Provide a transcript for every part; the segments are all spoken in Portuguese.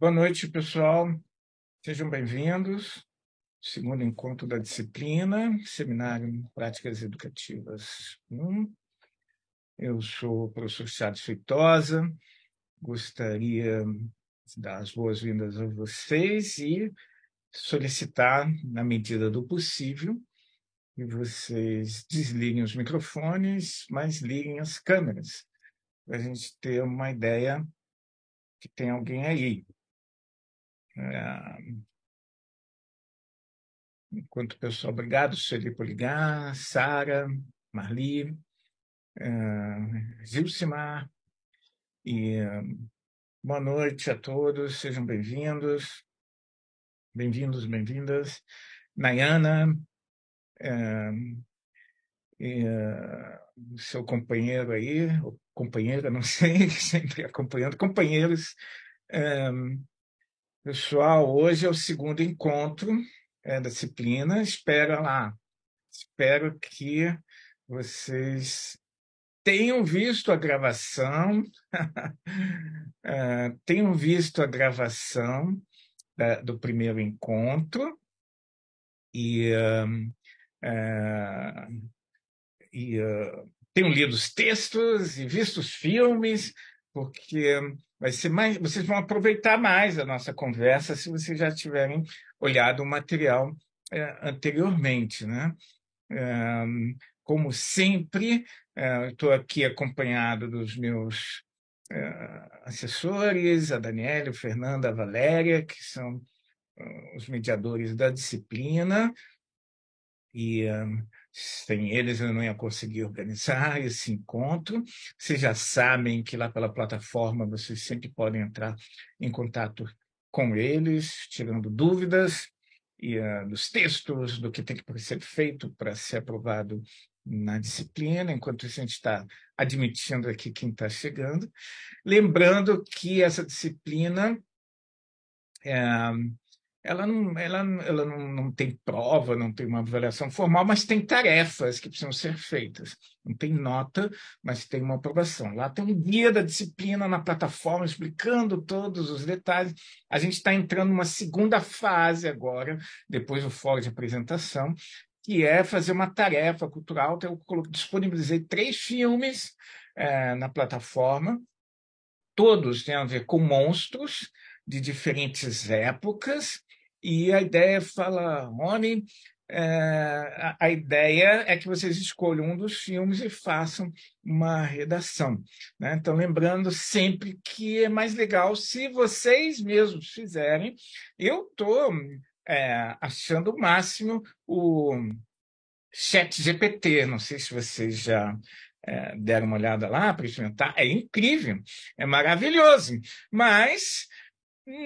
Boa noite, pessoal. Sejam bem-vindos. Segundo encontro da disciplina, Seminário Práticas Educativas 1. Eu sou o professor Charles Feitosa. Gostaria de dar as boas-vindas a vocês e solicitar, na medida do possível, que vocês desliguem os microfones, mas liguem as câmeras, para a gente ter uma ideia que tem alguém aí. É, enquanto pessoal, obrigado, Xeri, por ligar, Sara, Marli, uh, é, Zilcimar, e é, boa noite a todos, sejam bem-vindos, bem-vindos, bem-vindas, Nayana, e, seu companheiro aí, companheira, não sei, sempre acompanhando, companheiros, um, Pessoal, hoje é o segundo encontro é, da disciplina. Espero lá. Ah, espero que vocês tenham visto a gravação, é, tenham visto a gravação da, é, do primeiro encontro e, uh, e tenham lido os textos e visto os filmes porque vai ser mais, vocês vão aproveitar mais a nossa conversa se vocês já tiverem olhado o material é, anteriormente, né? É, como sempre, estou eh, aqui acompanhado dos meus eh, assessores, a Daniela, o Fernando, a Valéria, que são ah, os mediadores da disciplina. E sem eles eu não ia conseguir organizar esse encontro. Vocês já sabem que lá pela plataforma vocês sempre podem entrar em contato com eles, tirando dúvidas e uh, dos textos, do que tem que ser feito para ser aprovado na disciplina, enquanto a gente está admitindo aqui quem está chegando. Lembrando que essa disciplina é, ela não, ela, ela não, não tem prova, não tem uma avaliação formal, mas tem tarefas que precisam ser feitas. Não tem nota, mas tem uma aprovação. Lá tem um guia da disciplina na plataforma explicando todos os detalhes. A gente está entrando numa segunda fase agora, depois do fórum de apresentação, que é fazer uma tarefa cultural. Então, eu disponibilizei três filmes é, na plataforma, todos têm a ver com monstros de diferentes épocas e a ideia é fala, Rony, é, a ideia é que vocês escolham um dos filmes e façam uma redação. Né? Então, lembrando sempre que é mais legal se vocês mesmos fizerem. Eu estou eh, é, achando o máximo o Chat GPT, não sei se vocês já é, deram uma olhada lá para experimentar. É incrível, é maravilhoso, mas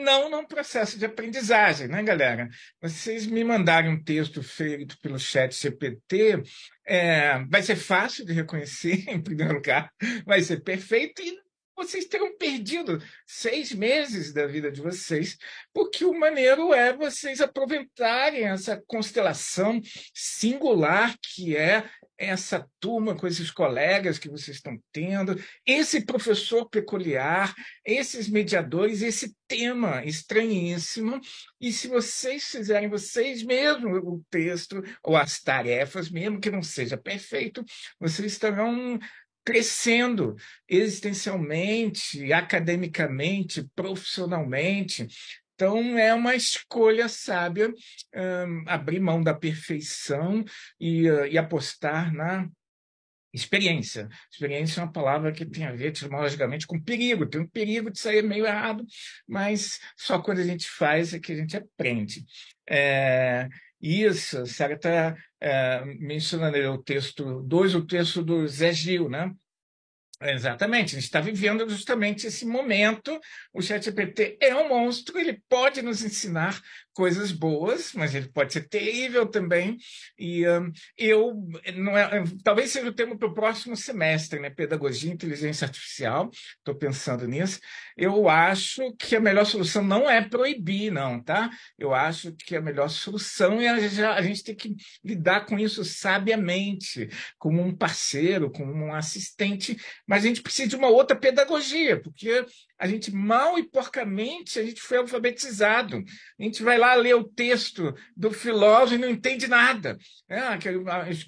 não num processo de aprendizagem, né, galera? Vocês me mandarem um texto feito pelo chat GPT, é, vai ser fácil de reconhecer, em primeiro lugar, vai ser perfeito e vocês terão perdido seis meses da vida de vocês, porque o maneiro é vocês aproveitarem essa constelação singular que é essa turma, com esses colegas que vocês estão tendo, esse professor peculiar, esses mediadores, esse tema estranhíssimo. E se vocês fizerem vocês mesmos o texto ou as tarefas, mesmo que não seja perfeito, vocês estarão crescendo existencialmente, academicamente, profissionalmente, então, é uma escolha sábia um, abrir mão da perfeição e, uh, e apostar na experiência. Experiência é uma palavra que tem a ver etimologicamente com perigo. Tem um perigo de sair meio errado, mas só quando a gente faz é que a gente aprende. É, isso, a Sara está é, eh, mencionando o texto 2, o texto do Zé Gil, né? Exatamente, a gente está vivendo justamente esse momento. O ChatGPT é um monstro, ele pode nos ensinar coisas boas, mas ele pode ser terrível também. E um, eu não é, talvez seja o tema para o próximo semestre, né? Pedagogia e inteligência artificial. Estou pensando nisso. Eu acho que a melhor solução não é proibir, não, tá? Eu acho que a melhor solução é a, a gente ter que lidar com isso sabiamente, como um parceiro, como um assistente. Mas a gente precisa de uma outra pedagogia, porque a gente mal e porcamente a gente foi alfabetizado. A gente vai lá ler o texto do filósofo e não entende nada. É, que,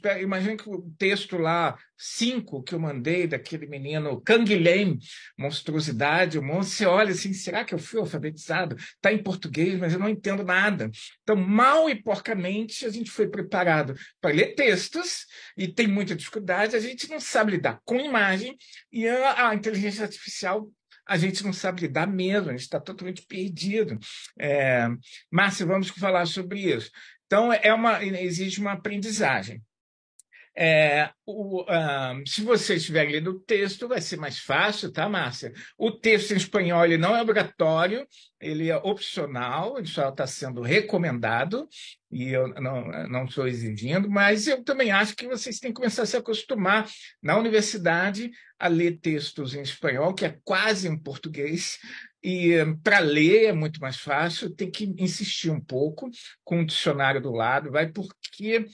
ah, imagina que o texto lá, 5, que eu mandei daquele menino Canguilhem, monstruosidade, o monstro, você olha assim, será que eu fui alfabetizado? Está em português, mas eu não entendo nada. Então, mal e porcamente a gente foi preparado para ler textos e tem muita dificuldade, a gente não sabe lidar com imagem e a, a inteligência artificial a gente não sabe lidar mesmo, a gente está totalmente perdido. É, Márcio, vamos falar sobre isso. Então, é uma, uma aprendizagem. É, o, ah, se vocês tiverem lido o texto, vai ser mais fácil, tá, Márcia? O texto em espanhol ele não é obrigatório, ele é opcional, ele só está sendo recomendado, e eu não, não estou exigindo, mas eu também acho que vocês têm que começar a se acostumar na universidade a ler textos em espanhol, que é quase em português, e para ler é muito mais fácil, tem que insistir um pouco com o dicionário do lado, vai porque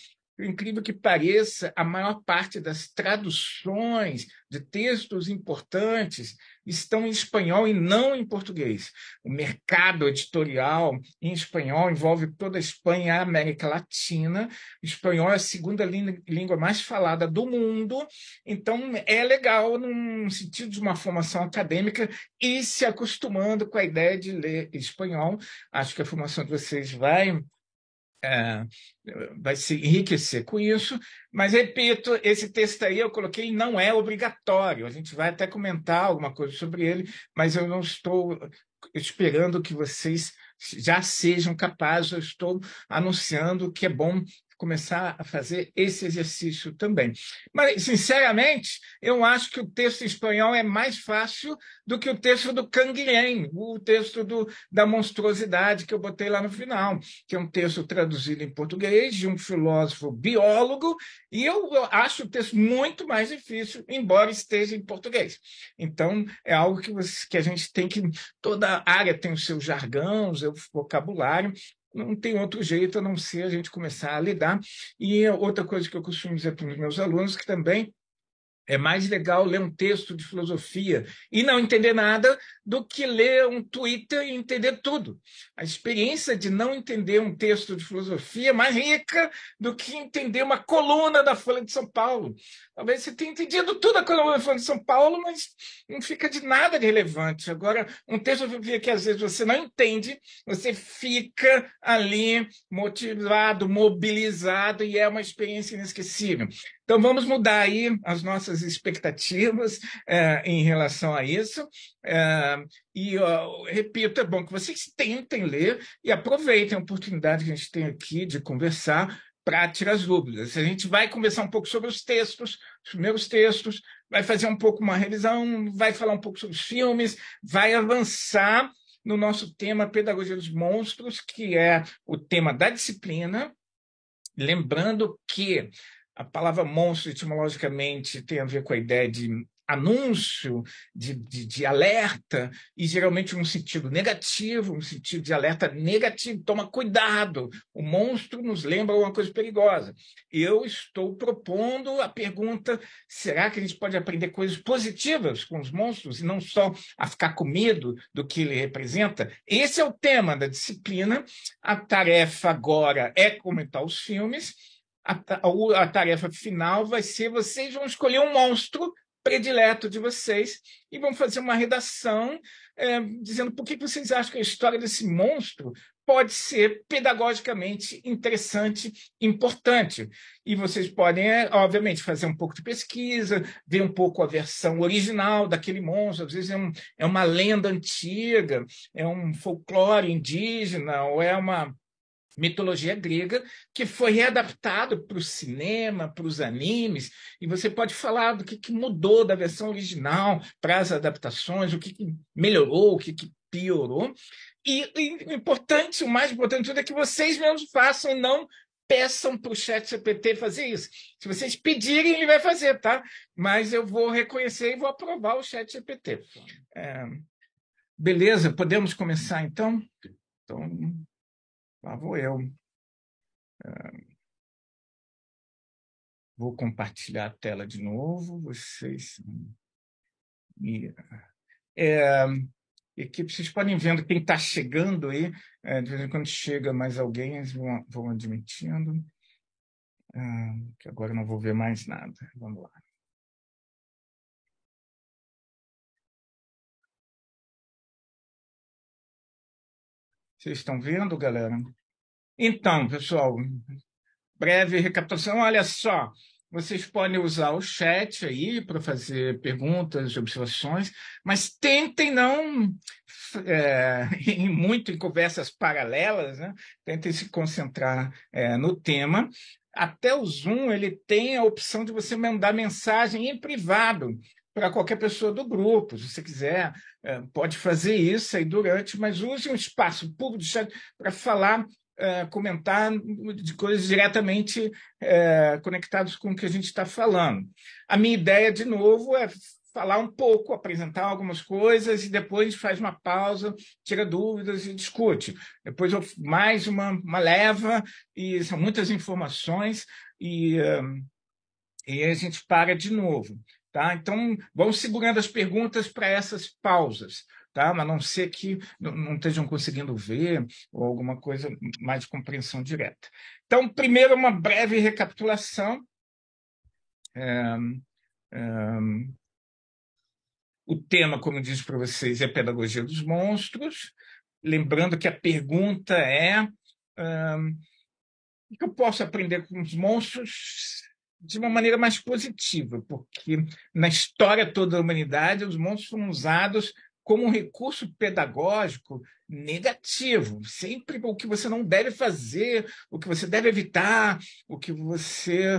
incrível que pareça, a maior parte das traduções de textos importantes estão em espanhol e não em português. O mercado editorial em espanhol envolve toda a Espanha e a América Latina. O espanhol é a segunda língua mais falada do mundo, então é legal, num sentido de uma formação acadêmica, e se acostumando com a ideia de ler espanhol. Acho que a formação de vocês vai é, vai se enriquecer com isso. Mas, repito, esse texto aí eu coloquei não é obrigatório. A gente vai até comentar alguma coisa sobre ele, mas eu não estou esperando que vocês já sejam capazes. Eu estou anunciando que é bom começar a fazer esse exercício também. Mas, sinceramente, eu acho que o texto em espanhol é mais fácil do que o texto do Canguilhem, o texto do, da monstruosidade que eu botei lá no final, que é um texto traduzido em português de um filósofo biólogo, e eu, eu acho o texto muito mais difícil, embora esteja em português. Então, é algo que, você, que a gente tem que. Toda área tem os seus jargões, seu vocabulário, não tem outro jeito a não ser a gente começar a lidar. E outra coisa que eu costumo dizer para os meus alunos, que também é mais legal ler um texto de filosofia e não entender nada do que ler um Twitter e entender tudo. A experiência de não entender um texto de filosofia é mais rica do que entender uma coluna da Folha de São Paulo. Talvez você tenha entendido tudo a coluna de São Paulo, mas não fica de nada de relevante. Agora, um texto que às vezes você não entende, você fica ali motivado, mobilizado, e é uma experiência inesquecível. Então, vamos mudar aí as nossas expectativas é, em relação a isso. É, e, ó, repito, é bom que vocês tentem ler e aproveitem a oportunidade que a gente tem aqui de conversar práticas dúvidas. A gente vai conversar um pouco sobre os textos, os primeiros textos, vai fazer um pouco uma revisão, vai falar um pouco sobre os filmes, vai avançar no nosso tema Pedagogia dos Monstros, que é o tema da disciplina. Lembrando que a palavra monstro etimologicamente tem a ver com a ideia de anúncio, de, de, de, alerta, e geralmente um sentido negativo, um sentido de alerta negativo. Toma então, cuidado, o monstro nos lembra uma coisa perigosa. Eu estou propondo a pergunta: será que a gente pode aprender coisas positivas com os monstros e não só a ficar com medo do que ele representa? Esse é o tema da disciplina. A tarefa agora é comentar os filmes. A, a, a, tarefa final vai ser: vocês vão escolher um monstro predileto de vocês e vamos fazer uma redação é, dizendo por que vocês acham que a história desse monstro pode ser pedagogicamente interessante, importante. E vocês podem, é, obviamente, fazer um pouco de pesquisa, ver um pouco a versão original daquele monstro. Às vezes é, um, é uma lenda antiga, é um folclore indígena, ou é uma mitologia grega, que foi readaptado para o cinema, para os animes, e você pode falar do que, que mudou da versão original para as adaptações, o que, que melhorou, o que, que piorou. E, o importante, o mais importante de tudo é que vocês mesmos façam e não peçam para o chat GPT fazer isso. Se vocês pedirem, ele vai fazer, tá? Mas eu vou reconhecer e vou aprovar o chat GPT. É... Beleza, podemos começar então? Então, Lá vou eu. vou compartilhar a tela de novo. Vocês. É, equipe, vocês podem vendo quem está chegando aí. É, de vez em quando chega mais alguém, eles vão, vão admitindo. Ah, que agora não vou ver mais nada. Vamos lá. Vocês estão vendo, galera? Então, pessoal, breve recapitulação. Olha só, vocês podem usar o chat aí para fazer perguntas, observações, mas tentem não é, em muito em conversas paralelas, né? tentem se concentrar é, no tema. Até o Zoom ele tem a opção de você mandar mensagem em privado para qualquer pessoa do grupo. Se você quiser, eh, pode fazer isso aí durante, mas use um espaço público para falar, eh, comentar de coisas diretamente eh, conectadas com o que a gente está falando. A minha ideia, de novo, é falar um pouco, apresentar algumas coisas e depois faz uma pausa, tira dúvidas e discute. Depois eu, mais uma, uma leva e são muitas informações e, e a gente para de novo. Tá? Então, vão segurando as perguntas para essas pausas, tá? mas não ser que não estejam conseguindo ver ou alguma coisa mais de compreensão direta. Então, primeiro, uma breve recapitulação. É, é, o tema, como eu disse para vocês, é Pedagogia dos Monstros. Lembrando que a pergunta é, é: o que eu posso aprender com os monstros de uma maneira mais positiva, porque na história toda da humanidade os monstros foram usados como um recurso pedagógico negativo. Sempre o que você não deve fazer, o que você deve evitar, o que você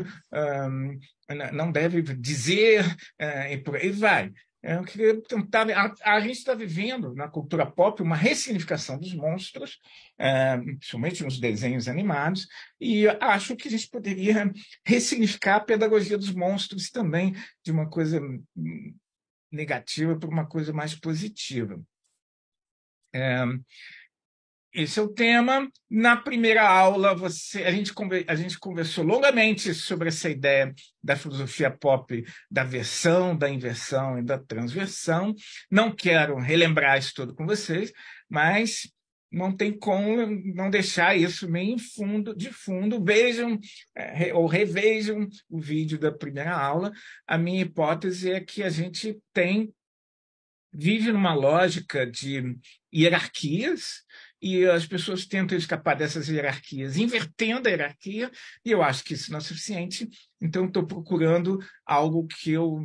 um, ah, não deve dizer, uh, e por aí vai. É, a, a, gente está vivendo na cultura pop uma ressignificação dos monstros, é, principalmente nos desenhos animados, e acho que a gente poderia ressignificar a pedagogia dos monstros também, de uma coisa negativa para uma coisa mais positiva. É, esse é o tema. Na primeira aula, você, a, gente, a gente conversou longamente sobre essa ideia da filosofia pop, da versão, da inversão e da transversão. Não quero relembrar isso tudo com vocês, mas não tem como não deixar isso meio fundo, de fundo. Vejam é, ou revejam o vídeo da primeira aula. A minha hipótese é que a gente tem vive numa lógica de hierarquias e as pessoas tentam escapar dessas hierarquias, invertendo a hierarquia, e eu acho que isso não é suficiente, então estou procurando algo que eu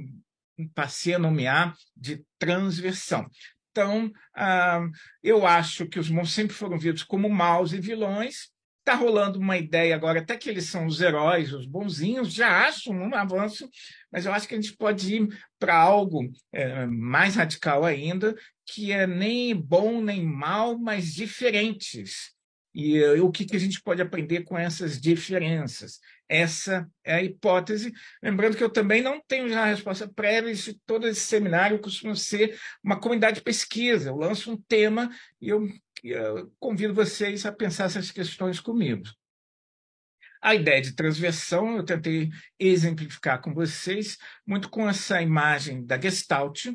passei a nomear de transversão. Então, ah, eu acho que os monstros sempre foram vistos como maus e vilões, Está rolando uma ideia agora, até que eles são os heróis, os bonzinhos, já acho um avanço, mas eu acho que a gente pode ir para algo é, mais radical ainda, que é nem bom nem mal, mas diferentes. E eh, o que, que, a gente pode aprender com essas diferenças? Essa é a hipótese. Lembrando que eu também não tenho já a resposta prévia, isso, todo esse seminário costuma ser uma comunidade de pesquisa. Eu lanço um tema e eu eh, convido vocês a pensar essas questões comigo. A ideia de transversão eu tentei exemplificar com vocês, muito com essa imagem da Gestalt,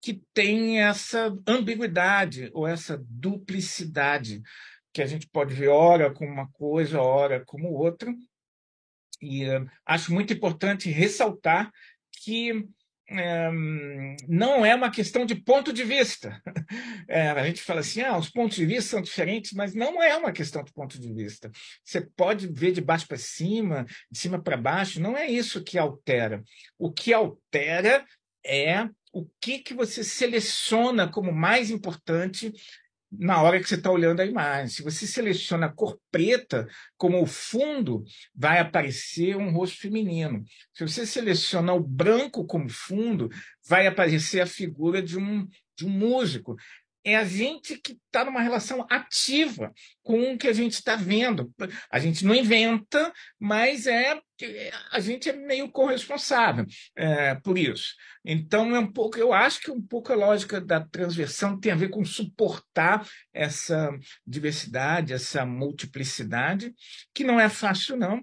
que tem essa ambiguidade ou essa duplicidade, que a gente pode ver ora como uma coisa, ora como outra. E uh, acho muito importante ressaltar que Ehm, não é uma questão de ponto de vista. É, a gente fala assim, ah, os pontos de vista são diferentes, mas não é uma questão de ponto de vista. Você pode ver de baixo para cima, de cima para baixo, não é isso que altera. O que altera é o que, que você seleciona como mais importante na hora que você está olhando a imagem. Se você seleciona a cor preta como o fundo, vai aparecer um rosto feminino. Se você seleciona o branco como fundo, vai aparecer a figura de um, de um músico é a gente que está numa relação ativa com o que a gente está vendo. A gente não inventa, mas é a gente é meio corresponsável é, por isso. Então, é um pouco, eu acho que um pouco a lógica da transversão tem a ver com suportar essa diversidade, essa multiplicidade, que não é fácil, não.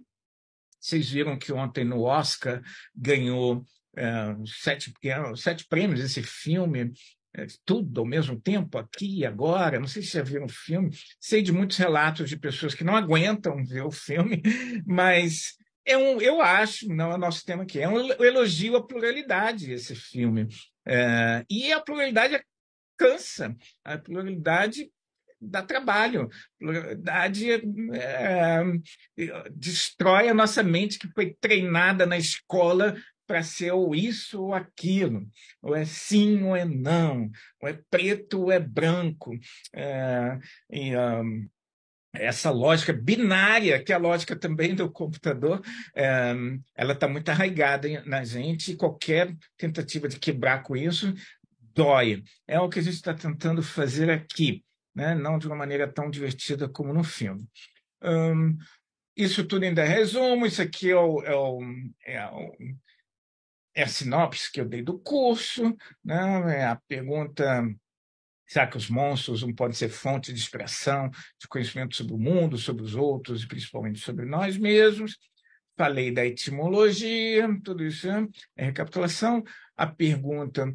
Vocês viram que ontem no Oscar ganhou é, sete, sete prêmios esse filme é, tudo ao mesmo tempo, aqui e agora. Não sei se já viram um filme, sei de muitos relatos de pessoas que não aguentam ver o filme, mas é um, eu acho, não é nosso tema aqui, é um elogio à pluralidade esse filme. É, e a pluralidade cansa, a pluralidade dá trabalho, a pluralidade é, é, destrói a nossa mente que foi treinada na escola para ser ou isso ou aquilo, ou é sim ou é não, ou é preto ou é branco. É, e, um, essa lógica binária, que é a lógica também do computador, é, ela está muito arraigada na gente e qualquer tentativa de quebrar com isso dói. É o que a gente está tentando fazer aqui, né? não de uma maneira tão divertida como no filme. Um, isso tudo ainda é resumo, isso aqui é o, é o, é o é a sinopse que eu dei do curso, né? é a pergunta Será que os monstros não podem ser fonte de expressão, de conhecimento sobre o mundo, sobre os outros e principalmente sobre nós mesmos? Falei da etimologia, tudo isso né? é recapitulação. A pergunta: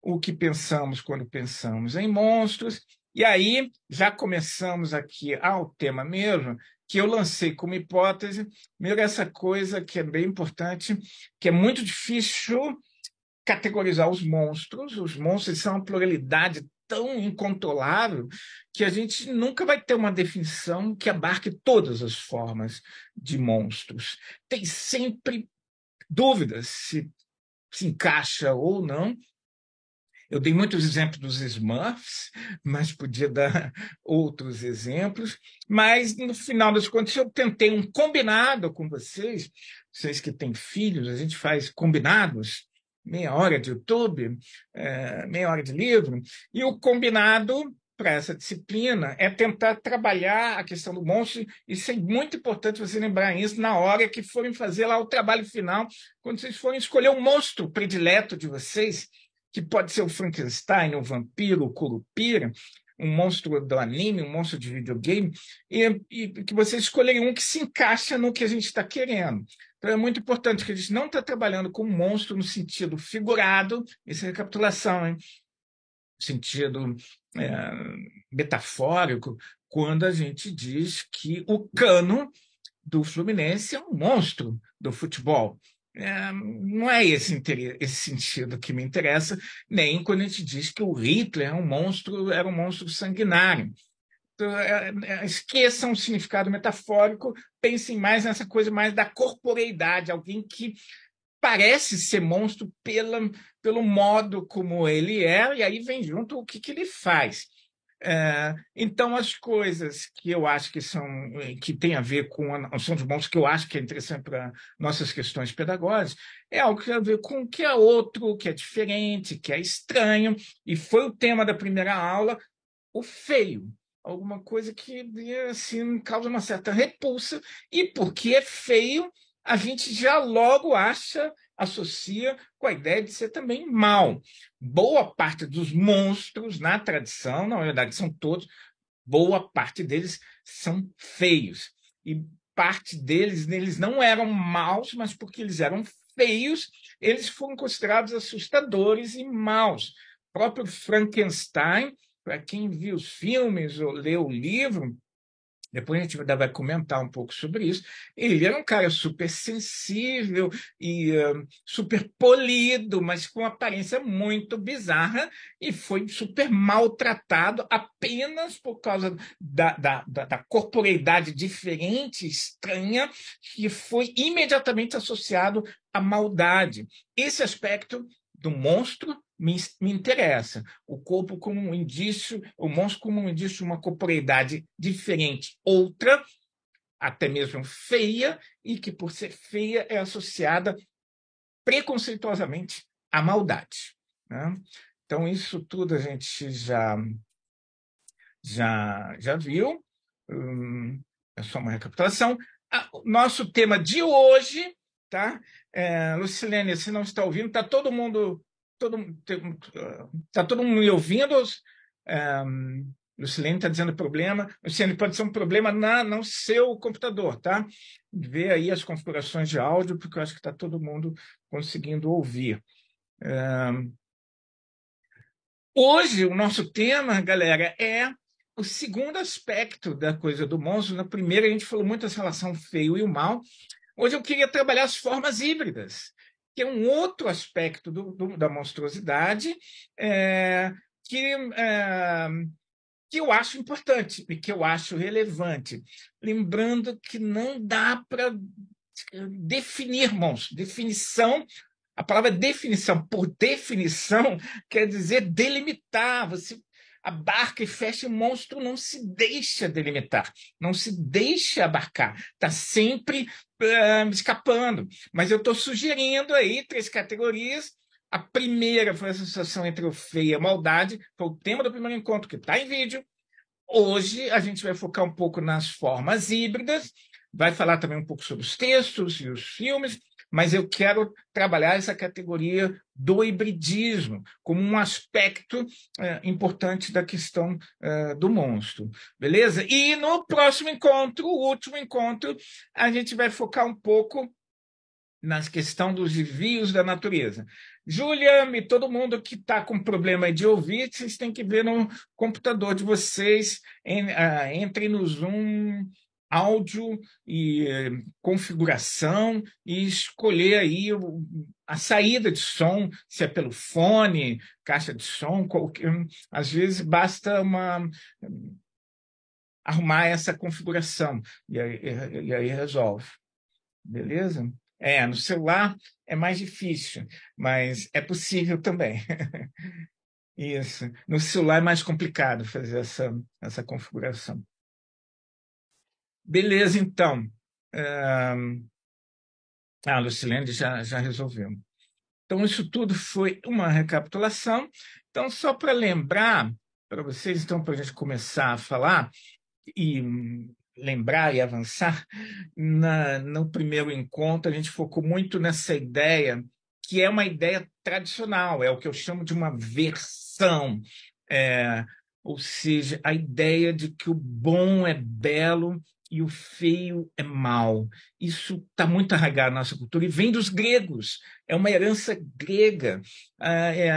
o que pensamos quando pensamos em monstros? E aí já começamos aqui ao tema mesmo, que eu lancei como hipótese, primeiro essa coisa que é bem importante, que é muito difícil categorizar os monstros. Os monstros são uma pluralidade tão incontrolável que a gente nunca vai ter uma definição que abarque todas as formas de monstros. Tem sempre dúvidas se se encaixa ou não eu dei muitos exemplos dos Smurfs, mas podia dar outros exemplos. Mas, no final das contas, eu tentei um combinado com vocês, vocês que têm filhos, a gente faz combinados, meia hora de YouTube, é, meia hora de livro, e o combinado para essa disciplina é tentar trabalhar a questão do monstro. Isso é muito importante você lembrar isso na hora que forem fazer lá o trabalho final, quando vocês forem escolher o monstro predileto de vocês, que pode ser o Frankenstein, o vampiro, o curupira, um monstro do anime, um monstro de videogame, e, e que você escolher um que se encaixa no que a gente está querendo. Então é muito importante que a gente não está trabalhando com monstro no sentido figurado, isso é recapitulação, hein? sentido é, metafórico, quando a gente diz que o cano do Fluminense é um monstro do futebol é, não é esse, esse sentido que me interessa, nem quando a gente diz que o Hitler é um monstro, era um monstro sanguinário. Então, é, é, é, esqueçam o significado metafórico, pensem mais nessa coisa mais da corporeidade, alguém que parece ser monstro pela, pelo modo como ele é, e aí vem junto o que, que ele faz. É, então, as coisas que eu acho que são eh, que tem a ver com são de bons que eu acho que é interessante para nossas questões pedagógicas é algo que tem a ver com o que é outro, que é diferente, que é estranho e foi o tema da primeira aula o feio, alguma coisa que eh, assim causa uma certa repulsa e porque é feio a gente já logo acha associa com a ideia de ser também mal. Boa parte dos monstros na tradição, na verdade são todos, boa parte deles são feios. E parte deles, eles não eram maus, mas porque eles eram feios, eles foram considerados assustadores e maus. O próprio Frankenstein, para quem viu os filmes ou leu o livro, depois a gente ainda vai comentar um pouco sobre isso. Ele era um cara super sensível e uh, super polido, mas com aparência muito bizarra e foi super maltratado apenas por causa da, da, da, da corporeidade diferente, estranha, que foi imediatamente associado à maldade. Esse aspecto do monstro me, me interessa. O corpo como um indício, o monstro como um indício de uma corporeidade diferente, outra, até mesmo feia, e que por ser feia é associada preconceituosamente à maldade. Né? Então, isso tudo a gente já, já, já viu. Hum, é só uma recapitulação. nosso tema de hoje, tá? É, Lucilene, se não está ouvindo, está todo mundo todo tá todo mundo me ouvindo? Um, é, Lucilene está dizendo problema. Lucilene, pode ser um problema na, no seu computador, tá? Vê aí as configurações de áudio, porque eu acho que está todo mundo conseguindo ouvir. É, hoje, o nosso tema, galera, é o segundo aspecto da coisa do monstro. Na primeira, a gente falou muito dessa relação feio e o mal. Hoje eu queria trabalhar as formas híbridas que é um outro aspecto do, do, da monstruosidade é, que, é, que eu acho importante e que eu acho relevante. Lembrando que não dá para é, definir monstro. Definição, a palavra definição, por definição, quer dizer delimitar. Você abarca e fecha, o monstro não se deixa delimitar, não se deixa abarcar, está sempre uh, escapando. Mas eu estou sugerindo aí três categorias. A primeira foi a associação entre o feio e a maldade, foi o tema do primeiro encontro, que está em vídeo. Hoje a gente vai focar um pouco nas formas híbridas, vai falar também um pouco sobre os textos e os filmes, mas eu quero trabalhar essa categoria do hibridismo como um aspecto é, importante da questão é, do monstro, beleza? E no próximo encontro, o último encontro, a gente vai focar um pouco nas questão dos desvios da natureza. Julia e todo mundo que está com problema de ouvir, vocês têm que ver no computador de vocês, em, ah, entrem no Zoom, áudio e eh, configuração e escolher aí a saída de som, se é pelo fone, caixa de som, qualquer, às vezes basta uma arrumar essa configuração e aí, e aí resolve. Beleza? É, no celular é mais difícil, mas é possível também. Isso. No celular é mais complicado fazer essa, essa configuração. Beleza, então. É, ah, a Lucilene já, já resolveu. Então, isso tudo foi uma recapitulação. Então, só para lembrar para vocês, então, para a gente começar a falar e lembrar e avançar, na, no primeiro encontro a gente focou muito nessa ideia, que é uma ideia tradicional, é o que eu chamo de uma versão. É, ou seja, a ideia de que o bom é belo e o feio é mal. Isso está muito arraigado na nossa cultura e vem dos gregos. É uma herança grega. Ah, é,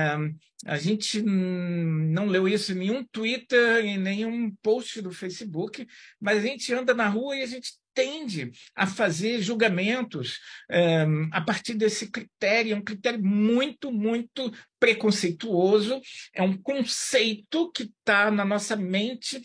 a gente não leu isso em nenhum Twitter, em nenhum post do Facebook, mas a gente anda na rua e a gente tende a fazer julgamentos um, eh, a partir desse critério, é um critério muito, muito preconceituoso, é um conceito que está na nossa mente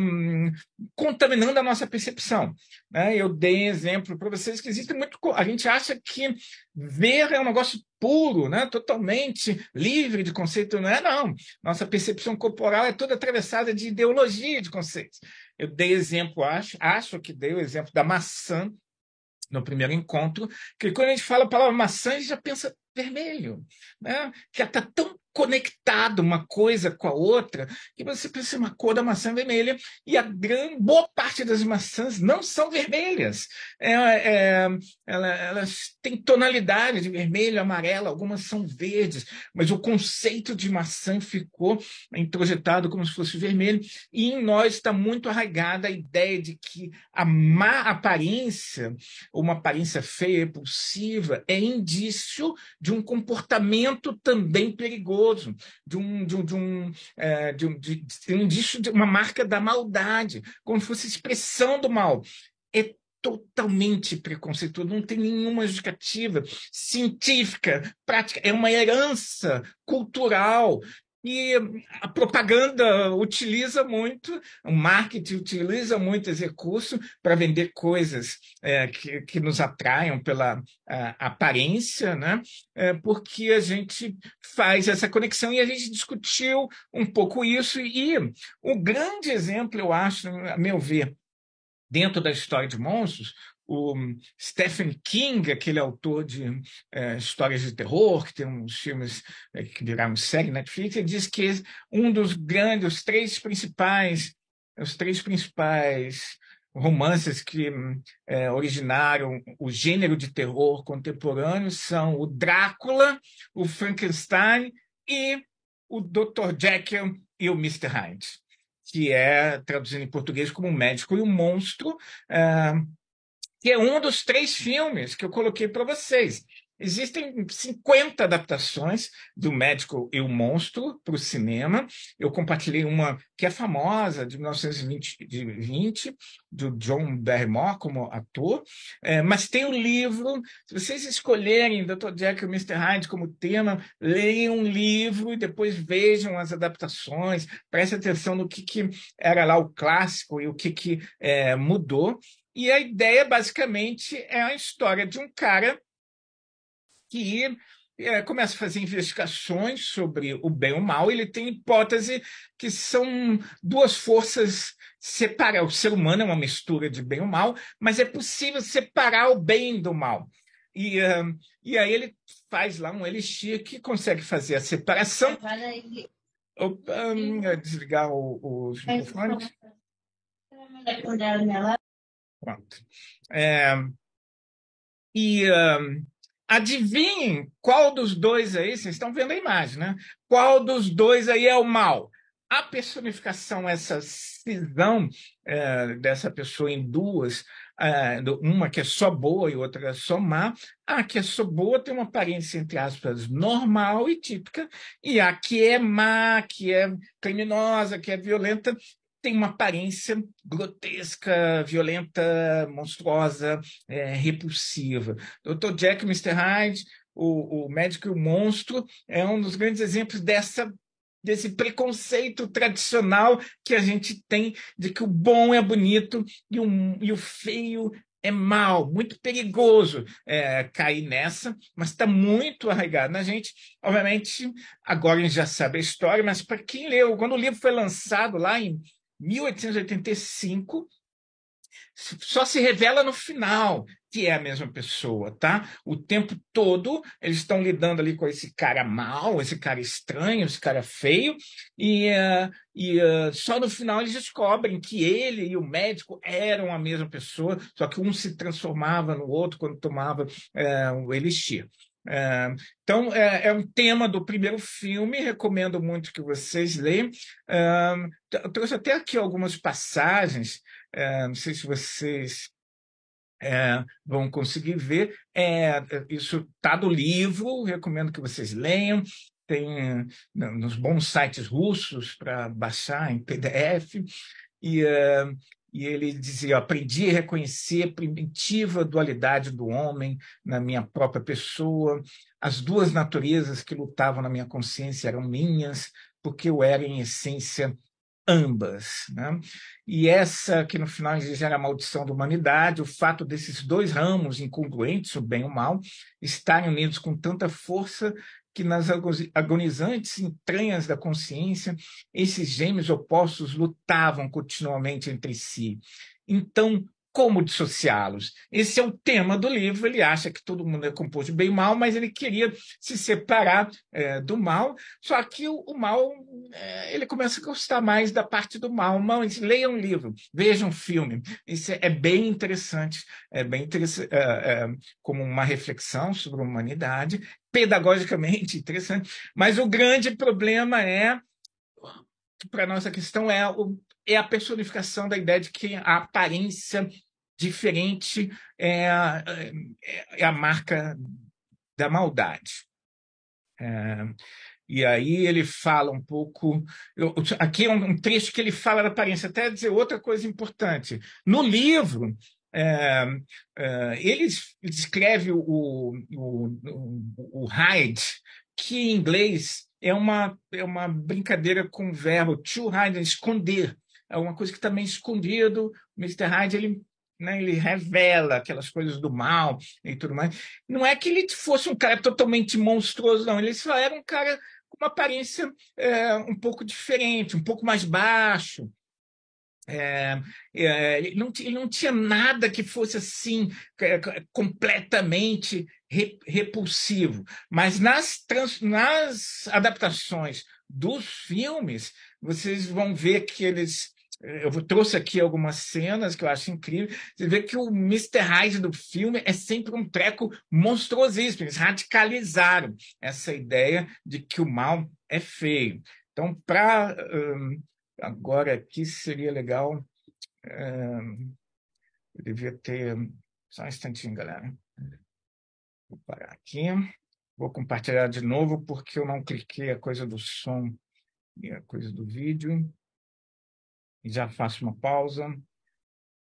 um, eh, contaminando a nossa percepção. Né? Eu dei exemplo para vocês que existe muito. A gente acha que ver é um negócio puro, né? totalmente livre de conceito. Não é, não. Nossa percepção corporal é toda atravessada de ideologia de conceitos. Eu dei exemplo, acho, acho que dei o exemplo da maçã no primeiro encontro, que quando a gente fala a palavra maçã, a gente já pensa vermelho, né? que está tão conectado uma coisa com a outra, e você pensa uma cor da maçã vermelha, e a grande, boa parte das maçãs não são vermelhas. É, é, ela, elas têm tonalidade de vermelho, amarelo, algumas são verdes, mas o conceito de maçã ficou introjetado como se fosse vermelho, e em nós está muito arraigada a ideia de que a má aparência, uma aparência feia, repulsiva, é indício de um comportamento também perigoso de um, de um, de um, é, de um, de, de, um indício de uma marca da maldade, como se fosse expressão do mal. É totalmente preconceituoso, não tem nenhuma justificativa científica, prática, é uma herança cultural e a propaganda utiliza muito, o marketing utiliza muito esse recurso para vender coisas é, que, que nos atraiam pela a, aparência, né? É, porque a gente faz essa conexão e a gente discutiu um pouco isso. E o grande exemplo, eu acho, a meu ver, dentro da história de monstros o hum, Stephen King, aquele autor de é, histórias de terror, que tem uns filmes é, que viraram série Netflix, ele diz que um dos grandes, os três principais, os três principais romances que é, originaram o gênero de terror contemporâneo são o Drácula, o Frankenstein e o Dr. Jekyll e o Mr. Hyde, que é traduzido em português como o médico e um monstro. É, que é um dos três filmes que eu coloquei para vocês. Existem 50 adaptações do Médico e o Monstro para o cinema. Eu compartilhei uma que é famosa, de 1920, de 20, do John Barrymore como ator. É, mas tem o um livro. Se vocês escolherem Dr. Jack e Mr. Hyde como tema, leiam um livro e depois vejam as adaptações. Prestem atenção no que, que era lá o clássico e o que, que é, mudou. E a ideia, basicamente, é a história de um cara que é, começa a fazer investigações sobre o bem e o mal. Ele tem hipótese que são duas forças separar. O ser humano é uma mistura de bem e mal, mas é possível separar o bem do mal. E, uh, e aí ele faz lá um elixir que consegue fazer a separação. Opa, hum, é é um, desligar os microfones. Pronto. É, e um, adivinhem qual dos dois aí, vocês estão vendo a imagem, né? Qual dos dois aí é o mal? A personificação, essa cisão é, dessa pessoa em duas, é, uma que é só boa e outra que é só má, a que é só boa tem uma aparência, entre aspas, normal e típica, e a que é má, que é criminosa, que é violenta, tem uma aparência grotesca, violenta, monstruosa, é, repulsiva. Dr. Jack Mr. Hyde, o, o médico e o monstro, é um dos grandes exemplos dessa desse preconceito tradicional que a gente tem de que o bom é bonito e o, e o feio é mal, muito perigoso é, cair nessa, mas está muito arraigado na gente. Obviamente, agora a gente já sabe a história, mas para quem leu, quando o livro foi lançado lá em 1885 só se revela no final que é a mesma pessoa, tá? O tempo todo eles estão lidando ali com esse cara mal, esse cara estranho, esse cara feio, e, uh, e uh, só no final eles descobrem que ele e o médico eram a mesma pessoa, só que um se transformava no outro quando tomava uh, o elixir. É, então, é, é um tema do primeiro filme, recomendo muito que vocês leiam. É, eu trouxe até aqui algumas passagens, é, não sei se vocês é, vão conseguir ver. É, isso está do livro, recomendo que vocês leiam. Tem nos bons sites russos para baixar em PDF. E, é, e ele dizia: aprendi a reconhecer a primitiva dualidade do homem na minha própria pessoa, as duas naturezas que lutavam na minha consciência eram minhas, porque eu era, em essência, ambas. Né? E essa, que no final diz, era a maldição da humanidade, o fato desses dois ramos incongruentes, o bem e o mal, estarem unidos com tanta força que nas agonizantes entranhas da consciência, esses gêmeos opostos lutavam continuamente entre si. Então, como dissociá-los. Esse é o tema do livro. Ele acha que todo mundo é composto de bem e mal, mas ele queria se separar é, do mal. Só que o, o mal, é, ele começa a gostar mais da parte do mal. mal leia um livro, veja um filme. Isso é, é bem interessante, é bem interessante, é, é, como uma reflexão sobre a humanidade, pedagogicamente interessante. Mas o grande problema é para nossa questão é o, é a personificação da ideia de que a aparência diferente é a, é, é a marca da maldade. É, e aí ele fala um pouco. Eu, aqui é um, um, trecho que ele fala da aparência, até dizer outra coisa importante. No livro, é, é, ele descreve o, o, o, o hide, que em inglês é uma, é uma brincadeira com o verbo to hide, esconder. É uma coisa que também tá escondido. O Mr. Hyde ele né? ele revela aquelas coisas do mal e tudo mais. Não é que ele fosse um cara totalmente monstruoso, não. Ele só era um cara com uma aparência é, um pouco diferente, um pouco mais baixo. É, é, ele, não, ele, não, tinha nada que fosse assim é, é, completamente repulsivo, mas nas, trans, nas adaptações dos filmes vocês vão ver que eles eu trouxe aqui algumas cenas que eu acho incrível. Você vê que o Mr. Hyde do filme é sempre um treco monstruosíssimo. Eles radicalizaram essa ideia de que o mal é feio. Então, para. Hum, agora aqui seria legal. Hum, eu devia ter. Só um instantinho, galera. Vou parar aqui. Vou compartilhar de novo, porque eu não cliquei a coisa do som e a coisa do vídeo já faço uma pausa.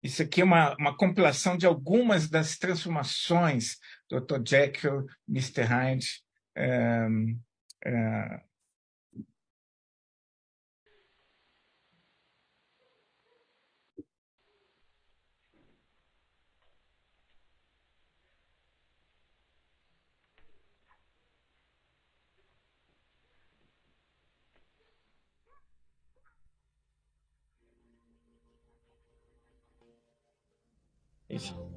Isso aqui é uma, uma compilação de algumas das transformações Dr. Jekyll, Mr. Hyde, eh, eh, leave.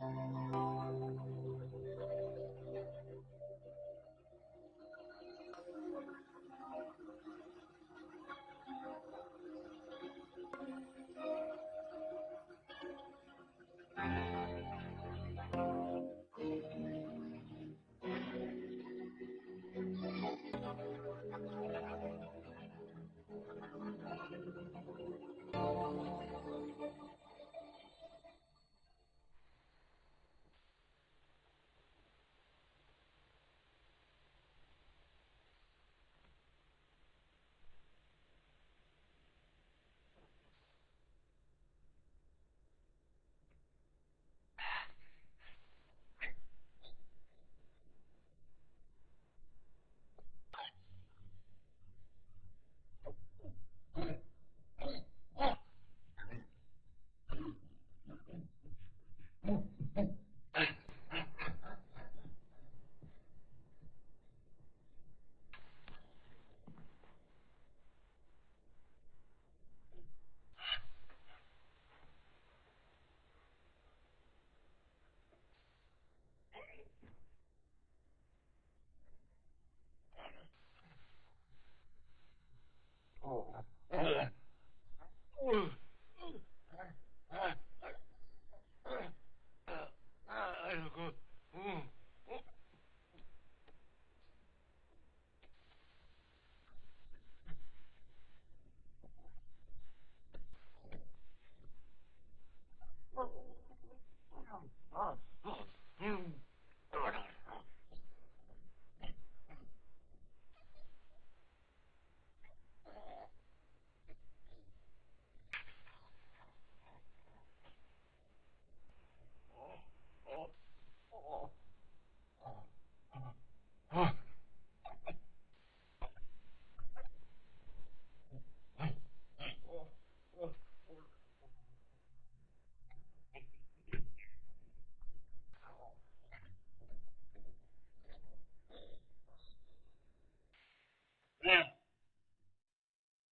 Thank you.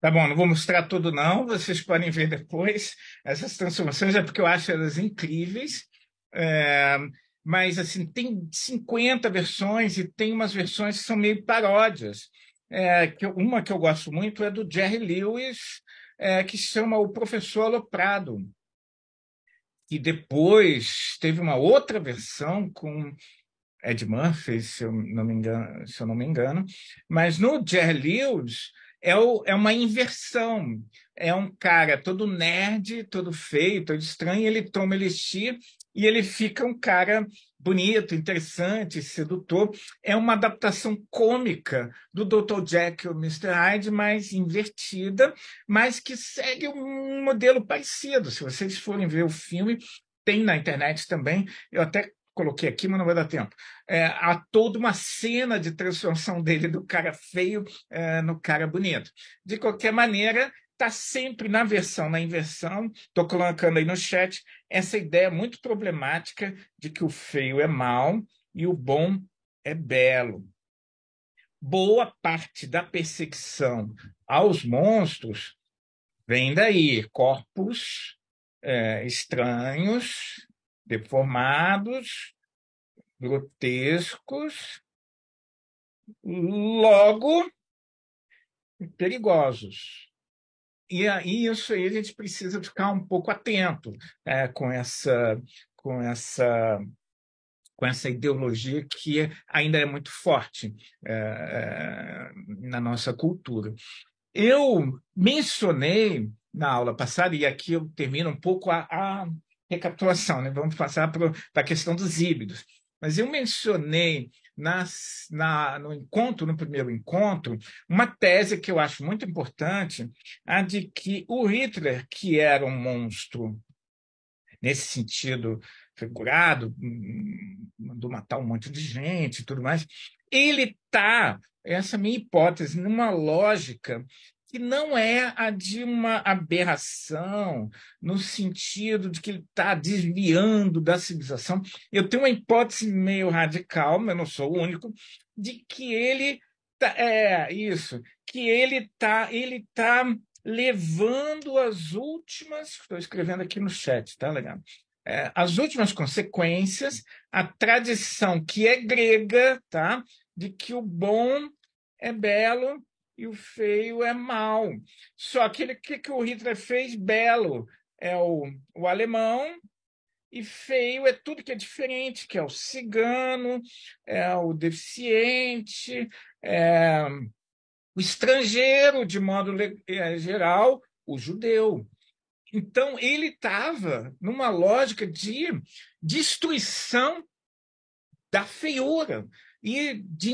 Tá bom, não vou mostrar tudo não, vocês podem ver depois essas transformações, é porque eu acho elas incríveis. É, mas assim, tem 50 versões e tem umas versões que são meio paródias. É, que, uma que eu gosto muito é do Jerry Lewis, é, que chama O Professor Aloprado. E depois teve uma outra versão com Ed Murphy, se eu não me engano, se eu não me engano. mas no Jerry Lewis é, o, é uma inversão. É um cara todo nerd, todo feio, todo estranho, ele toma elixir e ele fica um cara bonito, interessante, sedutor. É uma adaptação cômica do Dr. Jack e Mr. Hyde, mais invertida, mas que segue um modelo parecido. Se vocês forem ver o filme, tem na internet também. Eu até coloquei aqui, mas não vai dar tempo. É, há toda uma cena de transformação dele do cara feio é, no cara bonito. De qualquer maneira, está sempre na versão, na inversão, estou colocando aí no chat, essa ideia muito problemática de que o feio é mal e o bom é belo. Boa parte da perseguição aos monstros vem daí, corpos é, estranhos, deformados, grotescos, logo perigosos. E aí isso aí a gente precisa ficar um pouco atento é, com essa com essa com essa ideologia que ainda é muito forte é, na nossa cultura. Eu mencionei na aula passada, e aqui eu termino um pouco a, a recapitulação, né? vamos passar para a questão dos híbridos. Mas eu mencionei nas, na, no encontro, no primeiro encontro, uma tese que eu acho muito importante, a de que o Hitler, que era um monstro, nesse sentido figurado, mandou hum, matar um monte de gente e tudo mais, ele está, essa é a minha hipótese, numa lógica que não é a de uma aberração, no sentido de que ele está desviando da civilização. Eu tenho uma hipótese meio radical, mas não sou o único, de que ele tá, é isso, que ele está ele tá levando as últimas, estou escrevendo aqui no chat, tá legal? É, as últimas consequências, a tradição que é grega, tá? De que o bom é belo e o feio é mal. Só que o que, que o Hitler fez? Belo é o, o alemão, e feio é tudo que é diferente, que é o cigano, é o deficiente, é o estrangeiro, de modo é, geral, o judeu. Então, ele estava numa lógica de destruição da feiura, e de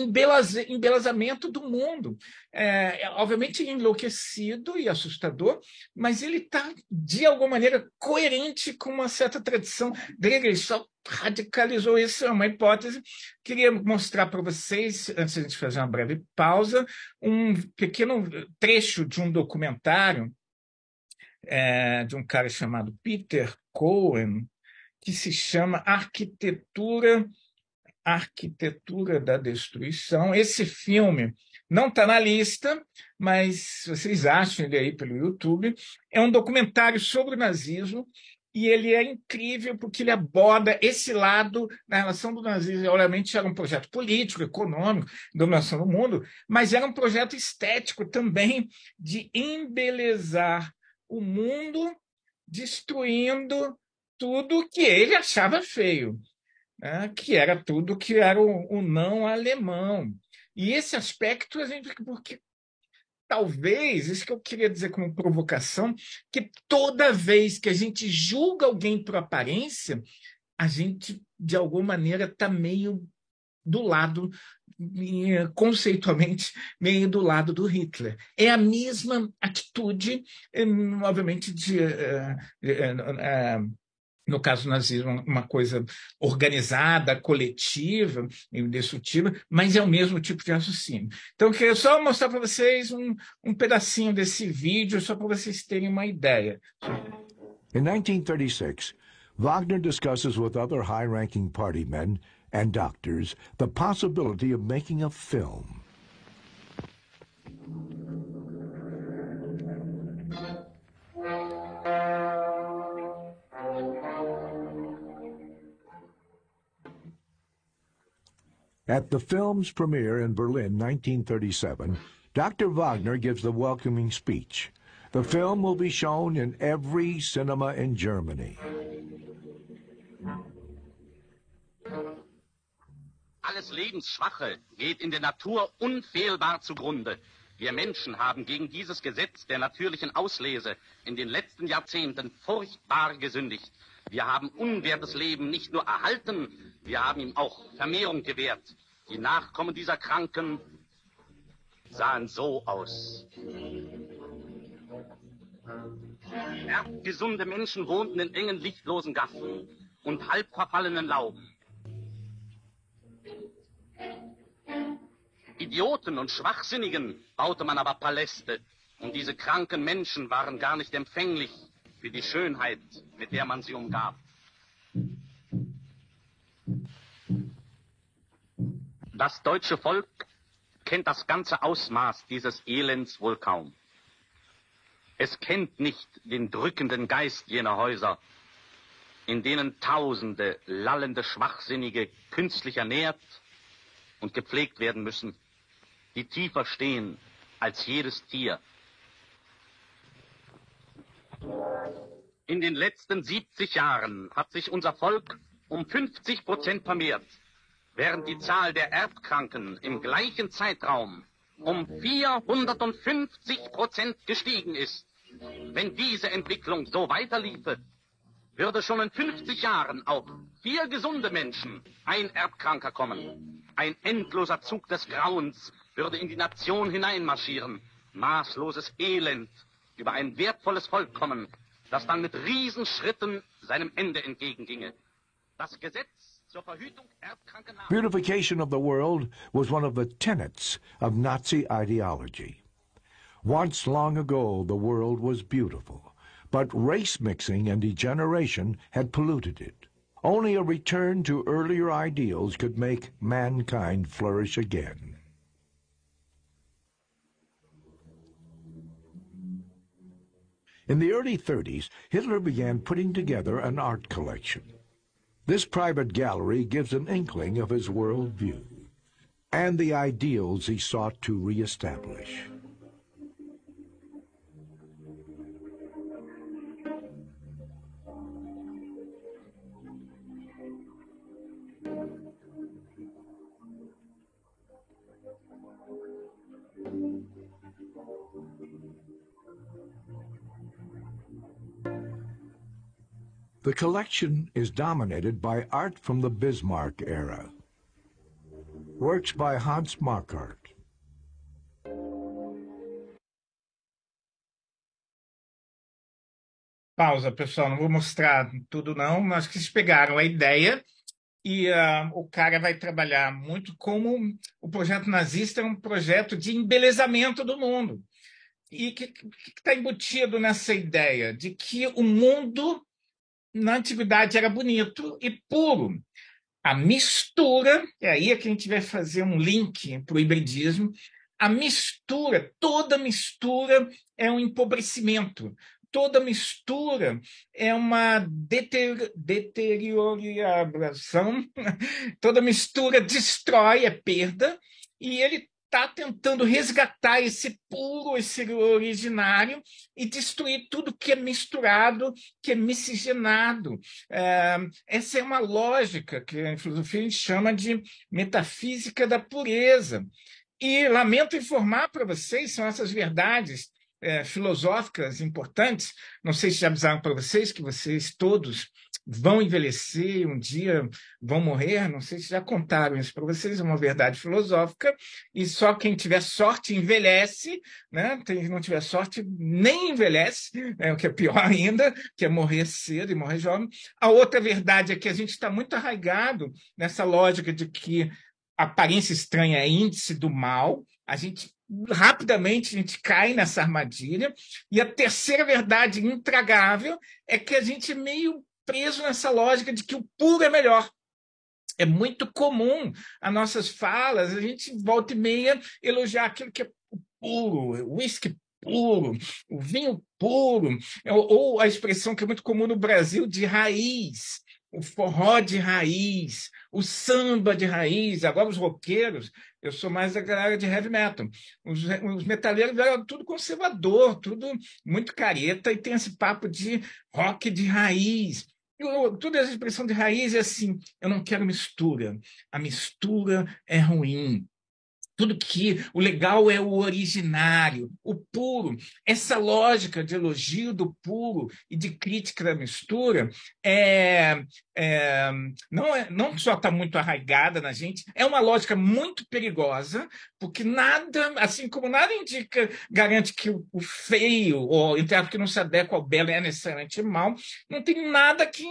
embelezamento do mundo. É, é, obviamente enlouquecido e assustador, mas ele está, de alguma maneira, coerente com uma certa tradição grega. Ele só radicalizou isso, é uma hipótese. Queria mostrar para vocês, antes de a gente fazer uma breve pausa, um pequeno trecho de um documentário é, de um cara chamado Peter Cohen, que se chama Arquitetura Arquitetura da Destruição. Esse filme não está na lista, mas vocês acham ele aí pelo YouTube. É um documentário sobre o nazismo e ele é incrível porque ele aborda esse lado na relação do nazismo. Obviamente era um projeto político, econômico, dominação do mundo, mas era um projeto estético também de embelezar o mundo, destruindo tudo que ele achava feio né, que era tudo que era o, o não alemão. E esse aspecto, a gente, porque talvez, isso que eu queria dizer como provocação, que toda vez que a gente julga alguém por aparência, a gente, de alguma maneira, está meio do lado, hum, conceitualmente, meio do lado do Hitler. É a mesma atitude, hum, obviamente, de. Uh, uh, uh, no caso nazismo, é uma coisa organizada, coletiva, meio destrutiva, mas é o mesmo tipo de raciocínio. Então, eu queria só mostrar para vocês um, um pedacinho desse vídeo, só para vocês terem uma ideia. Em 1936, Wagner discusses with other high-ranking party men and doctors the possibility of making a film. At the film's premiere in Berlin, 1937, Dr. Wagner gives the welcoming speech. The film will be shown in every cinema in Germany. Alles Lebensschwache geht in der Natur unfehlbar zugrunde. Wir Menschen haben gegen dieses Gesetz der natürlichen Auslese in den letzten Jahrzehnten furchtbar gesündigt. Wir haben unwertes Leben nicht nur erhalten, wir haben ihm auch Vermehrung gewährt. Die Nachkommen dieser Kranken sahen so aus. Erdgesunde Menschen wohnten in engen, lichtlosen Gassen und halb verfallenen Lauben. Idioten und Schwachsinnigen baute man aber Paläste. Und diese kranken Menschen waren gar nicht empfänglich wie die Schönheit, mit der man sie umgab. Das deutsche Volk kennt das ganze Ausmaß dieses Elends wohl kaum. Es kennt nicht den drückenden Geist jener Häuser, in denen tausende lallende Schwachsinnige künstlich ernährt und gepflegt werden müssen, die tiefer stehen als jedes Tier in den letzten 70 Jahren hat sich unser Volk um 50 Prozent vermehrt, während die Zahl der Erbkranken im gleichen Zeitraum um 450 Prozent gestiegen ist. Wenn diese Entwicklung so weiterliefe, würde schon in 50 Jahren auf vier gesunde Menschen ein Erbkranker kommen. Ein endloser Zug des Grauens würde in die Nation hineinmarschieren. Maßloses Elend, über ein wertvolles Vollkommen, das dann mit Riesenschritten seinem Ende entgegenginge. Das Gesetz zur Verhütung erbkranken Beautification of the world was one of the tenets of Nazi ideology. Once long ago, the world was beautiful, but race mixing and degeneration had polluted it. Only a return to earlier ideals could make mankind flourish again. In the early 30s, Hitler began putting together an art collection. This private gallery gives an inkling of his world view and the ideals he sought to reestablish. The collection is dominated by art from the Bismarck era, works by Hans Marquardt. Pausa, pessoal, não vou mostrar tudo não, mas que vocês pegaram a ideia e uh, o cara vai trabalhar muito como o projeto nazista é um projeto de embelezamento do mundo. E que está embutido nessa ideia de que o mundo na antiguidade era bonito e puro. A mistura, é aí é que a gente vai fazer um link para o hibridismo. A mistura, toda mistura é um empobrecimento. Toda mistura é uma deter, deterioração. Toda mistura destrói, é perda. E ele está tentando resgatar esse puro, esse originário e destruir tudo que é misturado, que é miscigenado. É, essa é uma lógica que a filosofia chama de metafísica da pureza. E lamento informar para vocês, são essas verdades é, filosóficas importantes. Não sei se já avisaram para vocês que vocês todos vão envelhecer, um dia vão morrer. Não sei se já contaram isso para vocês, é uma verdade filosófica. E só quem tiver sorte envelhece, né? Quem não tiver sorte nem envelhece, né? o que é pior ainda, que é morrer cedo e morrer jovem. A outra verdade é que a gente está muito arraigado nessa lógica de que aparência estranha é índice do mal, a gente rapidamente a gente cai nessa armadilha. E a terceira verdade intragável é que a gente é meio preso nessa lógica de que o puro é melhor. É muito comum as nossas falas, a gente volta e meia elogiar aquilo que é puro, o uísque puro, o vinho puro, ou a expressão que é muito comum no Brasil de raiz o forró de raiz, o samba de raiz. Agora os roqueiros, eu sou mais da galera de heavy metal. Os, os metaleiros eram tudo conservador, tudo muito careta e tem esse papo de rock de raiz. Eu, toda essa expressão de raiz é assim, eu não quero mistura. A mistura é ruim tudo que o legal é o originário, o puro. Essa lógica de elogio do puro e de crítica da mistura é, é não, é, não só está muito arraigada na gente, é uma lógica muito perigosa, porque nada, assim como nada indica, garante que o, o feio, ou entre que não se adequa ao belo é necessariamente mal, não tem nada que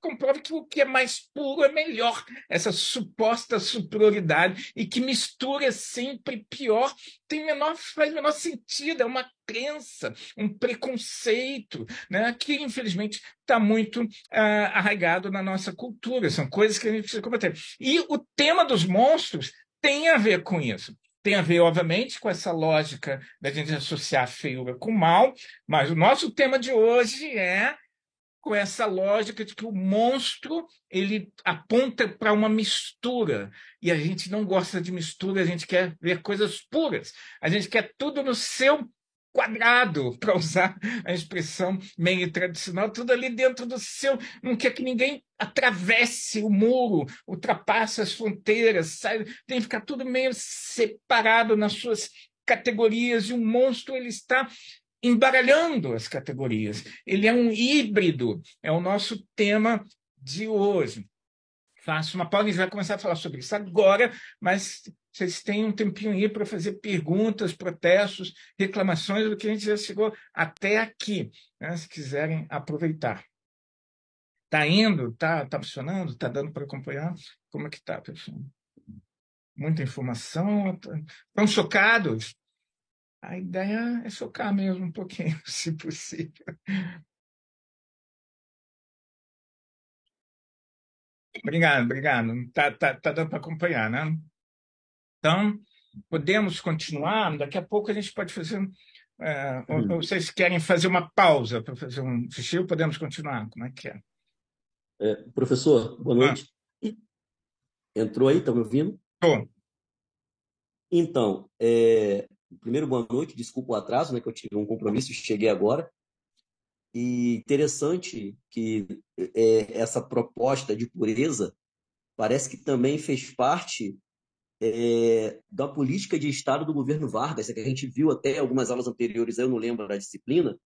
comprova que o que é mais puro é melhor, essa suposta superioridade, e que mistura é sempre pior, tem menor, faz menor sentido, é uma crença, um preconceito, né, que infelizmente está muito ah, arraigado na nossa cultura, são coisas que a gente precisa combater. E o tema dos monstros tem a ver com isso tem a ver, obviamente, com essa lógica da gente associar feiura com mal, mas o nosso tema de hoje é com essa lógica de que o monstro ele aponta para uma mistura e a gente não gosta de mistura, a gente quer ver coisas puras, a gente quer tudo no seu quadrado, para usar a expressão meio tradicional, tudo ali dentro do seu, não quer que ninguém atravesse o muro, ultrapasse as fronteiras, sai, tem que ficar tudo meio separado nas suas categorias e o monstro ele está embaralhando as categorias. Ele é um híbrido, é o nosso tema de hoje. Faço uma pausa e vai começar a falar sobre isso agora, mas vocês têm um tempinho aí para fazer perguntas, protestos, reclamações do que a gente já chegou até aqui, né? se quiserem aproveitar. Está indo? Está tá funcionando? Está dando para acompanhar? Como é que está, pessoal? Muita informação? Estão chocados? A ideia é socar mesmo um pouquinho, se possível. Obrigado, obrigado. Está tá, tá dando para acompanhar, né? Então, podemos continuar? Daqui a pouco a gente pode fazer. É, hum. Vocês querem fazer uma pausa para fazer um xixi? Podemos continuar? Como é que é? é professor, boa ah. noite. Entrou aí, está me ouvindo? Estou. Então, é, Primeiro, boa noite, desculpa o atraso, né, que eu tive um compromisso, e cheguei agora. E interessante que é, essa proposta de pureza parece que também fez parte é, da política de Estado do governo Vargas, que a gente viu até algumas aulas anteriores, eu não lembro da disciplina,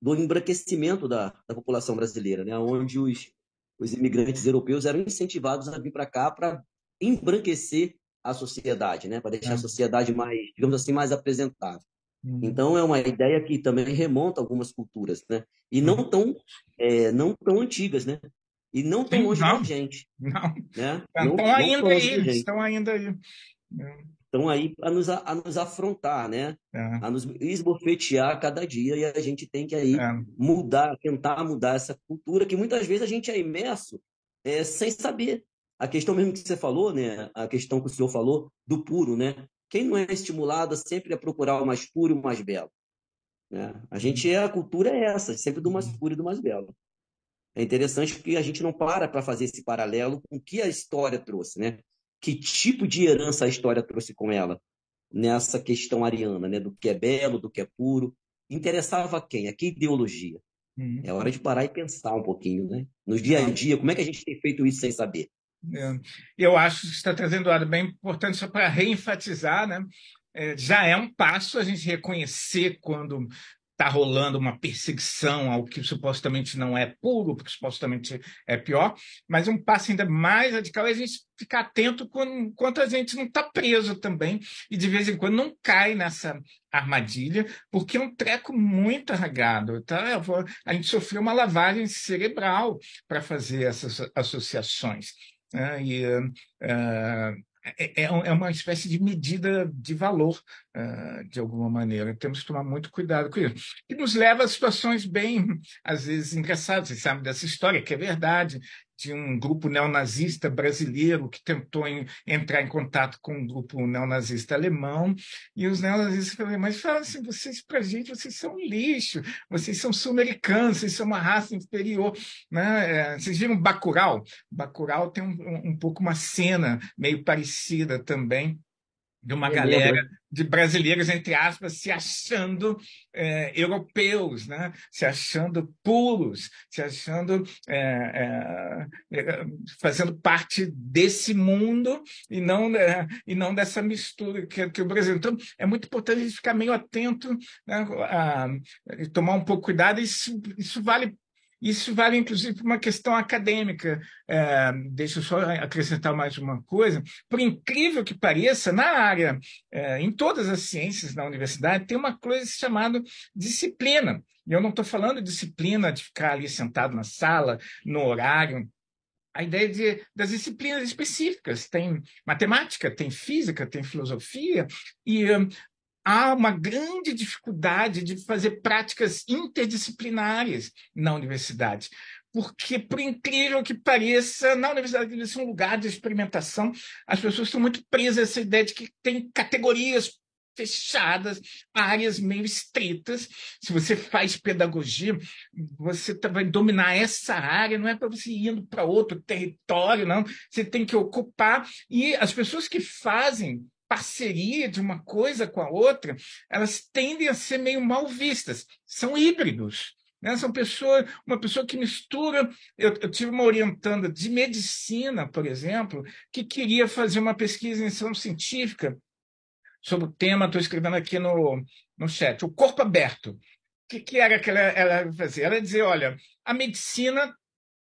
do embranquecimento da, da população brasileira, né, onde os, os imigrantes europeus eram incentivados a vir para cá para embranquecer à sociedade, né? Para deixar é. a sociedade mais, digamos assim, mais apresentável. Uhum. Então é uma ideia que também remonta algumas culturas, né? E não uhum. tão, é, não tão antigas, né? E não tão Sim, longe não. da gente. Não. Né? Estão, ainda aí, estão ainda aí, é. estão aí a nos, a nos afrontar, né? É. A nos esbofetear cada dia e a gente tem que aí é. mudar, tentar mudar essa cultura que muitas vezes a gente é imerso é, sem saber, a questão mesmo que você falou, né? É. A questão que o senhor falou do puro, né? Quem não é estimulado sempre a procurar o mais puro e o mais belo. Né? A gente é, a cultura é essa, sempre do mais uhum. puro e do mais belo. É interessante que a gente não para para fazer esse paralelo com o que a história trouxe, né? Que tipo de herança a história trouxe com ela nessa questão ariana, né? Do que é belo, do que é puro. Interessava a quem? A que ideologia? Uhum. É hora de parar e pensar um pouquinho, né? Nos dia a dia, como é que a gente tem feito isso sem saber? É, eu acho que está trazendo algo bem importante só para reenfatizar, né? É, já é um passo a gente reconhecer quando está rolando uma perseguição ao que supostamente não é puro, porque supostamente é pior, mas um passo ainda mais radical é a gente ficar atento quando, quanto a gente não está preso também e de vez em quando não cai nessa armadilha, porque é um treco muito arragado. Tá? A gente sofreu uma lavagem cerebral para fazer essas associações. Né? E, eh, eh, é, é, é, é uma espécie de medida de valor, eh, de alguma maneira. Temos que tomar muito cuidado com isso. E nos leva a situações bem, às vezes, engraçadas. Vocês sabem dessa história, que é verdade, de um grupo neonazista brasileiro que tentou em, entrar em contato com um grupo neonazista alemão, e os neonazistas mas falaram assim, vocês, para a gente, vocês são um lixo, vocês são sul-americanos, vocês são uma raça inferior. Né? É, vocês viram Bacurau? Bacurau tem um, um, um pouco uma cena meio parecida também, de uma galera de brasileiros, entre aspas, se achando é, europeus, né? se achando puros, se achando é, é, fazendo parte desse mundo e não, né, e não dessa mistura que, que o Brasil. Então, é muito importante a gente ficar meio atento, né? a, a, tomar um pouco de cuidado. Isso, isso vale isso vale, inclusive, para uma questão acadêmica. É, deixa eu só acrescentar mais uma coisa. Por incrível que pareça, na área, é, em todas as ciências na universidade, tem uma coisa chamada disciplina. E eu não estou falando disciplina de ficar ali sentado na sala, no horário, a ideia de, das disciplinas específicas. Tem matemática, tem física, tem filosofia, e um, há uma grande dificuldade de fazer práticas interdisciplinares na universidade. Porque, por incrível que pareça, na universidade deve ser um lugar de experimentação. As pessoas estão muito presas a essa ideia de que tem categorias fechadas, áreas meio estreitas. Se você faz pedagogia, você tá, vai dominar essa área, não é para você ir indo para outro território, não. Você tem que ocupar. E as pessoas que fazem parceria de uma coisa com a outra, elas tendem a ser meio mal vistas. São híbridos. Né? São pessoa, uma pessoa que mistura. Eu, eu, tive uma orientanda de medicina, por exemplo, que queria fazer uma pesquisa em ação científica sobre o tema, estou escrevendo aqui no, no chat, o corpo aberto. O que, que era que ela, ela fazer? Ela dizer olha, a medicina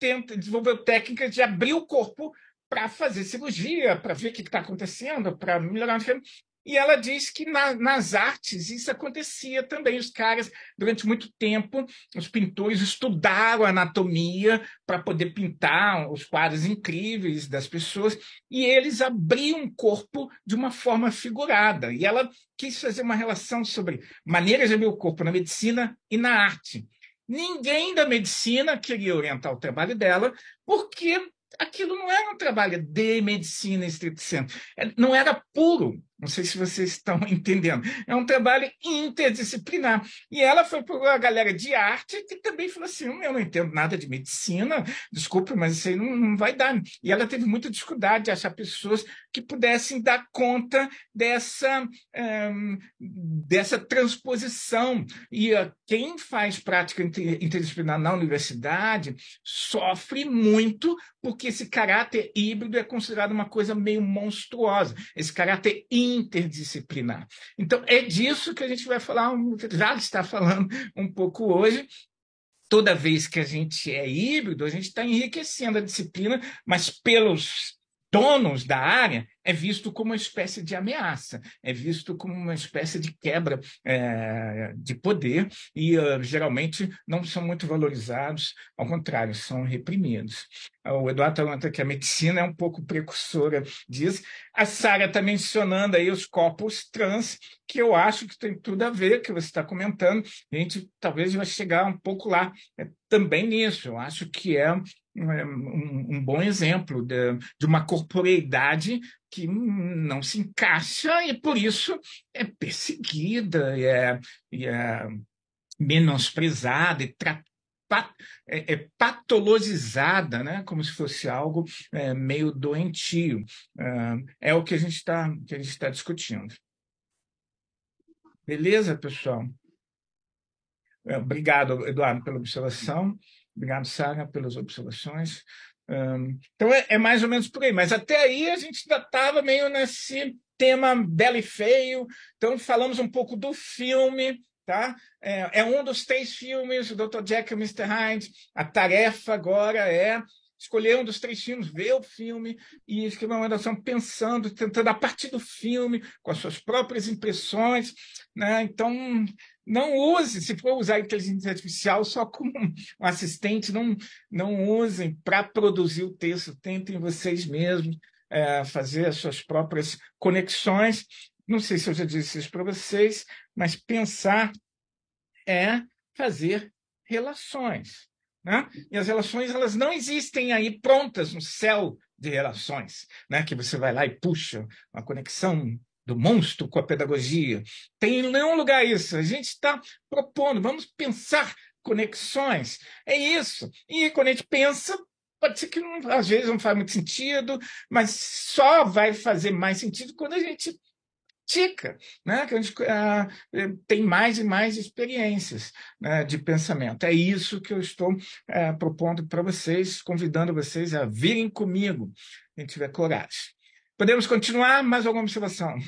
tenta, desenvolver técnicas de abrir o corpo para fazer cirurgia, para ver o que está acontecendo, para melhorar o fêmur. E ela diz que na, nas artes isso acontecia também. Os caras, durante muito tempo, os pintores estudaram anatomia para poder pintar os quadros incríveis das pessoas, e eles abriam o corpo de uma forma figurada. E ela quis fazer uma relação sobre maneiras de abrir o corpo na medicina e na arte. Ninguém da medicina queria orientar o trabalho dela, porque aquilo não era um trabalho de medicina estrito senso, é, não era puro. Não sei se vocês estão entendendo. É um trabalho interdisciplinar. E ela foi para a galera de arte, que também falou assim: hum, eu não entendo nada de medicina, desculpe, mas isso aí não, não vai dar. E ela teve muita dificuldade de achar pessoas que pudessem dar conta dessa, um, dessa transposição. E uh, quem faz prática interdisciplinar na universidade sofre muito, porque esse caráter híbrido é considerado uma coisa meio monstruosa. Esse caráter híbrido interdisciplinar. Então, é disso que a gente vai falar, já está falando um pouco hoje, toda vez que a gente é híbrido, a gente está enriquecendo a disciplina, mas pelos donos da área, é visto como uma espécie de ameaça, é visto como uma espécie de quebra é, de poder e uh, geralmente não são muito valorizados, ao contrário, são reprimidos. O Eduardo alanta que a é medicina é um pouco precursora disso. A Sara está mencionando aí os corpos trans, que eu acho que tem tudo a ver, que você está comentando. A gente talvez vai chegar um pouco lá é, também nisso. Eu acho que é é, um, bom exemplo de, de uma corporeidade que não se encaixa e, por isso, é perseguida, é, é menosprezada e tratada é, é, patologizada, né? como se fosse algo é, meio doentio. É, é, o que a gente está tá discutindo. Beleza, pessoal? É, obrigado, Eduardo, pela observação. Obrigado, Sara, pelas observações. Então é, é, mais ou menos por aí. Mas até aí a gente ainda estava meio nesse tema belo e feio. Então falamos um pouco do filme. Tá? É, é um dos três filmes, o Dr. Jack e o Mr. Hyde. A tarefa agora é escolher um dos três filmes, ver o filme e escrever uma redação pensando, tentando a partir do filme, com as suas próprias impressões. Né? Então, não use, se for usar inteligência artificial só como um assistente, não, não usem para produzir o texto. Tentem vocês mesmos é, fazer as suas próprias conexões. Não sei se eu já disse isso para vocês, mas pensar é fazer relações. Né? E as relações elas não existem aí prontas no céu de relações, né? que você vai lá e puxa uma conexão do monstro com a pedagogia. Tem em nenhum lugar isso. A gente está propondo, vamos pensar conexões. É isso. E quando a gente pensa, pode ser que às vezes não faz muito sentido, mas só vai fazer mais sentido quando a gente tica, né? que a gente ah, tem mais e mais experiências né, de pensamento. É isso que eu estou eh, propondo para vocês, convidando vocês a virem comigo, quem tiver coragem. Podemos continuar? Mais alguma observação?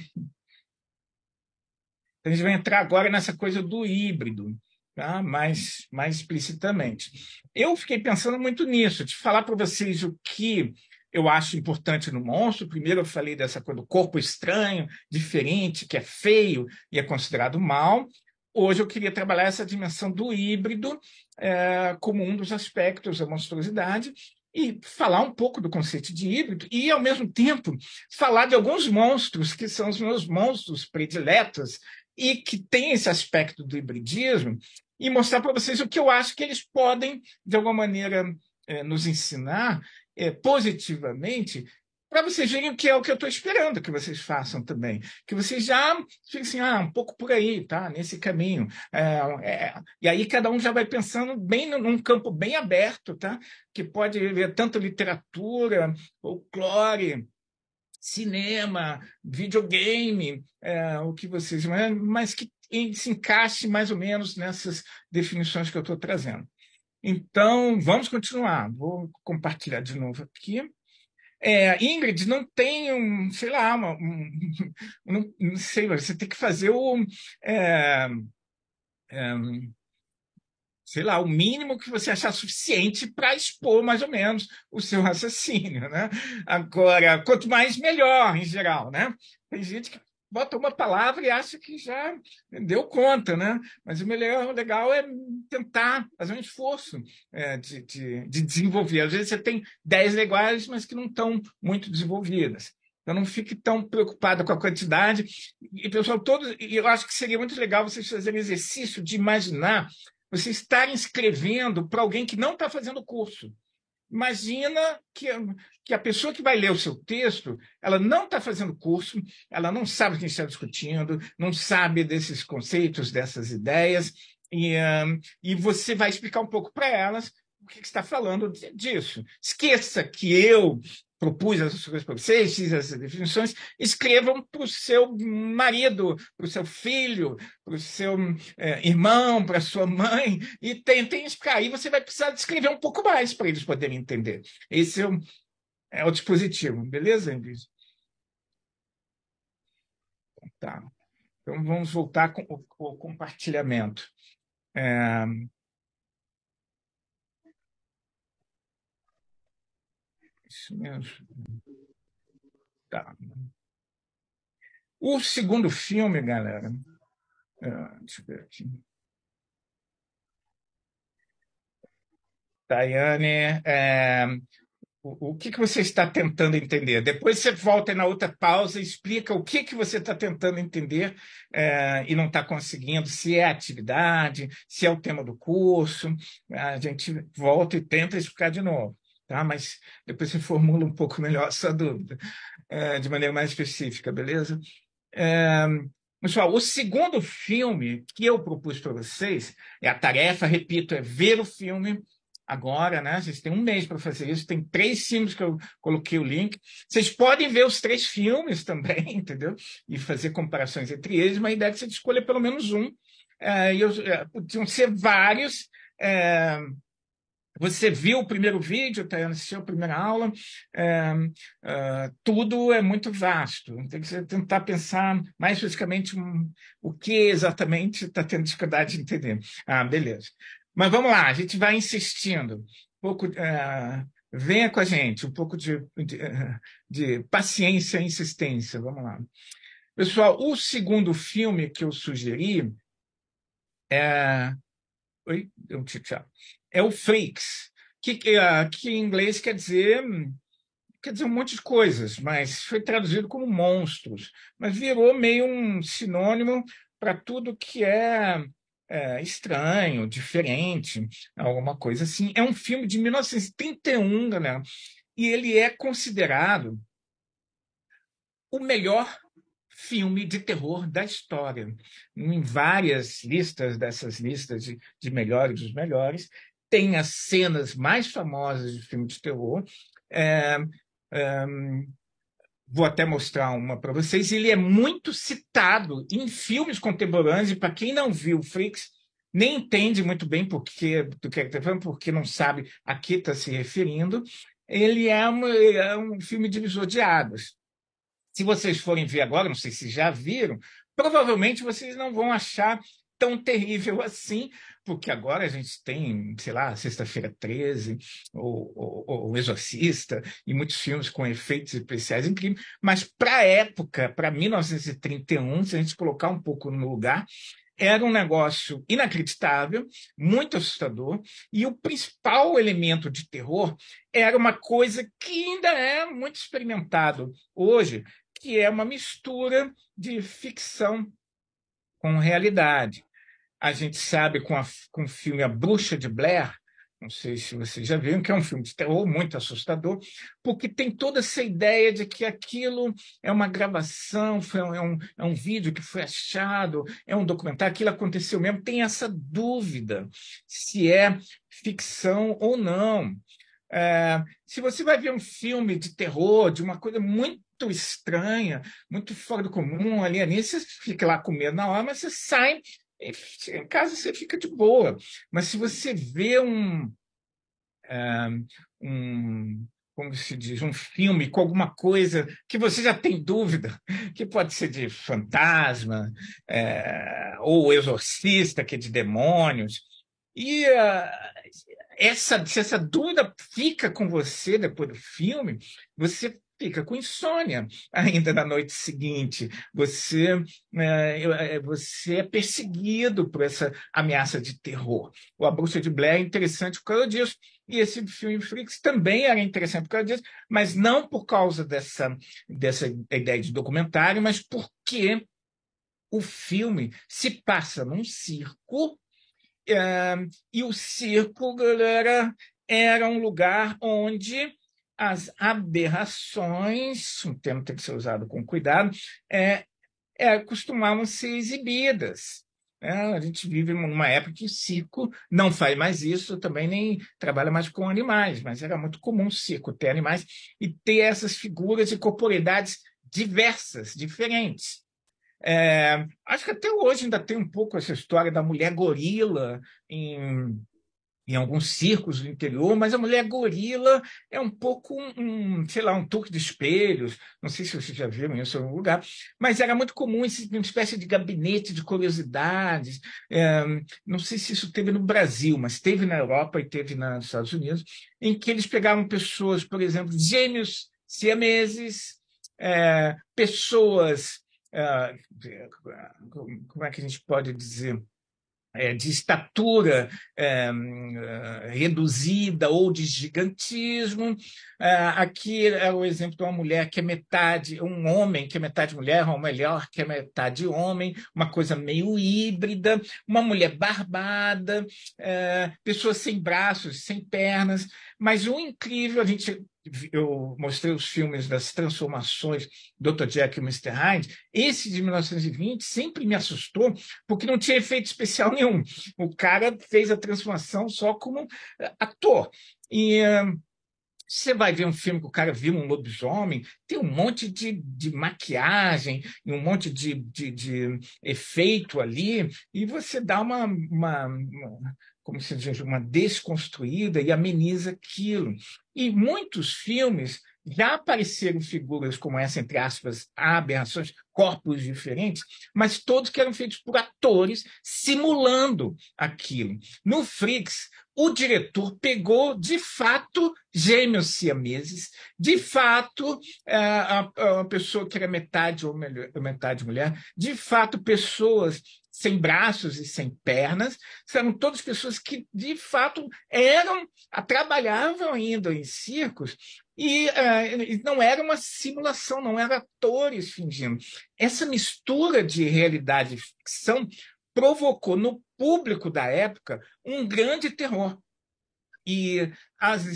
a gente vai entrar agora nessa coisa do híbrido, tá? mais, mais explicitamente. Eu fiquei pensando muito nisso, de falar para vocês o que eu acho importante no monstro. Primeiro, eu falei dessa coisa do corpo estranho, diferente, que é feio e é considerado mal. Hoje eu queria trabalhar essa dimensão do híbrido é, como um dos aspectos da monstruosidade e falar um pouco do conceito de híbrido e, ao mesmo tempo, falar de alguns monstros que são os meus monstros prediletos e que têm esse aspecto do hibridismo e mostrar para vocês o que eu acho que eles podem, de alguma maneira, eh, nos ensinar eh, positivamente para vocês verem o que é o que eu estou esperando que vocês façam também. Que vocês já fiquem assim, ah, um pouco por aí, tá? Nesse caminho. É, é, e aí cada um já vai pensando bem num campo bem aberto, tá? Que pode ver tanto literatura, folclore, cinema, videogame, é, o que vocês... Mas que se encaixe mais ou menos nessas definições que eu estou trazendo. Então, vamos continuar. Vou compartilhar de novo aqui é, Ingrid, não tem um, sei lá, uma, um, não, não, sei, você tem que fazer o. É, é, sei lá, o mínimo que você achar suficiente para expor mais ou menos o seu raciocínio, né? Agora, quanto mais melhor em geral, né? Tem gente que bota uma palavra e acha que já deu conta, né? Mas o melhor, o legal é tentar fazer um esforço é, de, de, de, desenvolver. Às vezes você tem 10 linguagens, mas que não estão muito desenvolvidas. Então não fique tão preocupado com a quantidade. E, pessoal, todos, eu acho que seria muito legal vocês fazerem exercício de imaginar vocês estarem escrevendo para alguém que não está fazendo curso. Imagina que, que a pessoa que vai ler o seu texto, ela não está fazendo curso, ela não sabe o que está discutindo, não sabe desses conceitos, dessas ideias, e, um, e você vai explicar um pouco para elas o que, que está falando disso. Esqueça que eu propus essas coisas para vocês, fiz essas definições, escrevam para o seu marido, para o seu filho, para o seu é, irmão, para a sua mãe, e tentem explicar. Aí você vai precisar escrever um pouco mais para eles poderem entender. Esse é o, é o dispositivo, beleza, Ingrid? Então tá. Então, vamos voltar com o, o compartilhamento. É... isso mesmo. Tá. O segundo filme, galera. Ah, deixa eu ver aqui. Daiane, é, o, o que, que você está tentando entender? Depois você volta na outra pausa e explica o que, que você está tentando entender é, e não está conseguindo, se é atividade, se é o tema do curso. A gente volta e tenta explicar de novo tá? Mas depois você formula um pouco melhor a sua dúvida, é, de maneira mais específica, beleza? É, pessoal, o segundo filme que eu propus para vocês é a tarefa, repito, é ver o filme agora, né? Vocês têm um mês para fazer isso. Tem três filmes que eu coloquei o link. Vocês podem ver os três filmes também, entendeu? E fazer comparações entre eles, mas a ideia é que você escolha pelo menos um. É, e eu, é, podiam ser vários. É, você viu o primeiro vídeo, tá, assistiu a primeira aula, é, é, tudo é muito vasto. Tem que tentar pensar mais fisicamente um, o que exatamente está tendo dificuldade de entender. Ah, beleza. Mas vamos lá, a gente vai insistindo. Um pouco, é, venha com a gente, um pouco de, de, é, de paciência e insistência. Vamos lá. Pessoal, o segundo filme que eu sugeri é. Oi, deu um tchau é o freaks, que, que, ah, que em inglês quer dizer quer dizer um monte de coisas, mas foi traduzido como monstros, mas virou meio um sinônimo para tudo que é, é, estranho, diferente, alguma coisa assim. É um filme de 1931, galera, e ele é considerado o melhor filme de terror da história. Em várias listas dessas listas de, de melhores dos melhores, tem as cenas mais famosas de filme de terror. É, é, vou até mostrar uma para vocês. Ele é muito citado em filmes contemporâneos, e para quem não viu Freaks, nem entende muito bem porque, do que é que está falando, porque não sabe a que está se referindo. Ele é, é um filme de águas. Se vocês forem ver agora, não sei se já viram, provavelmente vocês não vão achar tão terrível assim, porque agora a gente tem, sei lá, Sexta-feira 13, ou O Exorcista, e muitos filmes com efeitos especiais incríveis, mas para a época, para 1931, se a gente colocar um pouco no lugar, era um negócio inacreditável, muito assustador, e o principal elemento de terror era uma coisa que ainda é muito experimentado hoje, que é uma mistura de ficção com realidade a gente sabe com, a, com o filme A Bruxa de Blair, não sei se vocês já viram, que é um filme de terror muito assustador, porque tem toda essa ideia de que aquilo é uma gravação, foi um, é, um, é um vídeo que foi achado, é um documentário, aquilo aconteceu mesmo. Tem essa dúvida se é ficção ou não. É, se você vai ver um filme de terror, de uma coisa muito estranha, muito fora do comum, alienígena, você fica lá com medo na hora, mas você sai em é, é, casa você fica de boa. Mas se você vê um, ah, um como se diz, um filme com alguma coisa que você já tem dúvida, que pode ser de fantasma, é, ou exorcista, que é de demônios. E ah, essa, se essa dúvida fica com você depois do filme, você fica com insônia ainda na noite seguinte. Você né, é, é, você é perseguido por essa ameaça de terror. O A Bruxa de Blair é interessante por causa disso. E esse filme Freaks também era interessante por causa disso, mas não por causa dessa, dessa ideia de documentário, mas porque o filme se passa num circo é, e o circo, galera, era um lugar onde as aberrações, o termo tem que ser usado com cuidado, é, é, costumavam ser exibidas. Né? a gente vive numa época que o circo não faz mais isso, também nem trabalha mais com animais, mas era muito comum o circo ter animais e ter essas figuras e corporidades diversas, diferentes. É, acho que até hoje ainda tem um pouco essa história da mulher gorila em em alguns circos do interior, mas a mulher gorila é um pouco um, um sei lá, um toque de espelhos, não sei se vocês já viram isso em algum lugar, mas era muito comum esse, uma espécie de gabinete de curiosidades, é, não sei se isso teve no Brasil, mas teve na Europa e teve nos Estados Unidos, em que eles pegavam pessoas, por exemplo, gêmeos siameses, é, pessoas, é, como é que a gente pode dizer, é, de estatura é, hum, é, reduzida ou de gigantismo. É, aqui é o exemplo de uma mulher que é metade, um homem que é metade mulher, ou melhor, que é metade homem, uma coisa meio híbrida, uma mulher barbada, é, pessoas sem braços, sem pernas. Mas o incrível, a gente eu mostrei os filmes das transformações Dr. Jack e Mr. Hyde, esse de 1920 sempre me assustou, porque não tinha efeito especial nenhum. O cara fez a transformação só como eh, ator. E eh, você vai ver um filme que o cara viu um lobisomem, tem um monte de, de maquiagem e um monte de, de, de efeito ali, e você dá uma, uma como se diz, uma desconstruída e ameniza aquilo. E muitos filmes já apareceram figuras como essa, entre aspas, aberrações, corpos diferentes, mas todos que eram feitos por atores simulando aquilo. No Freaks, o diretor pegou, de fato, gêmeos siameses, de fato, uma eh, pessoa que era metade ou melhor, metade mulher, de fato, pessoas sem braços e sem pernas, eram todas pessoas que, de fato, eram trabalhavam ainda em circos e uh, não era uma simulação, não eram atores fingindo. Essa mistura de realidade e ficção provocou no público da época um grande terror. E as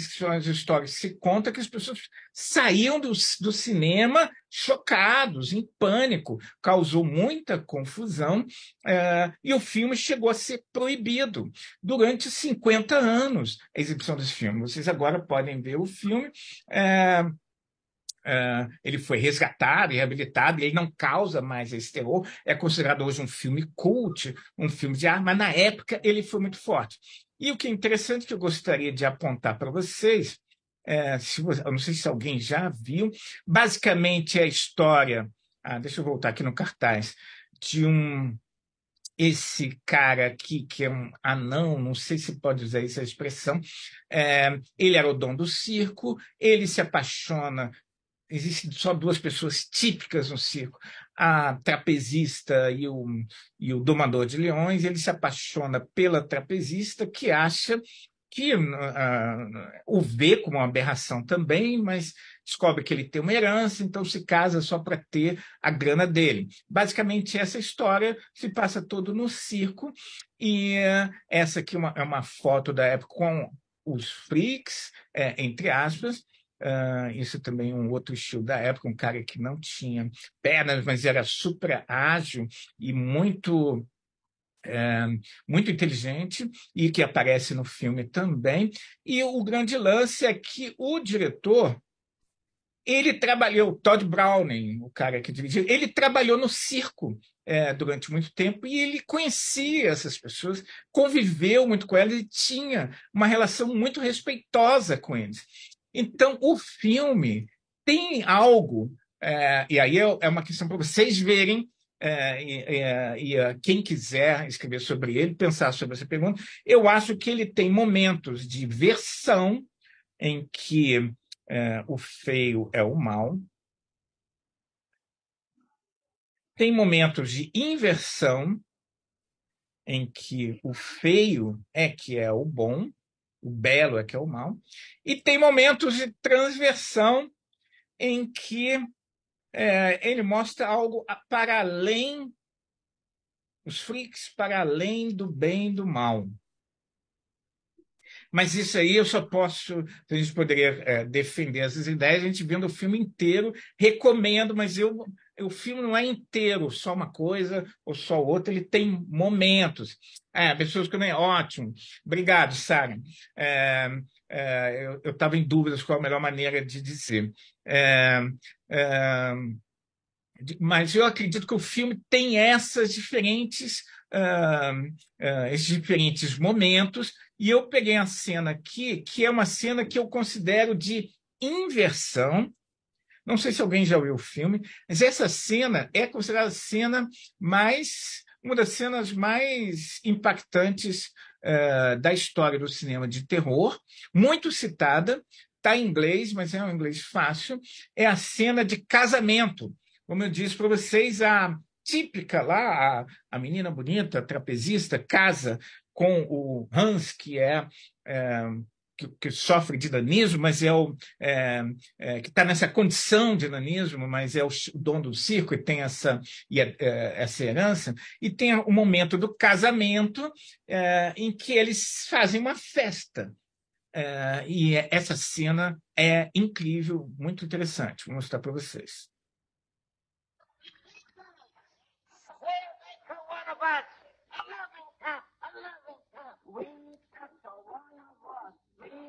histórias se conta que as pessoas saíam do, do cinema chocados, em pânico, causou muita confusão eh, e o filme chegou a ser proibido durante 50 anos a exibição desse filme. Vocês agora podem ver o filme. Uh, ele foi resgatado e reabilitado, e ele não causa mais esse terror. É considerado hoje um filme cult, um filme de arma. Na época, ele foi muito forte. E o que é interessante que eu gostaria de apontar para vocês, é, se você, eu não sei se alguém já viu, basicamente é a história. Ah, deixa eu voltar aqui no cartaz de um esse cara aqui, que é um anão, não sei se pode usar essa expressão, é, ele era o dono do circo, ele se apaixona. Existem só duas pessoas típicas no circo: a trapezista e o, e o domador de leões, ele se apaixona pela trapezista que acha que uh, o vê como uma aberração também, mas descobre que ele tem uma herança, então se casa só para ter a grana dele. Basicamente, essa história se passa todo no circo, e uh, essa aqui é uma, é uma foto da época com os freaks, é, entre aspas, Uh, isso também é um outro estilo da época, um cara que não tinha pernas, mas era super ágil e muito é, muito inteligente e que aparece no filme também. E o grande lance é que o diretor ele trabalhou, Todd Browning, o cara que dirigiu, ele trabalhou no circo é, durante muito tempo e ele conhecia essas pessoas, conviveu muito com elas e tinha uma relação muito respeitosa com eles. Então, o filme tem algo, é, e aí é, é uma questão para vocês verem, é, e, é, e é, quem quiser escrever sobre ele, pensar sobre essa pergunta, eu acho que ele tem momentos de versão em que o feio é o mal, tem momentos de inversão em que o feio é que é o bom o belo é que é o mal, e tem momentos de transversão em que é, ele mostra algo para além, os freaks para além do bem e do mal. Mas isso aí eu só posso, a gente poderia é, defender essas ideias, a gente vendo o filme inteiro, recomendo, mas eu o filme não é inteiro, só uma coisa ou só outra, ele tem momentos. É, pessoas que nem, ótimo, obrigado, Sara. É, é, eu estava em dúvidas qual a melhor maneira de dizer. É, é, mas eu acredito que o filme tem essas diferentes, ah, ah, esses diferentes momentos, e eu peguei a cena aqui, que é uma cena que eu considero de inversão, não sei se alguém já viu o filme, mas essa cena é considerada a cena mais uma das cenas mais impactantes uh, da história do cinema de terror, muito citada, está em inglês, mas é um inglês fácil, é a cena de casamento. Como eu disse para vocês, a típica lá, a, a menina bonita, a trapezista, casa com o Hans, que é, é que, que sofre de danismo, mas é o é, é, que está nessa condição de danismo, mas é o, dono do circo e tem essa, e é, é, essa herança, e tem o momento do casamento é, em que eles fazem uma festa. É, e essa cena é incrível, muito interessante. Vou mostrar para vocês.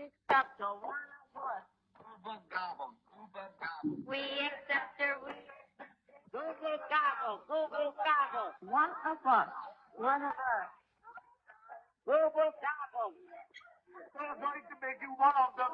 accept the word of us. Uber gobble, uber gobble. We accept the word. Google gobble, Google gobble. One of us, one of us. Google gobble. I'd going to make you one of them.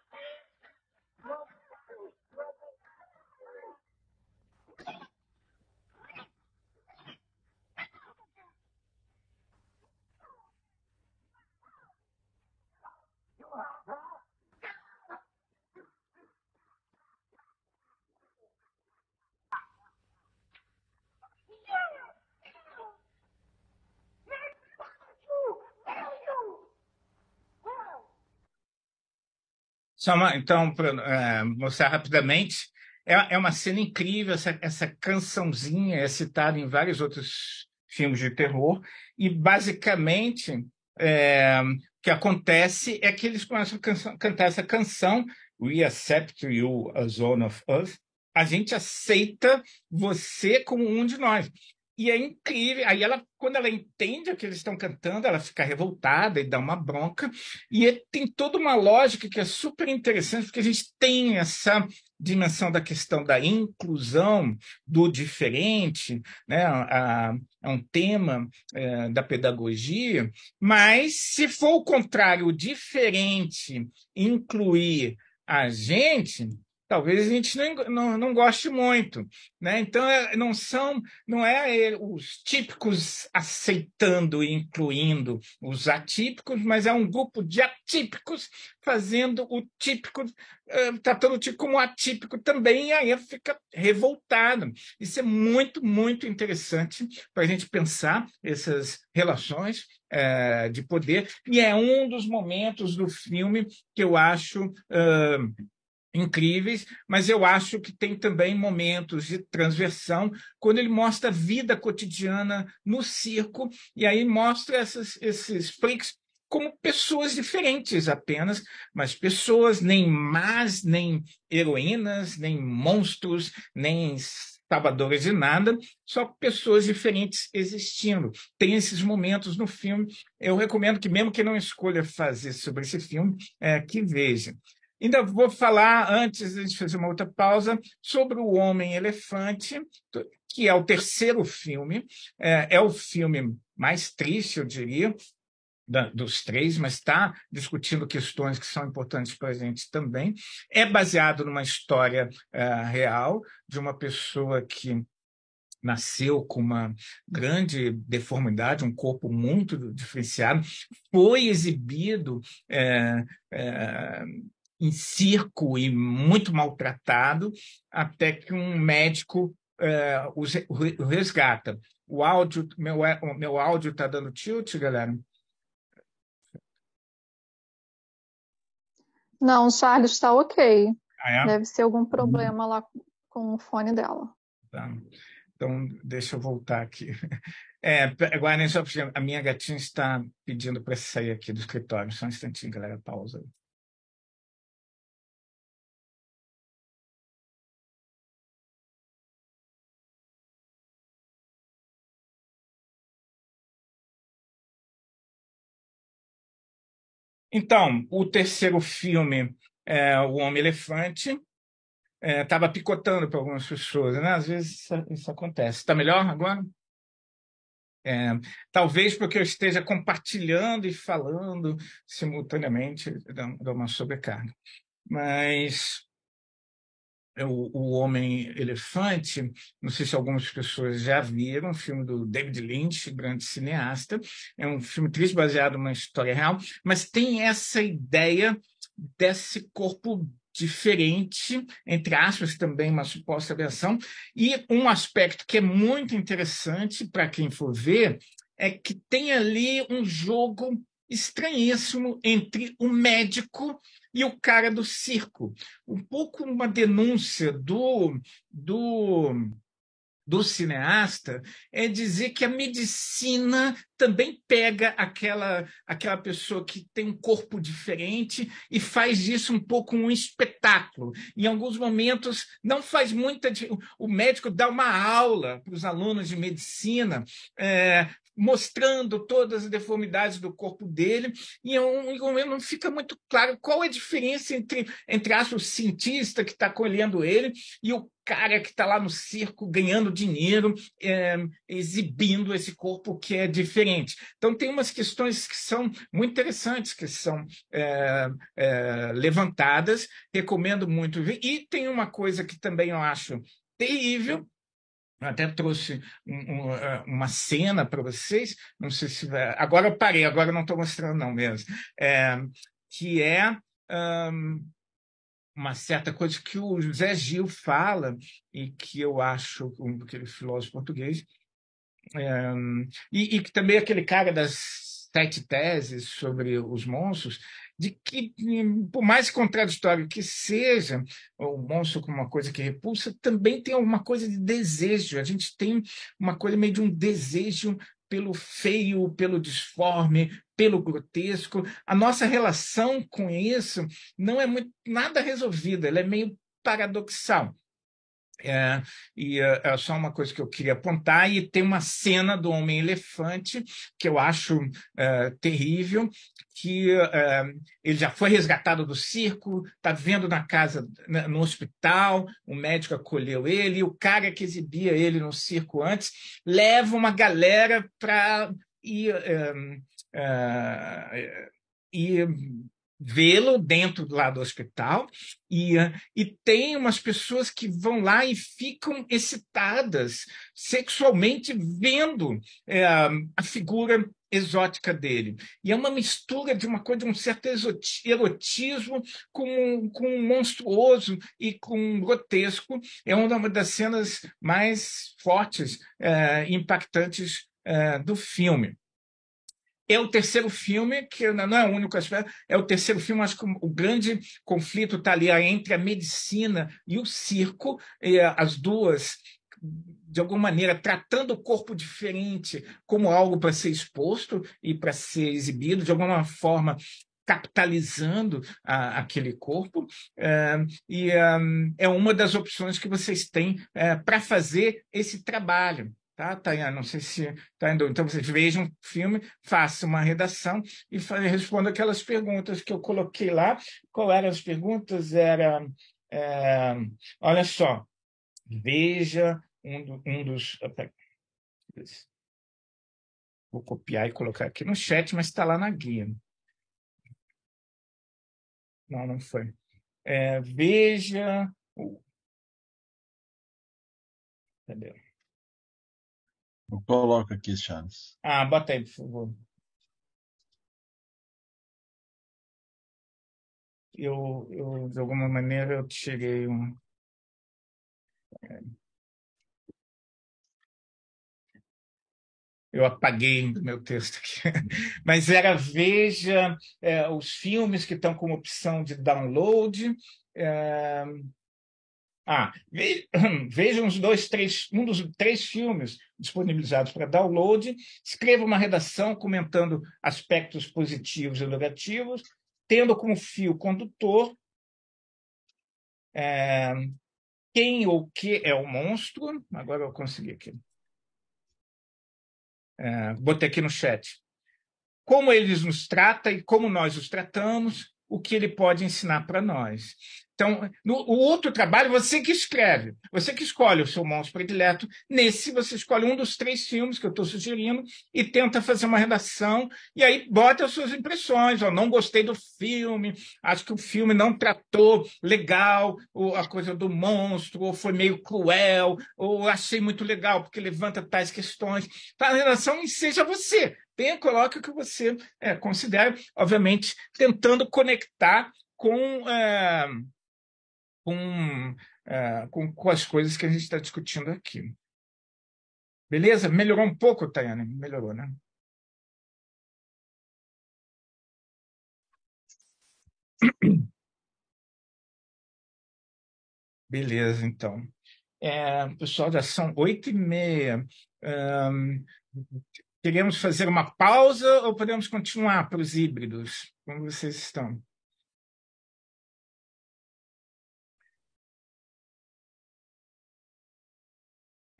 Só uma, então, para é, mostrar rapidamente, é, é, uma cena incrível, essa, essa cançãozinha é citada em vários outros filmes de terror, e basicamente é, o que acontece é que eles começam a canção, cantar essa canção, We accept you as one of us, a gente aceita você como um de nós. E é incrível. Aí ela, quando ela entende o que eles estão cantando, ela fica revoltada e dá uma bronca. E é, tem toda uma lógica que é super interessante, porque a gente tem essa dimensão da questão da inclusão do diferente, né? A, é um tema é, da pedagogia, mas se for o contrário, o diferente incluir a gente, talvez a gente não, não, não goste muito. Né? Então, é, não são, não é, é os típicos aceitando e incluindo os atípicos, mas é um grupo de atípicos fazendo o típico, eh, tratando o típico como atípico também, e aí fica revoltado. Isso é muito, muito interessante para a gente pensar essas relações eh, de poder, e é um dos momentos do filme que eu acho. Uh, incríveis, mas eu acho que tem também momentos de transversão, quando ele mostra a vida cotidiana no circo, e aí mostra essas, esses freaks como pessoas diferentes apenas, mas pessoas nem más, nem heroínas, nem monstros, nem salvadores de nada, só pessoas diferentes existindo. Tem esses momentos no filme. Eu recomendo que, mesmo que não escolha fazer sobre esse filme, é, que veja. Ainda vou falar, antes de fazer uma outra pausa, sobre o Homem-Elefante, que é o terceiro filme, é, é o filme mais triste, eu diria, dos três, mas está discutindo questões que são importantes para a gente também. É baseado numa história é, real de uma pessoa que nasceu com uma grande deformidade, um corpo muito diferenciado, foi exibido é, é, em circo e muito maltratado, até que um médico uh, o resgata. O áudio, meu, é, meu áudio está dando tilt, galera? Não, o Charles está ok. Ah, é? Deve ser algum uhum. problema lá com o fone dela. Tá. Então, deixa eu voltar aqui. É, só a minha gatinha está pedindo para sair aqui do escritório. Só um instantinho, galera, pausa. Então, o terceiro filme é O Homem-Elefante. Estava é, picotando para algumas pessoas, né? Às vezes isso, isso acontece. Está melhor agora? É, talvez porque eu esteja compartilhando e falando simultaneamente, dá, dá uma sobrecarga. Mas é o, o Homem Elefante, não sei se algumas pessoas já viram, filme do David Lynch, grande cineasta. É um filme triste baseado numa história real, mas tem essa ideia desse corpo diferente, entre aspas, também uma suposta versão. E um aspecto que é muito interessante para quem for ver é que tem ali um jogo estranhíssimo entre o médico e o cara do circo. Um pouco uma denúncia do, do, do cineasta é dizer que a medicina também pega aquela, aquela pessoa que tem um corpo diferente e faz disso um pouco um espetáculo. Em alguns momentos, não faz muita. O médico dá uma aula para os alunos de medicina, é, mostrando todas as deformidades do corpo dele, e é um, não fica muito claro qual é a diferença entre, entre aspas, o cientista que está colhendo ele e o cara que está lá no circo ganhando dinheiro, é, exibindo esse corpo que é diferente. Então, tem umas questões que são muito interessantes, que são é, é, levantadas, recomendo muito. ver E tem uma coisa que também eu acho terrível, até trouxe um, um, ah, uma cena para vocês, não sei se vai... agora eu parei, agora não estou mostrando não mesmo, é, que é um, uma certa coisa que o José Gil fala e que eu acho aquele filósofo português é, e, e que também é aquele cara das sete teses sobre os monstros, de que, por mais contraditório que seja, o monstro como uma coisa que repulsa, também tem alguma coisa de desejo. A gente tem uma coisa meio de um desejo pelo feio, pelo disforme, pelo grotesco. A nossa relação com isso não é muito, nada resolvida, ela é meio paradoxal. É, e é, é só uma coisa que eu queria apontar, e tem uma cena do Homem-Elefante que eu acho é, terrível, que é, ele já foi resgatado do circo, está vendo na casa, né, no hospital, o médico acolheu ele, e o cara que exibia ele no circo antes leva uma galera para ir... e é, é, vê-lo dentro lá do hospital e, e tem umas pessoas que vão lá e ficam excitadas sexualmente vendo é, a figura exótica dele. E é uma mistura de uma coisa, de um certo erotismo com, com um monstruoso e com um grotesco. É uma das cenas mais fortes, é, impactantes é, do filme é o terceiro filme, que não é, é o único aspecto, é, é o terceiro filme, acho que o grande conflito está ali é entre a medicina e o circo, e as duas de alguma maneira, tratando o corpo diferente como algo para ser exposto e para ser exibido, de alguma forma capitalizando a, aquele corpo. É, e é, é uma das opções que vocês têm é, para fazer esse trabalho. Tá, Tayana? Tá ah, não sei se tá indo. Então, vocês vejam o filme, façam uma redação e respondam aquelas perguntas que eu coloquei lá. Qual eram as perguntas? Era, é, olha só, veja um, do, um dos... Vou copiar e colocar aqui no chat, mas está lá na guia. Não, não foi. É, veja... Entendeu? Eu coloco aqui, Charles. Ah, bota aí, por favor. Eu, eu de alguma maneira, eu cheguei um. É, eu apaguei do meu texto aqui, mas era veja é, os filmes que estão com opção de download, é, ah, vejam os dois, três, um dos três filmes disponibilizados para download, escreva uma redação comentando aspectos positivos e negativos, tendo como fio condutor é, quem ou que é o monstro. Agora eu consegui aqui. É, botei aqui no chat. Como eles nos trata e como nós os tratamos, o que ele pode ensinar para nós. Então, no, o outro trabalho, você que escreve, você que escolhe o seu monstro predileto. Nesse, você escolhe um dos três filmes que eu estou sugerindo e tenta fazer uma redação. E aí bota as suas impressões. Ó, não gostei do filme, acho que o filme não tratou legal ou a coisa do monstro, ou foi meio cruel, ou achei muito legal porque levanta tais questões. Tá, a redação e seja você. Tenha, coloque o que você é, considera, obviamente, tentando conectar com. É com, é, com, com as coisas que a gente está discutindo aqui. Beleza? Melhorou um pouco, Tayane? Melhorou, né? Beleza, então. É, pessoal, já são oito e meia. Um, queremos fazer uma pausa ou podemos continuar para os híbridos? Como vocês estão?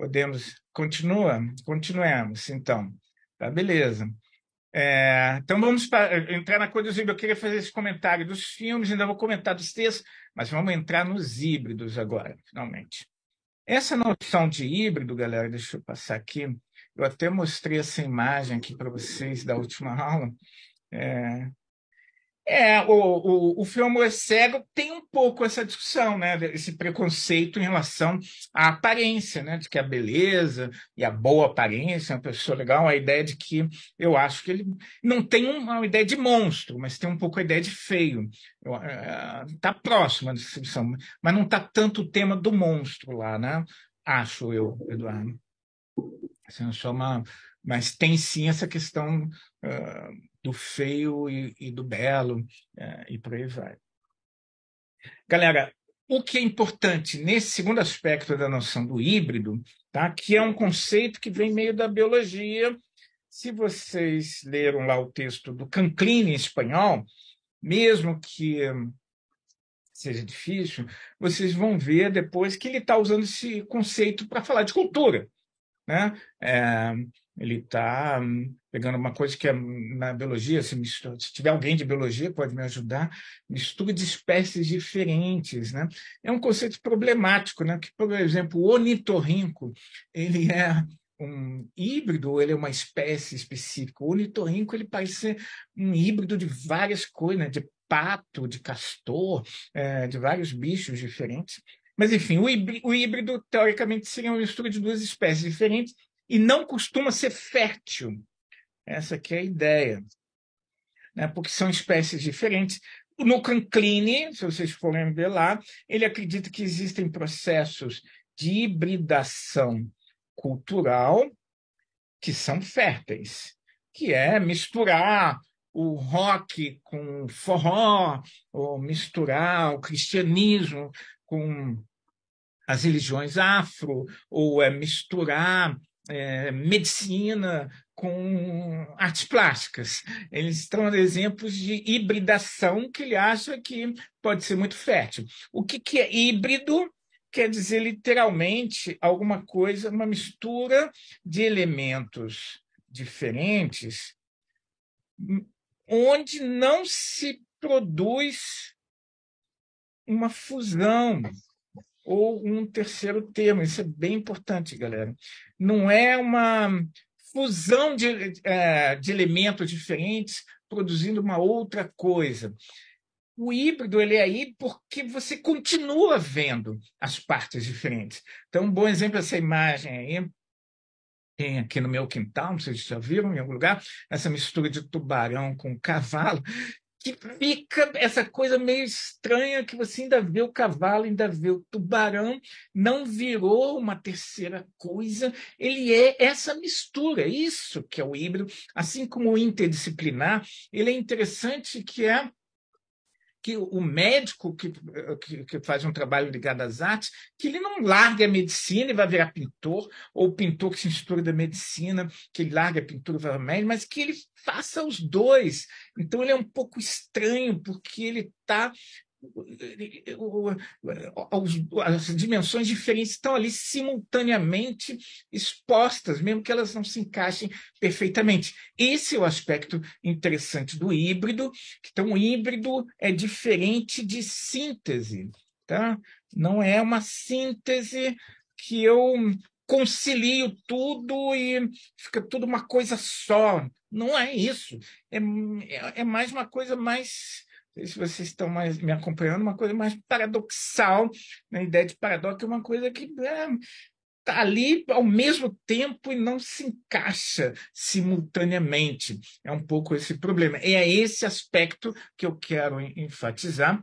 Podemos. Continua? Continuemos, então. Tá, beleza. É, então vamos eh, entrar na cor dos híbridos. Eu queria fazer esse comentário dos filmes, ainda vou comentar dos textos, mas vamos entrar nos híbridos agora, finalmente. Essa noção de híbrido, galera, deixa eu passar aqui. Eu até mostrei essa imagem aqui para vocês da última aula. É, é, o, o, o filme é cego tem um pouco essa discussão, né? Esse preconceito em relação à aparência, né? De que a beleza e a boa aparência, é uma pessoa legal, a ideia de que eu acho que ele não tem uma ideia de monstro, mas tem um pouco a ideia de feio. Está é, próxima a descrição, mas não está tanto o tema do monstro lá, né? Acho eu, Eduardo. Assim, só uma, mas tem sim essa questão uh, do feio e, e do belo, é, e por aí vai. Galera, o que é importante nesse segundo aspecto da noção do híbrido, tá? que é um conceito que vem meio da biologia. Se vocês leram lá o texto do Canclini em espanhol, mesmo que seja difícil, vocês vão ver depois que ele está usando esse conceito para falar de cultura. Né? É, ele está hum, pegando uma coisa que é hum, na biologia, se, mistura, se tiver alguém de biologia pode me ajudar, mistura de espécies diferentes. Né? É um conceito problemático, né? que, por exemplo, o onitorrinco, ele é um híbrido, ele é uma espécie específica. O onitorrinco ele parece ser um híbrido de várias coisas, né? de pato, de castor, é, de vários bichos diferentes. Mas, enfim, o híbrido, teoricamente, seria uma mistura de duas espécies diferentes e não costuma ser fértil. Essa que é a ideia. Né? Porque são espécies diferentes. No Cancline, se vocês forem ver lá, ele acredita que existem processos de hibridação cultural que são férteis, que é misturar o rock com o forró, ou misturar o cristianismo com as religiões afro, ou é misturar é, medicina, com artes plásticas. Eles estão exemplos de hibridação que ele acha que pode ser muito fértil. O que, que é híbrido? Quer dizer, literalmente, alguma coisa, uma mistura de elementos diferentes, onde não se produz uma fusão, ou um terceiro termo. Isso é bem importante, galera. Não é uma fusão de, é, de elementos diferentes produzindo uma outra coisa. O híbrido ele é aí porque você continua vendo as partes diferentes. Então, um bom exemplo é essa imagem aí. Tem aqui no meu quintal, não sei se já viram em algum lugar, essa mistura de tubarão com cavalo que fica essa coisa meio estranha que você ainda vê o cavalo, ainda vê o tubarão, não virou uma terceira coisa, ele é essa mistura, isso que é o híbrido, assim como o interdisciplinar, ele é interessante que é que o médico que, eh, que, que, faz um trabalho ligado às artes, que ele não larga a medicina e vai virar pintor, ou o pintor que se mistura da medicina, que ele larga a pintura e vai médico, mas que ele faça os dois. Então ele é um pouco estranho, porque ele está as dimensões diferentes estão ali simultaneamente expostas, mesmo que elas não se encaixem perfeitamente. Esse é o aspecto interessante do híbrido. Então, o híbrido é diferente de síntese, tá? Não é uma síntese que eu concilio tudo e fica tudo uma coisa só. Não é isso. É, é, é mais uma coisa mais sei se vocês estão mais me acompanhando, uma coisa mais paradoxal, na né? ideia de paradoxo é uma coisa que está né, é, ali ao mesmo tempo e não se encaixa simultaneamente. É um pouco esse problema. E é esse aspecto que eu quero enfatizar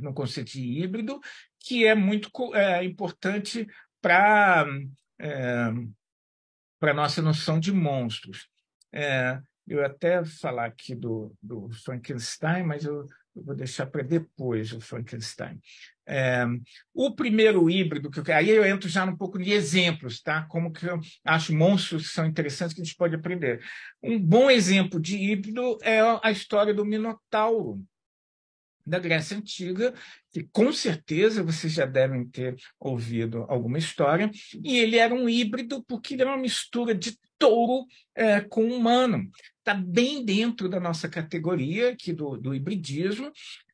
no conceito de híbrido, que é muito é, importante para é, para nossa noção de monstros. É, eu até falar aqui do, do Frankenstein, mas eu, eu vou deixar para depois o Frankenstein. É, o primeiro híbrido, que eu, aí eu entro já um pouco de exemplos, tá? Como que eu acho monstros que são interessantes que a gente pode aprender. Um bom exemplo de híbrido é a história do Minotauro, da Grécia Antiga, que com certeza vocês já devem ter ouvido alguma história, e ele era um híbrido porque ele era uma mistura de touro é, com humano. Está bem dentro da nossa categoria aqui do, do hibridismo.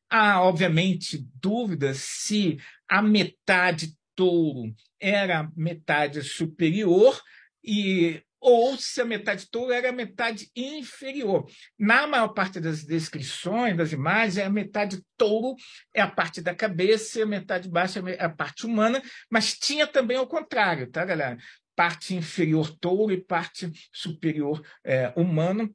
Há, obviamente, dúvidas se a metade touro era metade superior, e ou se a metade tola era a metade inferior. Na maior parte das descrições, das imagens, é a metade touro é a parte da cabeça e a metade baixa é a é parte humana, mas tinha também o contrário, tá, galera? Parte inferior touro e parte superior é, humano.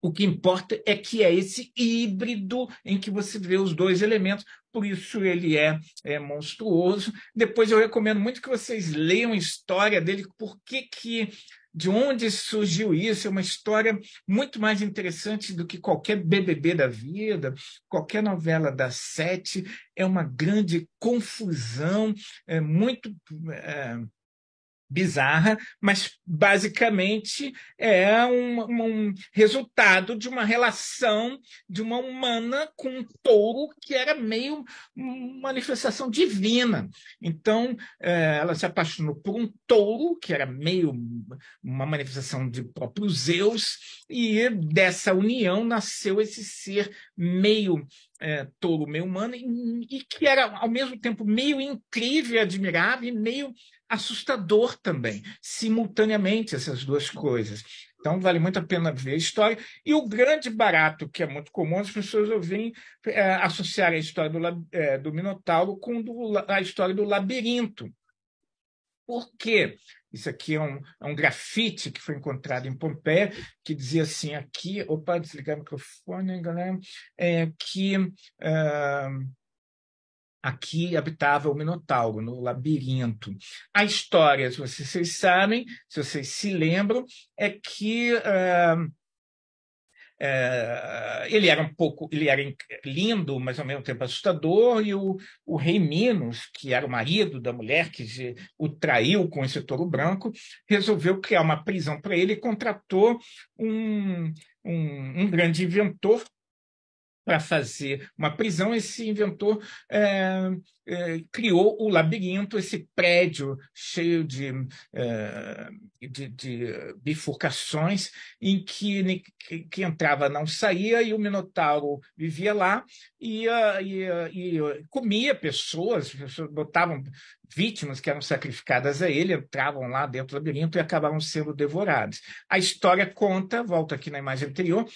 O que importa é que é esse híbrido em que você vê os dois elementos, por isso ele é, é, monstruoso. Depois eu recomendo muito que vocês leiam a história dele, por que que de onde surgiu isso, é uma história muito mais interessante do que qualquer BBB da vida, qualquer novela das sete, é uma grande confusão, é muito é, bizarra, mas basicamente é um, um, resultado de uma relação de uma humana com um touro que era meio uma manifestação divina. Então, é, ela se apaixonou por um touro, que era meio uma manifestação de próprio Zeus, e dessa união nasceu esse ser meio é, touro, meio humano, e, e, que era, ao mesmo tempo, meio incrível, admirável e meio assustador também, simultaneamente essas duas coisas. Então, vale muito a pena ver a história. E o grande barato, que é muito comum, as pessoas ouvirem é, eh, associar a história do, é, do Minotauro com do, a história do labirinto. Por quê? Isso aqui é um, é um grafite que foi encontrado em Pompeia, que dizia assim aqui... Opa, desligar o microfone, galera. É, que... Uh, Aqui habitava o Minotauro, no labirinto. A história, se vocês, sabem, se vocês se lembram, é que uh, uh, ele era um pouco, ele era lindo, mas ao mesmo tempo assustador, e o, o rei Minos, que era o marido da mulher que o traiu com esse touro branco, resolveu criar uma prisão para ele e contratou um, um, um grande inventor para fazer uma prisão, esse inventor é, é, criou o labirinto, esse prédio cheio de, é, de, de, bifurcações, em que, que, que, entrava não saía, e o Minotauro vivia lá e, ah, e, ah, e comia pessoas, pessoas, botavam vítimas que eram sacrificadas a ele, entravam lá dentro do labirinto e acabavam sendo devoradas. A história conta, volta aqui na imagem anterior,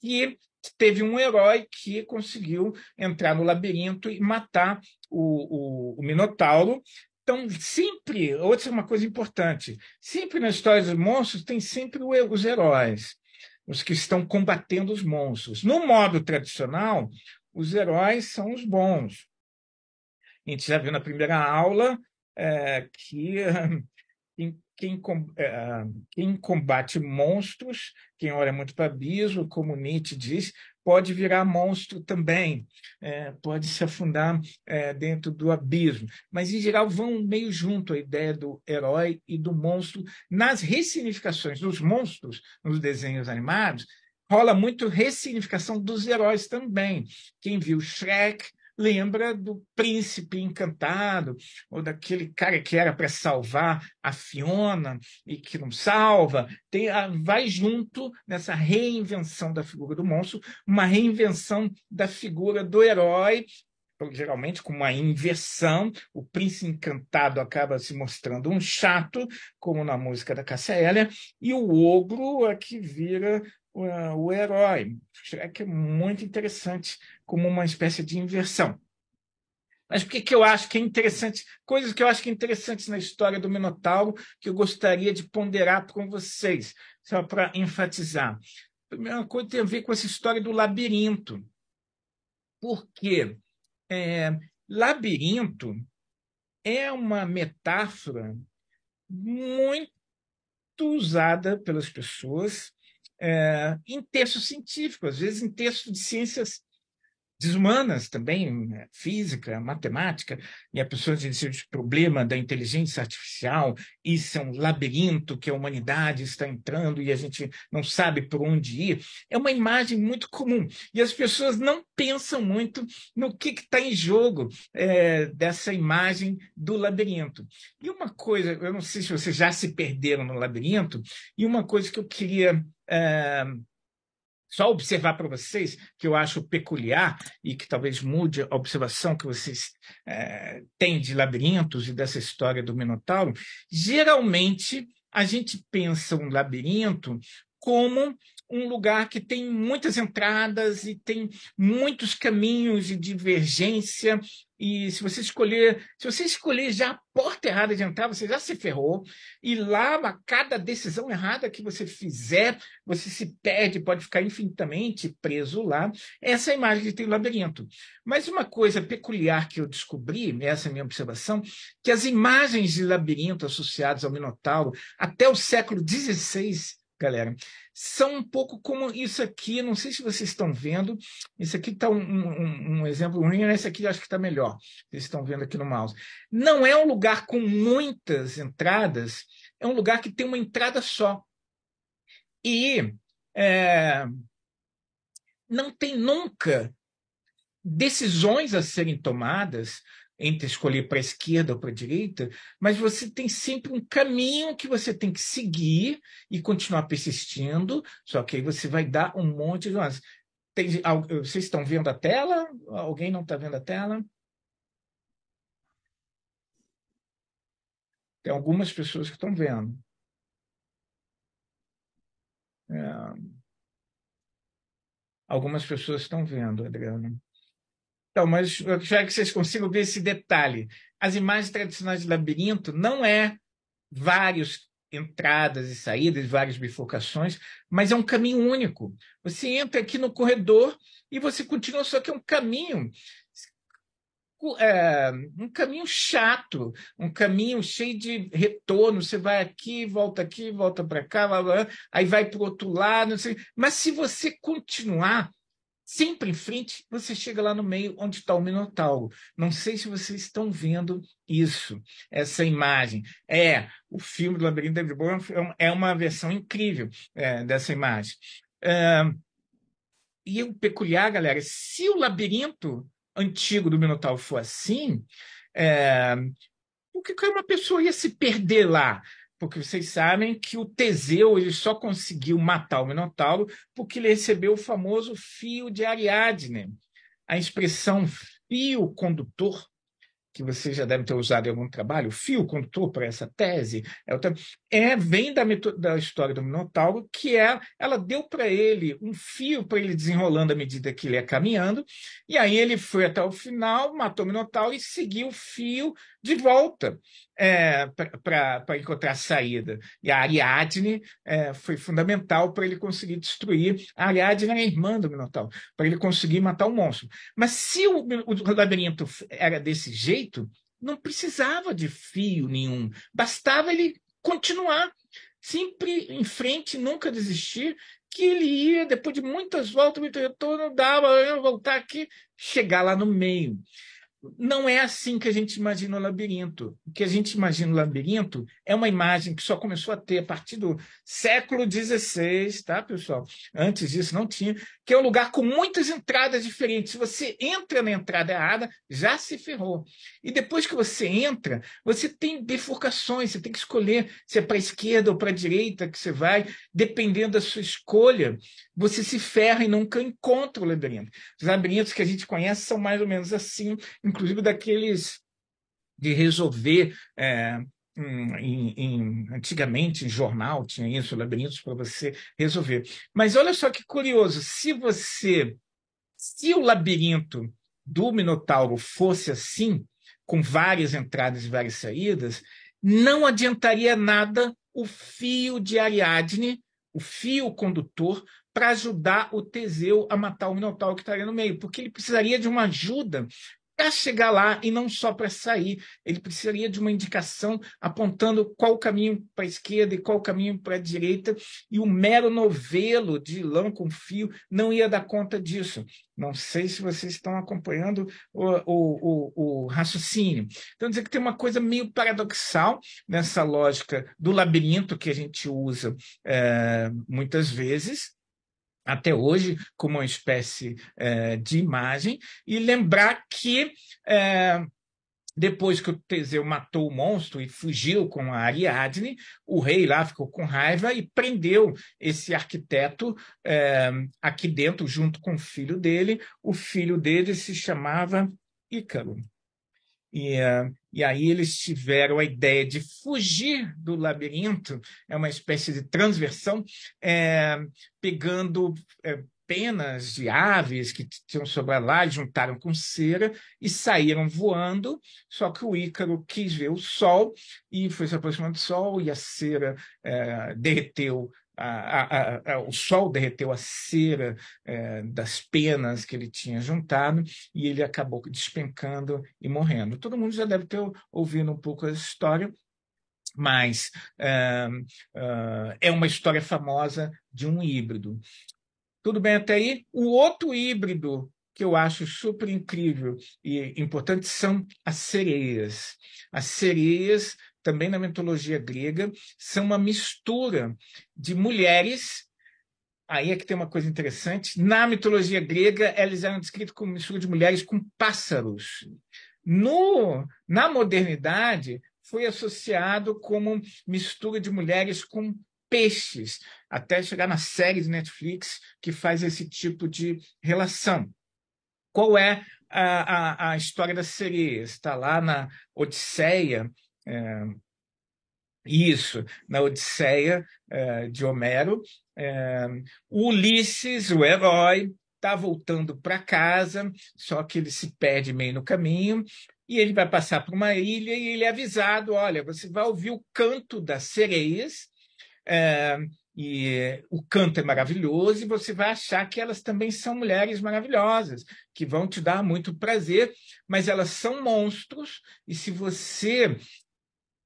que teve um herói que conseguiu entrar no labirinto e matar o, o, o Minotauro. Então, sempre, outra uma coisa importante, sempre nas histórias dos monstros tem sempre os heróis, os que estão combatendo os monstros. No modo tradicional, os heróis são os bons. A gente já viu na primeira aula é, que, quem, uh, quem combate monstros, quem olha muito para abismo, como Nietzsche diz, pode virar monstro também, é, pode se afundar é, dentro do abismo. Mas, em geral, vão meio junto a ideia do herói e do monstro. Nas ressignificações dos monstros, nos desenhos animados, rola muito ressignificação dos heróis também. Quem viu Shrek, lembra do príncipe encantado, ou daquele cara que era para salvar a Fiona e que não salva. Tem, a, ah, vai junto nessa reinvenção da figura do monstro, uma reinvenção da figura do herói então, geralmente com uma inversão, o príncipe encantado acaba se mostrando um chato, como na música da Cassia Hélia, e o ogro é que vira o herói. Shrek é, é muito interessante como uma espécie de inversão. Mas por que, que eu acho que é interessante? Coisas que eu acho que é interessantes na história do Minotauro que eu gostaria de ponderar com vocês, só para enfatizar. A primeira coisa tem a ver com essa história do labirinto. Por quê? É, labirinto é uma metáfora muito usada pelas pessoas é, em textos científicos, às vezes em textos de ciências desumanas também, né, física, matemática, e a pessoa diz o problema da inteligência artificial, isso é um labirinto que a humanidade está entrando e a gente não sabe por onde ir, é uma imagem muito comum. E as pessoas não pensam muito no que está em jogo é, dessa imagem do labirinto. E uma coisa, eu não sei se vocês já se perderam no labirinto, e uma coisa que eu queria... É, só observar para vocês que eu acho peculiar e que talvez mude a observação que vocês é, têm de labirintos e dessa história do Minotauro. Geralmente, a gente pensa um labirinto como um lugar que tem muitas entradas e tem muitos caminhos de divergência e se você escolher, se você escolher já a porta errada de entrar, você já se ferrou. E lá, a cada decisão errada que você fizer, você se perde, pode ficar infinitamente preso lá. Essa é a imagem de tem o labirinto. Mas uma coisa peculiar que eu descobri, essa é minha observação, que as imagens de labirinto associadas ao Minotauro até o século XVI galera, são um pouco como isso aqui, não sei se vocês estão vendo, isso aqui está um, um, um, exemplo ruim, esse aqui acho que está melhor, vocês estão vendo aqui no mouse. Não é um lugar com muitas entradas, é um lugar que tem uma entrada só. E é, não tem nunca decisões a serem tomadas entre escolher para a esquerda ou para a direita, mas você tem sempre um caminho que você tem que seguir e continuar persistindo, só que aí você vai dar um monte de. Tem, vocês estão vendo a tela? Alguém não está vendo a tela? Tem algumas pessoas que estão vendo. É... Algumas pessoas estão vendo, Adriano. Então, mas eu espero que vocês consigam ver esse detalhe. As imagens tradicionais de labirinto não é vários entradas e saídas, várias bifurcações, mas é um caminho único. Você entra aqui no corredor e você continua, só que é um caminho. É, um caminho chato, um caminho cheio de retorno. Você vai aqui, volta aqui, volta para cá, blá, blá, aí vai para o outro lado. Mas se você continuar Sempre em frente, você chega lá no meio onde está o Minotauro. Não sei se vocês estão vendo isso, essa imagem. É, o filme do Labirinto de Boa é, é, é uma versão incrível é, dessa imagem. É, e o peculiar, galera, se o labirinto antigo do Minotauro for assim, é, que é uma pessoa ia se perder lá? porque vocês sabem que o Teseu ele só conseguiu matar o Minotauro porque ele recebeu o famoso fio de Ariadne. A expressão fio condutor que você já deve ter usado em algum trabalho, o fio condutor para essa tese, é, é vem da, da história do Minotauro, que é, ela deu para ele um fio para ele desenrolando à medida que ele ia caminhando, e aí ele foi até o final, matou o Minotauro e seguiu o fio de volta é, para encontrar a saída. E a Ariadne é, foi fundamental para ele conseguir destruir. A Ariadne era é a irmã do Minotauro, para ele conseguir matar o monstro. Mas se o, o labirinto era desse jeito, direito não precisava de fio nenhum, bastava ele continuar sempre em frente, nunca desistir, que ele ia, depois de muitas voltas, muito retorno, dava, eu voltar aqui, chegar lá no meio. Não é assim que a gente imagina o labirinto. O que a gente imagina o labirinto é uma imagem que só começou a ter a partir do século XVI, tá, pessoal? Antes disso não tinha, que é um lugar com muitas entradas diferentes. Se você entra na entrada errada, já se ferrou. E depois que você entra, você tem bifurcações, você tem que escolher se é para a esquerda ou para a direita que você vai. Dependendo da sua escolha, você se ferra e nunca encontra o labirinto. Os labirintos que a gente conhece são mais ou menos assim, inclusive daqueles de resolver é, Hum, em, em, antigamente, em jornal tinha isso, labirintos para você resolver. Mas olha só que curioso, se você, se o labirinto do Minotauro fosse assim, com várias entradas e várias saídas, não adiantaria nada o fio de Ariadne, o fio condutor, para ajudar o Teseu a matar o Minotauro que estaria tá no meio, porque ele precisaria de uma ajuda para chegar lá e não só para sair. Ele precisaria de uma indicação apontando qual o caminho para a esquerda e qual o caminho para a direita, e o mero novelo de lã com fio não ia dar conta disso. Não sei se vocês estão acompanhando o, o, o, o raciocínio. Então, dizer que tem uma coisa meio paradoxal nessa lógica do labirinto que a gente usa é, muitas vezes, até hoje como uma espécie eh, de imagem, e lembrar que eh, depois que o Teseu matou o monstro e fugiu com a Ariadne, o rei lá ficou com raiva e prendeu esse arquiteto eh, aqui dentro, junto com o filho dele. O filho dele se chamava Ícaro. E e aí eles tiveram a ideia de fugir do labirinto, é uma espécie de transversão, é, pegando é, penas de aves que tinham sobrado lá, juntaram com cera e saíram voando. Só que o Ícaro quis ver o sol e foi se aproximando do sol e a cera é, derreteu a, a, a, o sol derreteu a cera é, das penas que ele tinha juntado e ele acabou despencando e morrendo. Todo mundo já deve ter ouvido um pouco essa história, mas é, é uma história famosa de um híbrido. Tudo bem até aí? O outro híbrido que eu acho super incrível e importante são as sereias. As sereias também na mitologia grega, são uma mistura de mulheres. Aí é que tem uma coisa interessante. Na mitologia grega, elas eram descritas como mistura de mulheres com pássaros. No, na modernidade, foi associado como mistura de mulheres com peixes, até chegar na série de Netflix que faz esse tipo de relação. Qual é a, a, a história das sereias? Está lá na Odisseia, é, isso, na Odisseia é, de Homero, é, Ulisses, o herói, está voltando para casa, só que ele se perde meio no caminho, e ele vai passar por uma ilha e ele é avisado: olha, você vai ouvir o canto das sereias, é, e o canto é maravilhoso, e você vai achar que elas também são mulheres maravilhosas, que vão te dar muito prazer, mas elas são monstros, e se você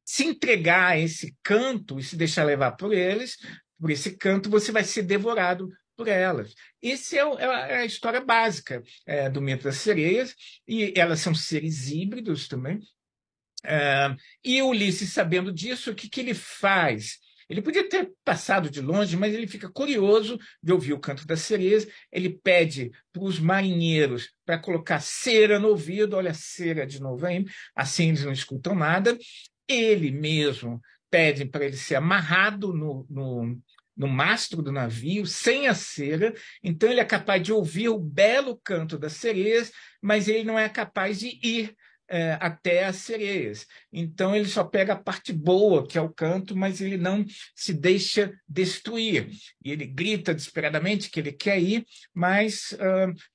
se entregar a esse canto e se deixar levar por eles, por esse canto, você vai ser devorado por elas. Essa é, é, é, a história básica é, do mito das sereias, e elas são seres híbridos também. É, e Ulisses, sabendo disso, o que, que ele faz? Ele podia ter passado de longe, mas ele fica curioso de ouvir o canto das sereias. Ele pede para os marinheiros para colocar cera no ouvido, olha a cera de novo aí, assim eles não escutam nada. Ele mesmo pede para ele ser amarrado no, no, no mastro do navio, sem a cera, então ele é capaz de ouvir o belo canto das sereias, mas ele não é capaz de ir é, até as sereias. Então ele só pega a parte boa, que é o canto, mas ele não se deixa destruir. E ele grita desesperadamente que ele quer ir, mas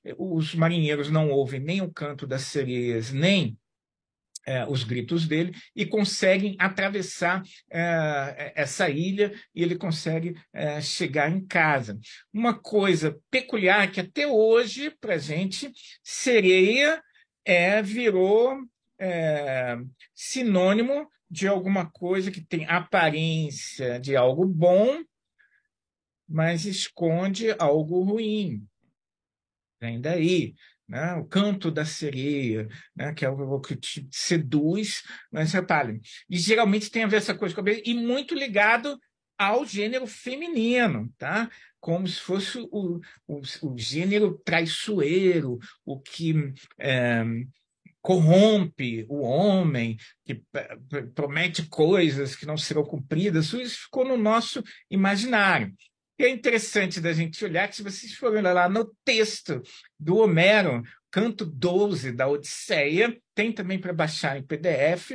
uh, os marinheiros não ouvem nem o canto das sereias, nem é, os gritos dele e conseguem atravessar é, é, essa ilha e ele consegue é, chegar em casa. Uma coisa peculiar que até hoje, para a gente, sereia é, virou é, sinônimo de alguma coisa que tem aparência de algo bom, mas esconde algo ruim. Vem daí né? o canto da sereia, né? que é o que te seduz, mas né? reparem. E geralmente tem a ver essa coisa com a beleza, e muito ligado ao gênero feminino, tá? Como se fosse o, o, o gênero traiçoeiro, o que é, corrompe o homem, que promete coisas que não serão cumpridas. Isso ficou no nosso imaginário que é interessante da gente olhar, que se vocês forem olhar lá no texto do Homero, canto 12 da Odisseia, tem também para baixar em PDF.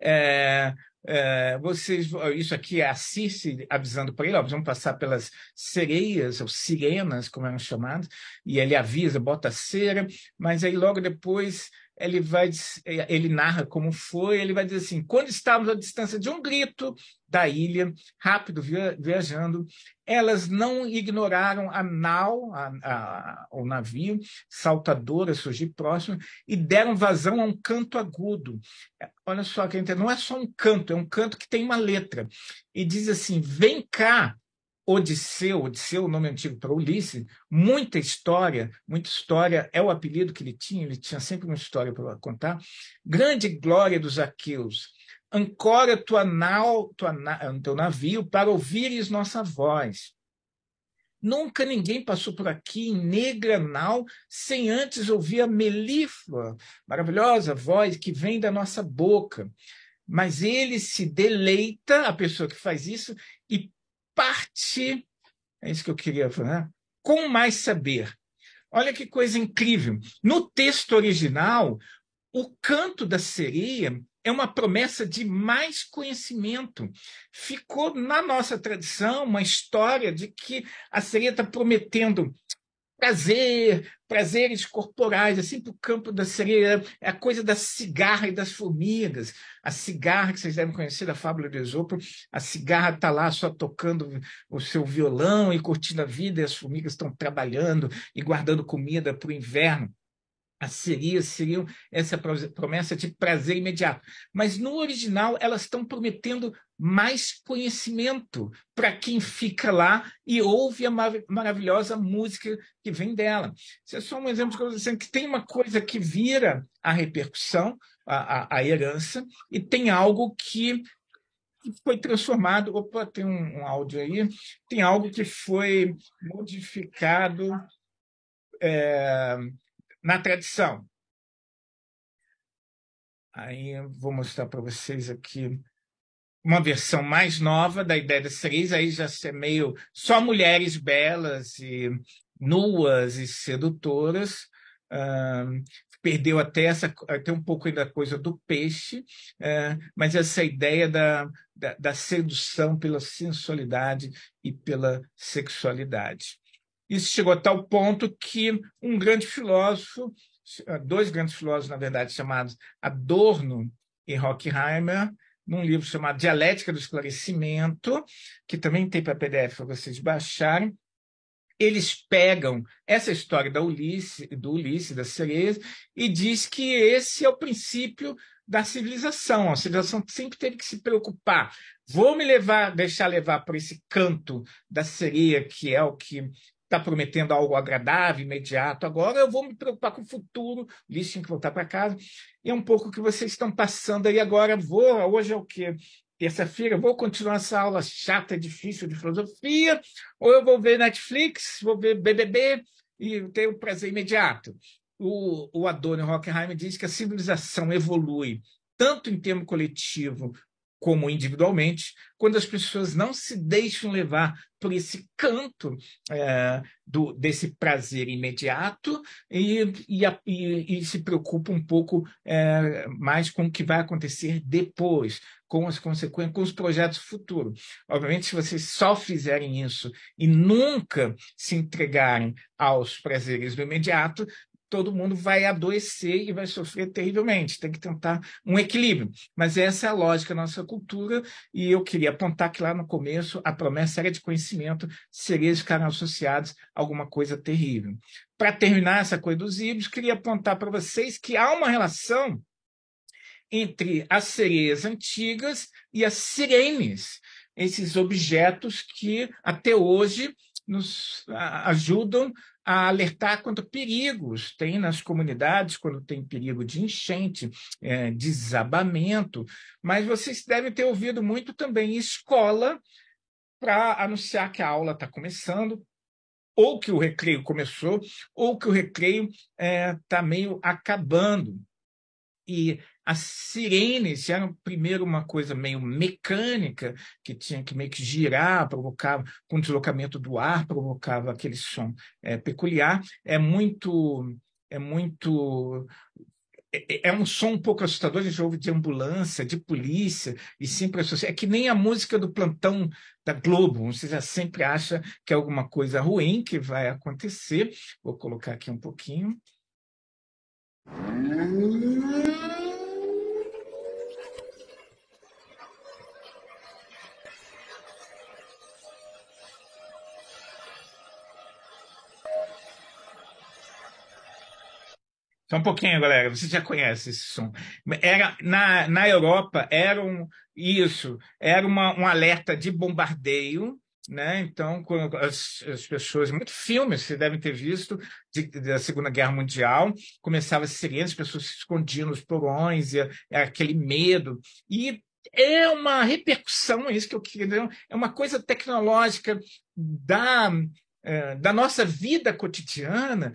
É, é, vocês, isso aqui é a Circe avisando para ele, ó, vamos passar pelas sereias, ou sirenas, como eram chamadas, e ele avisa, bota cera, mas aí logo depois ele vai eh, ele narra como foi, ele vai dizer assim: quando estávamos à distância de um grito da ilha, rápido via, viajando, elas não ignoraram a nau, a, a, o navio, saltadora surgir próximo, e deram vazão a um canto agudo. É, olha só, que não é só um canto, é um canto que tem uma letra. E diz assim: vem cá, Odisseu, Odisseu, o nome antigo para Ulisses, muita história, muita história, é o apelido que ele tinha, ele tinha sempre uma história para contar. Grande glória dos aqueus, ancora tua nau, tua, teu navio para ouvires nossa voz. Nunca ninguém passou por aqui em negra nau sem antes ouvir a melíflua, maravilhosa voz que vem da nossa boca. Mas ele se deleita, a pessoa que faz isso, e parte, é isso que eu queria falar, né? com mais saber. Olha que coisa incrível. No texto original, o canto da sereia é uma promessa de mais conhecimento. Ficou na nossa tradição uma história de que a sereia está prometendo prazer, prazeres corporais, assim para o campo da sereia, é a coisa da cigarra e das formigas. A cigarra, que vocês devem conhecer da fábula de Esopo, a cigarra está lá só tocando o seu violão e curtindo a vida, e as formigas estão trabalhando e guardando comida para o inverno a seria, seriam essa promessa de prazer imediato. Mas no original, elas estão prometendo mais conhecimento para quem fica lá e ouve a mar maravilhosa música que vem dela. Isso é só um exemplo de coisa dizendo, assim, que tem uma coisa que vira a repercussão, a, a, a herança, e tem algo que foi transformado. Opa, tem um, um áudio aí. Tem algo que foi modificado. É na tradição. Aí eu vou mostrar para vocês aqui uma versão mais nova da ideia das três, aí já ser é meio só mulheres belas e nuas e sedutoras. Uh, perdeu até essa até um pouco ainda a coisa do peixe, uh, mas essa ideia da, da, da, sedução pela sensualidade e pela sexualidade. Isso chegou a tal ponto que um grande filósofo, ah, dois grandes filósofos, na verdade, chamados Adorno e Hockheimer, num livro chamado Dialética do Esclarecimento, que também tem para PDF para vocês baixarem, eles pegam essa história da Ulisse, do Ulisse da sereias, e diz que esse é o princípio da civilização. A civilização sempre teve que se preocupar. Vou me levar, deixar levar para esse canto da sereia, que é o que está prometendo algo agradável, imediato. Agora eu vou me preocupar com o futuro, lixo em que voltar para casa. E é um pouco que vocês estão passando aí agora. Vou, hoje é o quê? Terça-feira, vou continuar essa aula chata, difícil de filosofia, ou eu vou ver Netflix, vou ver BBB e ter o prazer imediato. O, o Adorno Hockenheim diz que a civilização evolui tanto em termo coletivo como individualmente, quando as pessoas não se deixam levar por esse canto é, do, desse prazer imediato e, e, a, e, e se preocupa um pouco é, mais com o que vai acontecer depois, com as consequências, com os projetos futuros. Obviamente, se vocês só fizerem isso e nunca se entregarem aos prazeres do imediato, todo mundo vai adoecer e vai sofrer terrivelmente. Tem que tentar um equilíbrio. Mas essa é a lógica da nossa cultura, e eu queria apontar que lá no começo a promessa era de conhecimento, sereias ficaram associados a alguma coisa terrível. Para terminar essa coisa dos híbridos, queria apontar para vocês que há uma relação entre as sereias antigas e as sirenes, esses objetos que até hoje nos ajudam a alertar quanto perigos tem nas comunidades, quando tem perigo de enchente, é, desabamento. Mas vocês devem ter ouvido muito também escola para anunciar que a aula está começando, ou que o recreio começou, ou que o recreio está é, tá meio acabando. E as sirenes eram é, primeiro uma coisa meio mecânica, que tinha que meio que girar, provocava, com o deslocamento do ar, provocava aquele som é, peculiar. É muito. É muito é, é, é um som um pouco assustador, a gente ouve de ambulância, de polícia, e sempre associa. É que nem a música do plantão da Globo, você já sempre acha que é alguma coisa ruim que vai acontecer. Vou colocar aqui um pouquinho. Hum. Só um pouquinho, galera, você já conhece esse som. Era, na, na Europa, era um, isso, era uma, um alerta de bombardeio, né? Então, quando as, as pessoas, muitos filmes vocês devem ter visto de, da Segunda Guerra Mundial, começava a sirene, as pessoas se escondiam nos porões, e, aquele medo. E é uma repercussão, isso que eu queria dizer, é uma coisa tecnológica da, eh, da nossa vida cotidiana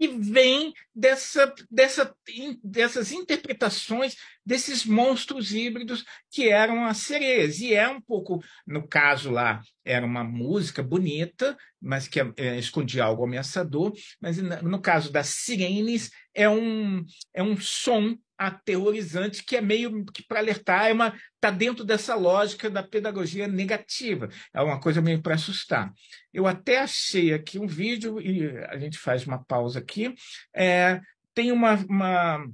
e vem dessa, dessa, dessas interpretações desses monstros híbridos que eram as sereias. E é um pouco, no caso lá, era uma música bonita, mas que é, escondia algo ameaçador, mas no caso das sirenes, é um, é um som aterrorizante que é meio que para alertar, é uma tá dentro dessa lógica da pedagogia negativa, é uma coisa meio para assustar. Eu até achei aqui um vídeo e a gente faz uma pausa aqui. É, tem uma, uma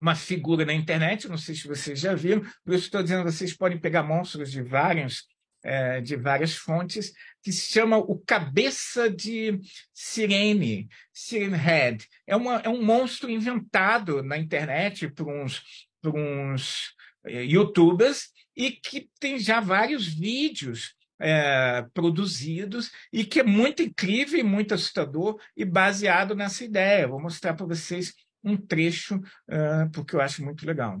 uma figura na internet, não sei se vocês já viram, por isso estou dizendo vocês podem pegar monstros de vários é, de várias fontes, que se chama o Cabeça de Sirene, Sirene Head. É, uma, é um monstro inventado na internet por uns, por uns eh, youtubers e que tem já vários vídeos é, produzidos e que é muito incrível e muito assustador e baseado nessa ideia. Vou mostrar para vocês um trecho ah, porque eu acho muito legal.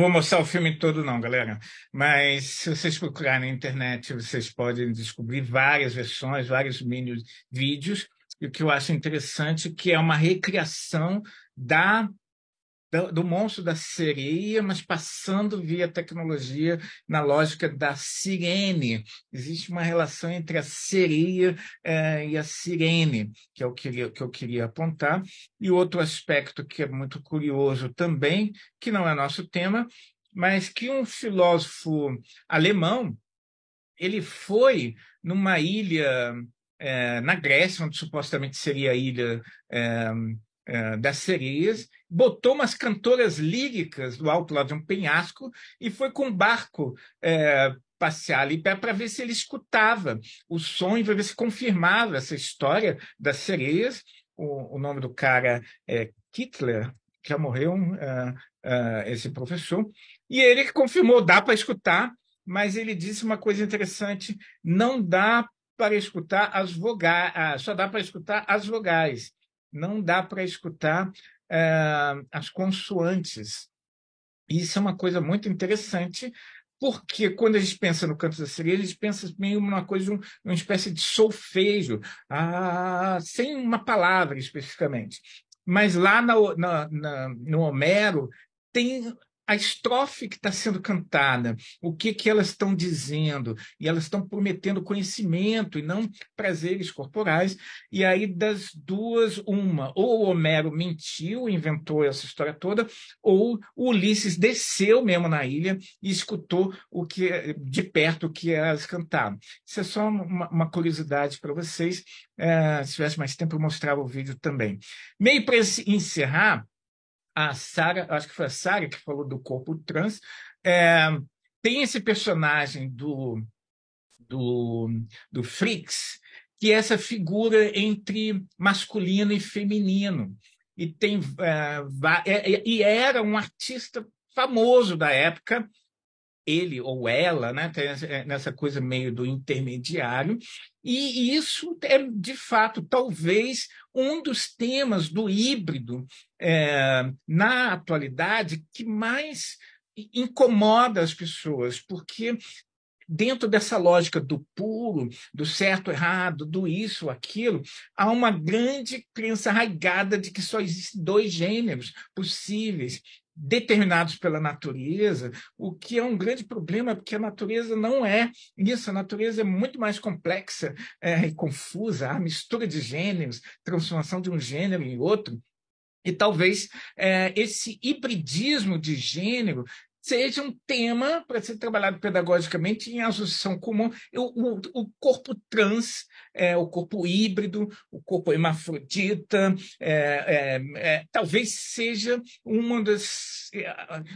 vou mostrar o filme todo, não, galera. Mas se vocês procurarem na internet, vocês podem descobrir várias versões, vários mini vídeos. E o que eu acho interessante é que é uma recriação da do, do monstro da sereia, mas passando via tecnologia na lógica da sirene. Existe uma relação entre a sereia eh, e a sirene, que é o que eu queria apontar. E outro aspecto que é muito curioso também, que não é nosso tema, mas que um filósofo alemão, ele foi numa ilha eh, na Grécia, onde supostamente seria a ilha eh, é, das sereias, botou umas cantoras líricas do alto lado de um penhasco e foi com um barco é, passear ali para ver se ele escutava o som para ver se confirmava essa história das sereias. O, o nome do cara é Kittler, já morreu é, esse professor, e ele confirmou, dá para escutar, mas ele disse uma coisa interessante, não dá para escutar as vogais, ah, só dá para escutar as vogais não dá para escutar é, as consoantes. Isso é uma coisa muito interessante, porque quando a gente pensa no canto da sereia, a gente pensa meio uma coisa, uma espécie de solfejo, ah, sem uma palavra especificamente. Mas lá no Homero, tem a estrofe que está sendo cantada, o que, que elas estão dizendo, e elas estão prometendo conhecimento e não prazeres corporais. E aí, das duas, uma, ou Homero mentiu, inventou essa história toda, ou Ulisses desceu mesmo na ilha e escutou o que de perto o que elas cantaram. Isso é só uma, uma curiosidade para vocês. É, se tivesse mais tempo, eu mostrava o vídeo também. Meio para encerrar, a Sara, acho que foi a Sara que falou do corpo trans, é, tem esse personagem do, do, do Fricks, que é essa figura entre masculino e feminino. E, tem, é, é, é, e era um artista famoso da época, ele ou ela, né, é, nessa coisa meio do intermediário, e isso é de fato talvez um dos temas do híbrido é, na atualidade que mais incomoda as pessoas, porque dentro dessa lógica do puro, do certo, errado, do isso, aquilo, há uma grande crença arraigada de que só existem dois gêneros possíveis, determinados pela natureza, o que é um grande problema, porque a natureza não é isso, a natureza é muito mais complexa é, e confusa, a mistura de gêneros, transformação de um gênero em outro, e talvez é, esse hibridismo de gênero seja um tema para ser trabalhado pedagogicamente em associação comum. O, o, o corpo trans, é, o corpo híbrido, o corpo hermafrodita, é, é, é talvez seja uma das, é,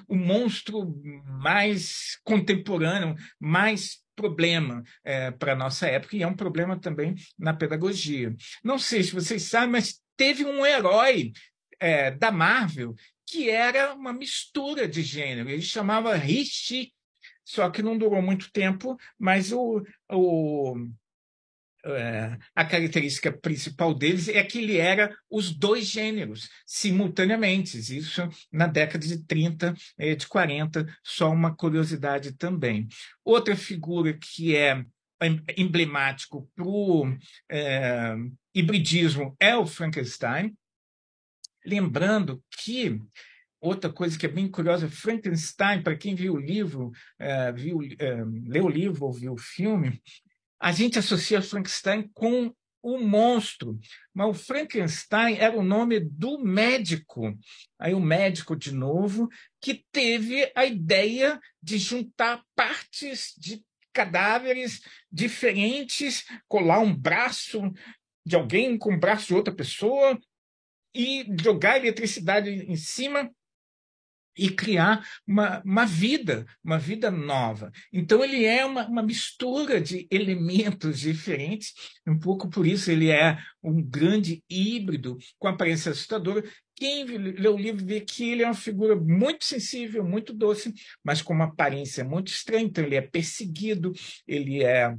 o monstro mais contemporâneo, mais problema é, para a nossa época e é um problema também na pedagogia. Não sei se vocês sabem, mas teve um herói é, da Marvel que era uma mistura de gênero. Ele chamava Rishi, só que não durou muito tempo, mas o, o é, a característica principal deles é que ele era os dois gêneros simultaneamente. Isso na década de 30, e eh, de 40, só uma curiosidade também. Outra figura que é emblemático para o é, eh, hibridismo é o Frankenstein, Lembrando que outra coisa que é bem curiosa, Frankenstein, para quem viu o livro, é, viu, é, leu o livro ou viu o filme, a gente associa Frankenstein com o monstro. Mas o Frankenstein era o nome do médico. Aí o médico, de novo, que teve a ideia de juntar partes de cadáveres diferentes, colar um braço de alguém com o braço de outra pessoa, e jogar eletricidade em cima e criar uma, uma vida, uma vida nova. Então, ele é uma, uma mistura de elementos diferentes, um pouco por isso ele é um grande híbrido com aparência assustadora. Quem lê o livro vê que ele é uma figura muito sensível, muito doce, mas com uma aparência muito estranha. Então, ele é perseguido, ele é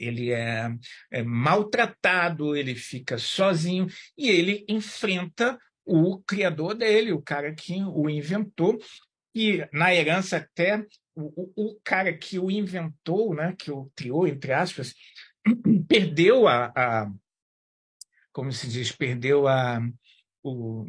ele é, é maltratado, ele fica sozinho e ele enfrenta o criador dele, o cara que o inventou, e na herança até o, o, o, cara que o inventou, né, que o criou, entre aspas, perdeu a, a como se diz, perdeu a o,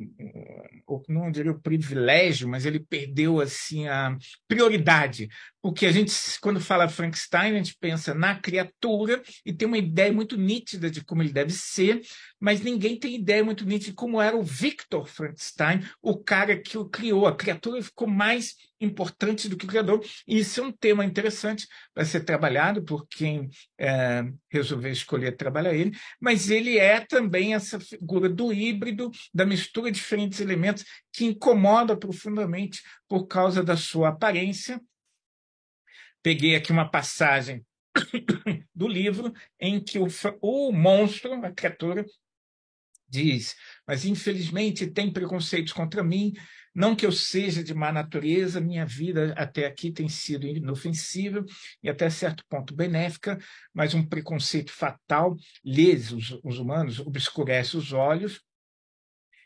o não diria o privilégio, mas ele perdeu assim a prioridade o que a gente, quando fala Frankenstein, a gente pensa na criatura e tem uma ideia muito nítida de como ele deve ser, mas ninguém tem ideia muito nítida de como era o Victor Frankenstein, o cara que o criou. A criatura ficou mais importante do que o criador. E isso é um tema interessante para ser trabalhado por quem é, resolver escolher trabalhar ele, mas ele é também essa figura do híbrido, da mistura de diferentes elementos que incomoda profundamente por causa da sua aparência peguei aqui uma passagem do livro em que o, o monstro, a criatura, diz: Mas infelizmente tem preconceitos contra mim, não que eu seja de má natureza, minha vida até aqui tem sido inofensiva e até certo ponto benéfica, mas um preconceito fatal lhes os, os humanos, obscurece os olhos.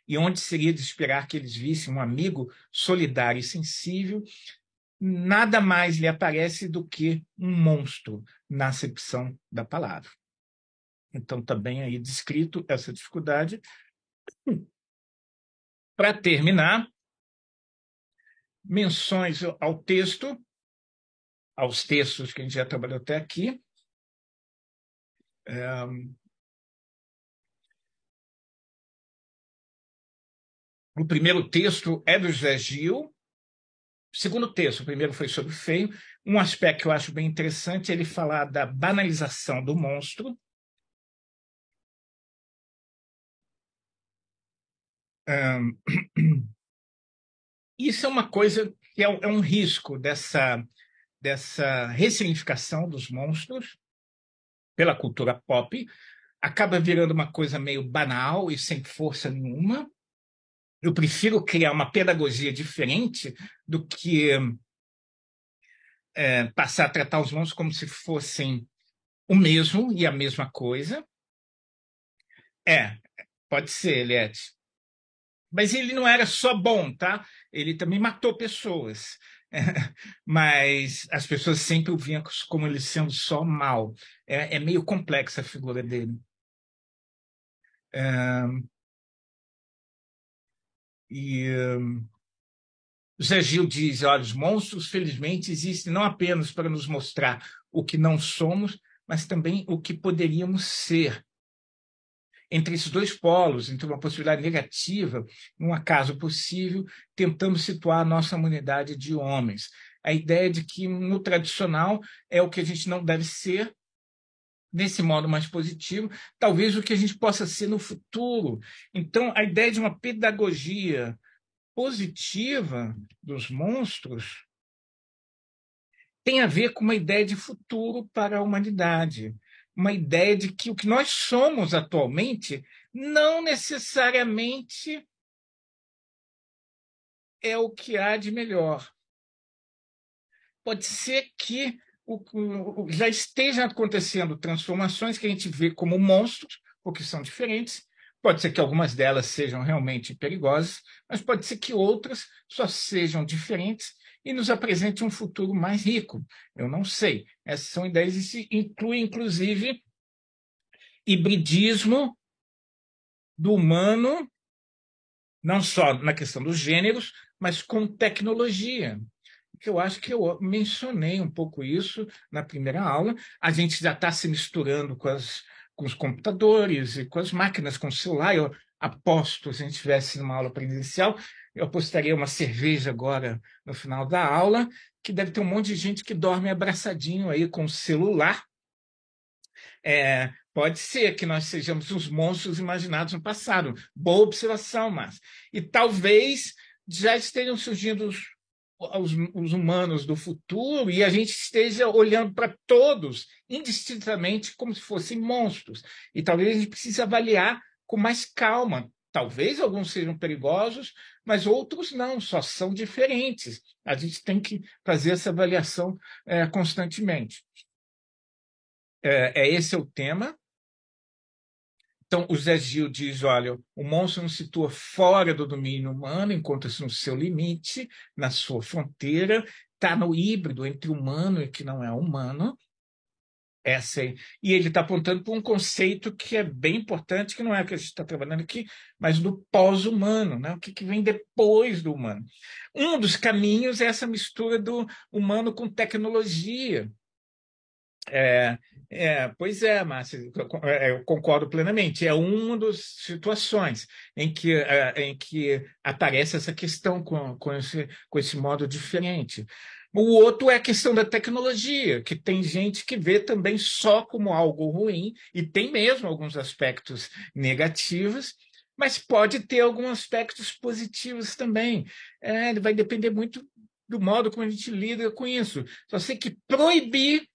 E onde seria de esperar que eles vissem um amigo solidário e sensível, nada mais lhe aparece do que um monstro na acepção da palavra. Então, também aí descrito essa dificuldade. Para terminar, menções ao texto, aos textos que a gente já trabalhou até aqui. É... O primeiro texto é do José Gil, segundo texto, o primeiro foi sobre feio, um aspecto que eu acho bem interessante é ele falar da banalização do monstro. isso é uma coisa que é, é um risco dessa, dessa ressignificação dos monstros pela cultura pop. Acaba virando uma coisa meio banal e sem força nenhuma eu prefiro criar uma pedagogia diferente do que é, passar a tratar os monstros como se fossem o mesmo e a mesma coisa. É, pode ser, Eliette. Mas ele não era só bom, tá? Ele também matou pessoas. É, mas as pessoas sempre o viam como ele sendo só mal. É, é meio complexa a figura dele. Um, e um, Zé Gil diz: olha, os monstros, felizmente, existem não apenas para nos mostrar o que não somos, mas também o que poderíamos ser. Entre esses dois polos, entre uma possibilidade negativa um acaso possível, tentamos situar a nossa humanidade de homens. A ideia de que no tradicional é o que a gente não deve ser, desse modo mais positivo, talvez o que a gente possa ser no futuro. Então, a ideia de uma pedagogia positiva dos monstros tem a ver com uma ideia de futuro para a humanidade, uma ideia de que o que nós somos atualmente não necessariamente é o que há de melhor. Pode ser que o, o, já esteja acontecendo transformações que a gente vê como monstros, porque são diferentes. Pode ser que algumas delas sejam realmente perigosas, mas pode ser que outras só sejam diferentes e nos apresente um futuro mais rico. Eu não sei. Essas são ideias e se inclui, inclusive, hibridismo do humano, não só na questão dos gêneros, mas com tecnologia que eu acho que eu mencionei um pouco isso na primeira aula. A gente já está se misturando com, as, com, os computadores e com as máquinas, com o celular. Eu aposto, se a gente tivesse numa aula presencial, eu apostaria uma cerveja agora no final da aula, que deve ter um monte de gente que dorme abraçadinho aí com o celular. É, pode ser que nós sejamos os monstros imaginados no passado. Boa observação, mas E talvez já estejam surgindo os os, os humanos do futuro e a gente esteja olhando para todos indistintamente como se fossem monstros. E talvez a gente precise avaliar com mais calma. Talvez alguns sejam perigosos, mas outros não, só são diferentes. A gente tem que fazer essa avaliação é, constantemente. É, é, esse é o tema. Então, o Zé Gil diz: olha, o monstro não se situa fora do domínio humano, encontra-se no seu limite, na sua fronteira, está no híbrido entre humano e que não é humano. Essa aí. E ele está apontando para um conceito que é bem importante, que não é o que a gente está trabalhando aqui, mas do pós-humano, né? o que, que vem depois do humano. Um dos caminhos é essa mistura do humano com tecnologia. É, é, pois é, Márcio, é, eu concordo plenamente. É uma das situações em que, é, em que aparece essa questão com, com, esse, com esse modo diferente. O outro é a questão da tecnologia, que tem gente que vê também só como algo ruim, e tem mesmo alguns aspectos negativos, mas pode ter alguns aspectos positivos também. É, vai depender muito do modo como a gente lida com isso. Só sei que proibir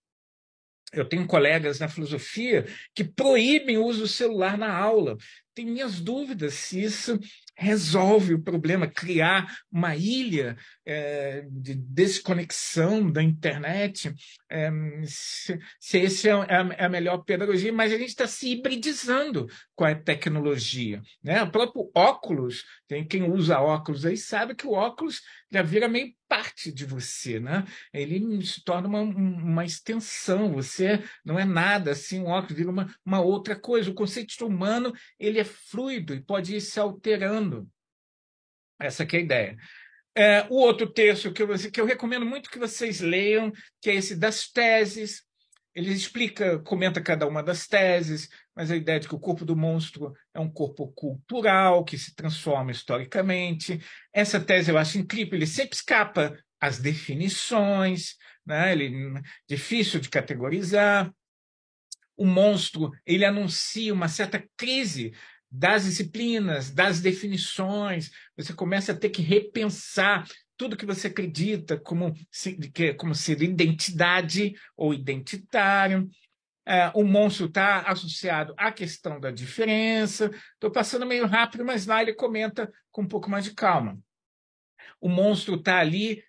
eu tenho colegas na filosofia que proíbem o uso do celular na aula. Tem minhas dúvidas se isso resolve o problema, criar uma ilha é, de desconexão da internet, é, se, se essa é, é, é, a melhor pedagogia, mas a gente está se hibridizando com a tecnologia. Né? O próprio óculos, tem quem usa óculos aí sabe que o óculos já vira meio parte de você, né? Ele se torna uma, uma extensão, você não é nada assim, um óculos vira uma, uma outra coisa. O conceito humano, ele é fluido e pode ir se alterando. Essa é a ideia. É, o outro texto que eu, que eu recomendo muito que vocês leiam, que é esse das teses, ele explica, comenta cada uma das teses, mas a ideia de que o corpo do monstro é um corpo cultural, que se transforma historicamente. Essa tese eu acho incrível, ele sempre escapa às definições, né? ele difícil de categorizar. O monstro, ele anuncia uma certa crise das disciplinas, das definições. Você começa a ter que repensar tudo que você acredita como, como ser identidade ou identitário. É, o monstro está associado à questão da diferença. Estou passando meio rápido, mas lá ele comenta com um pouco mais de calma. O monstro está ali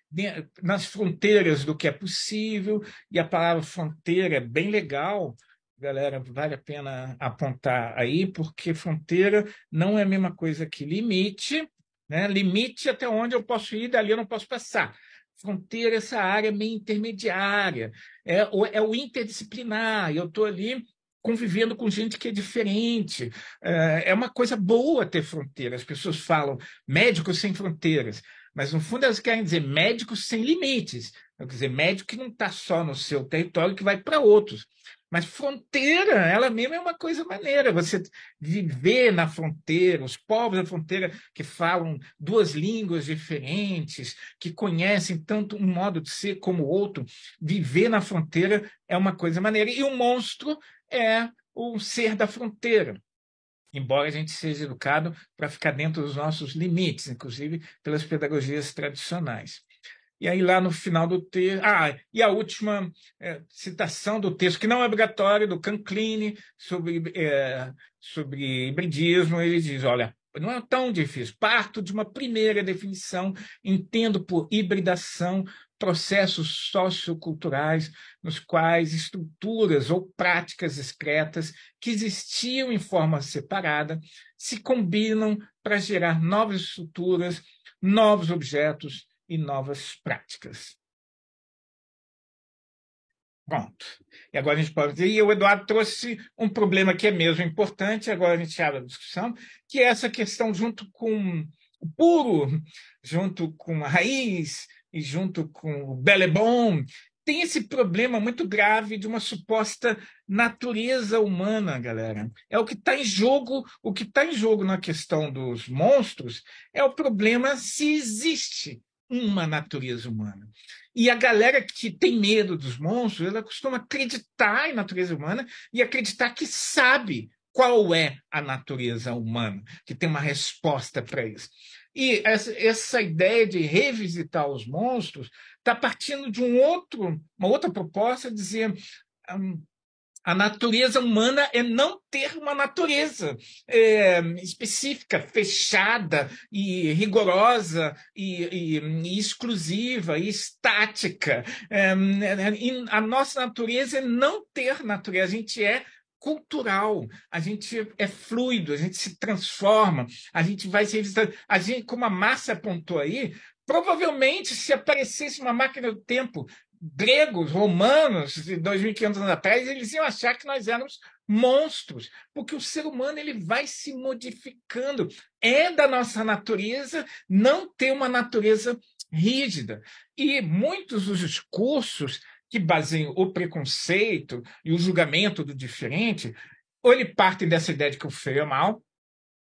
nas fronteiras do que é possível, e a palavra fronteira é bem legal, galera, vale a pena apontar aí, porque fronteira não é a mesma coisa que limite, né? Limite até onde eu posso ir, dali eu não posso passar fronteira, essa área é meio intermediária, é, é o interdisciplinar. Eu estou ali convivendo com gente que é diferente. É, é uma coisa boa ter fronteira. As pessoas falam médicos sem fronteiras, mas no fundo elas querem dizer médicos sem limites. Quer dizer, médico que não está só no seu território, que vai para outros. Mas fronteira, ela mesma é uma coisa maneira. Você viver na fronteira, os povos da fronteira que falam duas línguas diferentes, que conhecem tanto um modo de ser como outro, viver na fronteira é uma coisa maneira. E o monstro é o ser da fronteira. Embora a gente seja educado para ficar dentro dos nossos limites, inclusive pelas pedagogias tradicionais. E aí, lá no final do texto. Ah, e a última é, citação do texto, que não é obrigatório, do Cancline, sobre, é, sobre hibridismo, ele diz: olha, não é tão difícil. Parto de uma primeira definição, entendo por hibridação processos socioculturais nos quais estruturas ou práticas excretas que existiam em forma separada se combinam para gerar novas estruturas, novos objetos, e novas práticas. Pronto. E agora a gente pode dizer, e o Eduardo trouxe um problema que é mesmo importante, agora a gente abre a discussão, que é essa questão junto com o puro, junto com a raiz e junto com o belebon, tem esse problema muito grave de uma suposta natureza humana, galera. É o que está em jogo, o que está em jogo na questão dos monstros é o problema se existe uma natureza humana. E a galera que tem medo dos monstros, ela costuma acreditar em natureza humana e acreditar que sabe qual é a natureza humana, que tem uma resposta para isso. E essa ideia de revisitar os monstros está partindo de um outro, uma outra proposta, dizer hum, a natureza humana é não ter uma natureza é, específica, fechada e rigorosa e, e, e exclusiva e estática. É, é a nossa natureza é não ter natureza. A gente é cultural, a gente é fluido, a gente se transforma, a gente vai se revisitando. A gente, como a massa apontou aí, provavelmente se aparecesse uma máquina do tempo gregos, romanos, de 2.500 anos atrás, eles iam achar que nós éramos monstros, porque o ser humano ele vai se modificando. É da nossa natureza não ter uma natureza rígida. E muitos dos discursos que baseiam o preconceito e o julgamento do diferente, ou ele partem dessa ideia de que o feio é mal,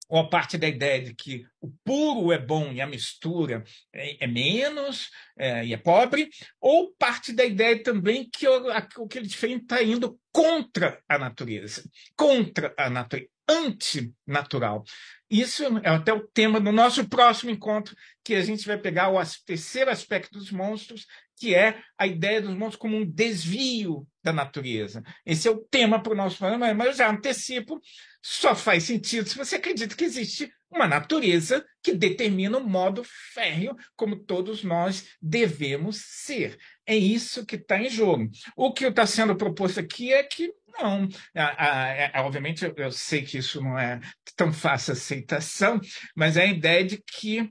ou a parte da ideia de que o puro é bom e a mistura é, é menos é, e é pobre, ou parte da ideia também que o, que ele defende está indo contra a natureza, contra a natureza, antinatural. Isso é até o tema do nosso próximo encontro, que a gente vai pegar o terceiro aspecto dos monstros, que é a ideia dos monstros como um desvio da natureza. Esse é o tema para o nosso programa, mas eu já antecipo, só faz sentido se você acredita que existe uma natureza que determina o modo férreo como todos nós devemos ser. É isso que está em jogo. O que está sendo proposto aqui é que não. A, a, a, é, é, obviamente, eu, eu sei que isso não é tão fácil aceitação, mas é a ideia de que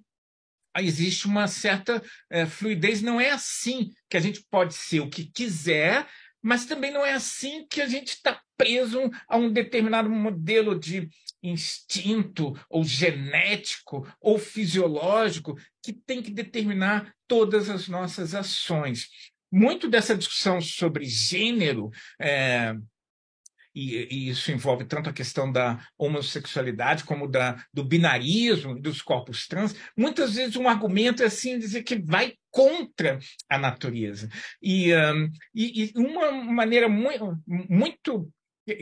ah, existe uma certa é, fluidez. Não é assim que a gente pode ser o que quiser, mas também não é assim que a gente está preso a um determinado modelo de instinto ou genético ou fisiológico que tem que determinar todas as nossas ações. Muito dessa discussão sobre gênero é, e, e, isso envolve tanto a questão da homossexualidade como da, do binarismo dos corpos trans, muitas vezes um argumento é assim dizer que vai contra a natureza. E, um, e, e uma maneira muito, muito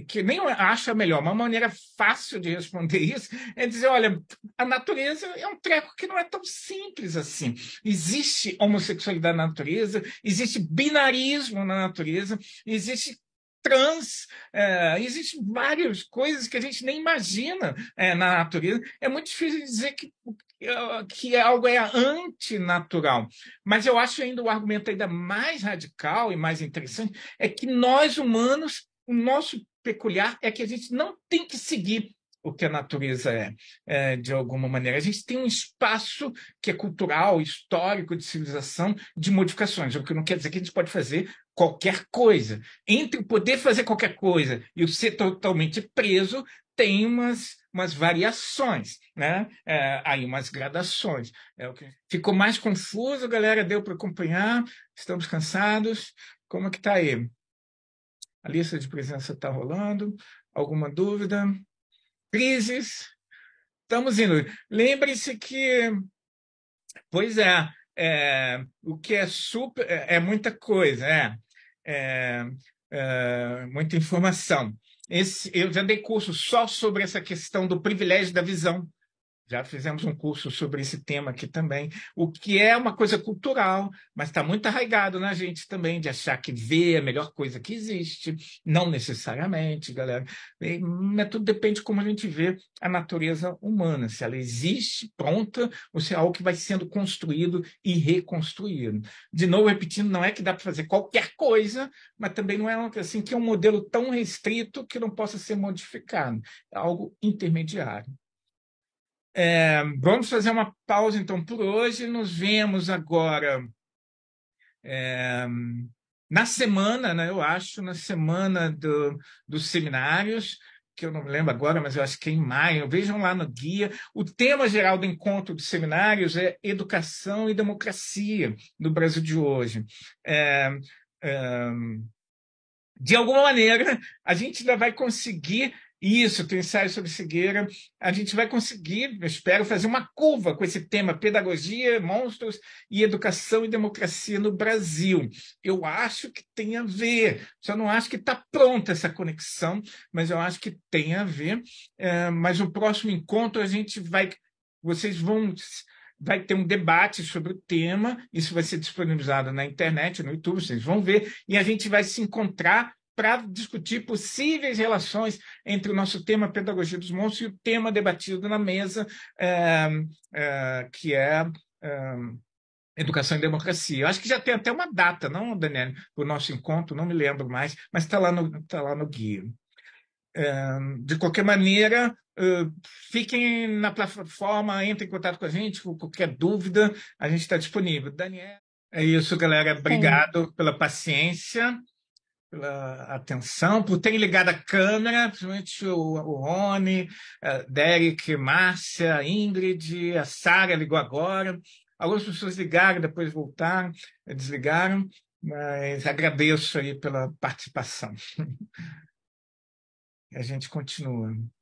que nem acha melhor, uma maneira fácil de responder isso é dizer, olha, a natureza é um treco que não é tão simples assim. Existe homossexualidade na natureza, existe binarismo na natureza, existe trans, é, existem várias coisas que a gente nem imagina é, na natureza. É muito difícil dizer que, é, que algo é antinatural. Mas eu acho ainda o argumento ainda mais radical e mais interessante é que nós humanos, o nosso peculiar é que a gente não tem que seguir o que a natureza é, é, de alguma maneira. A gente tem um espaço que é cultural, histórico, de civilização, de modificações, o que não quer dizer que a gente pode fazer qualquer coisa. Entre o poder fazer qualquer coisa e o ser totalmente preso, tem umas, umas variações, né? É, aí umas gradações. É o que... Ficou mais confuso, galera? Deu para acompanhar? Estamos cansados? Como é que está aí? A lista de presença está rolando. Alguma dúvida? Crises? Estamos indo. Lembre-se que, pois é, é, o que é super é, é muita coisa, é é, é, muita informação. Esse, eu já dei curso só sobre essa questão do privilégio da visão, já fizemos um curso sobre esse tema aqui também, o que é uma coisa cultural, mas está muito arraigado na gente também, de achar que ver é a melhor coisa que existe. Não necessariamente, galera. Mas tudo depende de como a gente vê a natureza humana, se ela existe pronta ou se é algo que vai sendo construído e reconstruído. De novo, repetindo, não é que dá para fazer qualquer coisa, mas também não é assim que é um modelo tão restrito que não possa ser modificado. É algo intermediário. É, vamos fazer uma pausa então por hoje. Nos vemos agora é, na semana, né, eu acho, na semana do, dos seminários, que eu não me lembro agora, mas eu acho que é em maio. Vejam lá no guia. O tema geral do encontro dos seminários é Educação e Democracia no Brasil de hoje. É, é de alguma maneira, a gente ainda vai conseguir isso, do ensaio sobre cegueira. A gente vai conseguir, eu espero, fazer uma curva com esse tema pedagogia, monstros e educação e democracia no Brasil. Eu acho que tem a ver, só não acho que está pronta essa conexão, mas eu acho que tem a ver. É, mas no próximo encontro a gente vai, vocês vão vai ter um debate sobre o tema. Isso vai ser disponibilizado na internet, no YouTube, vocês vão ver. E a gente vai se encontrar para discutir possíveis relações entre o nosso tema Pedagogia dos Monstros e o tema debatido na mesa, é, é, que é, é, Educação e Democracia. Eu acho que já tem até uma data, não, Daniel, para o nosso encontro, não me lembro mais, mas está lá, no, tá lá no guia. De qualquer maneira, fiquem na plataforma, entrem em contato com a gente, com qualquer dúvida, a gente está disponível. Daniel. É isso, galera. Obrigado Sim. pela paciência pela atenção, por terem ligado a câmera, principalmente o, o Rony, eh, Derek, Márcia, Ingrid, a Sara ligou agora. Algumas pessoas ligaram, depois voltaram, desligaram, mas agradeço aí pela participação. A gente continua.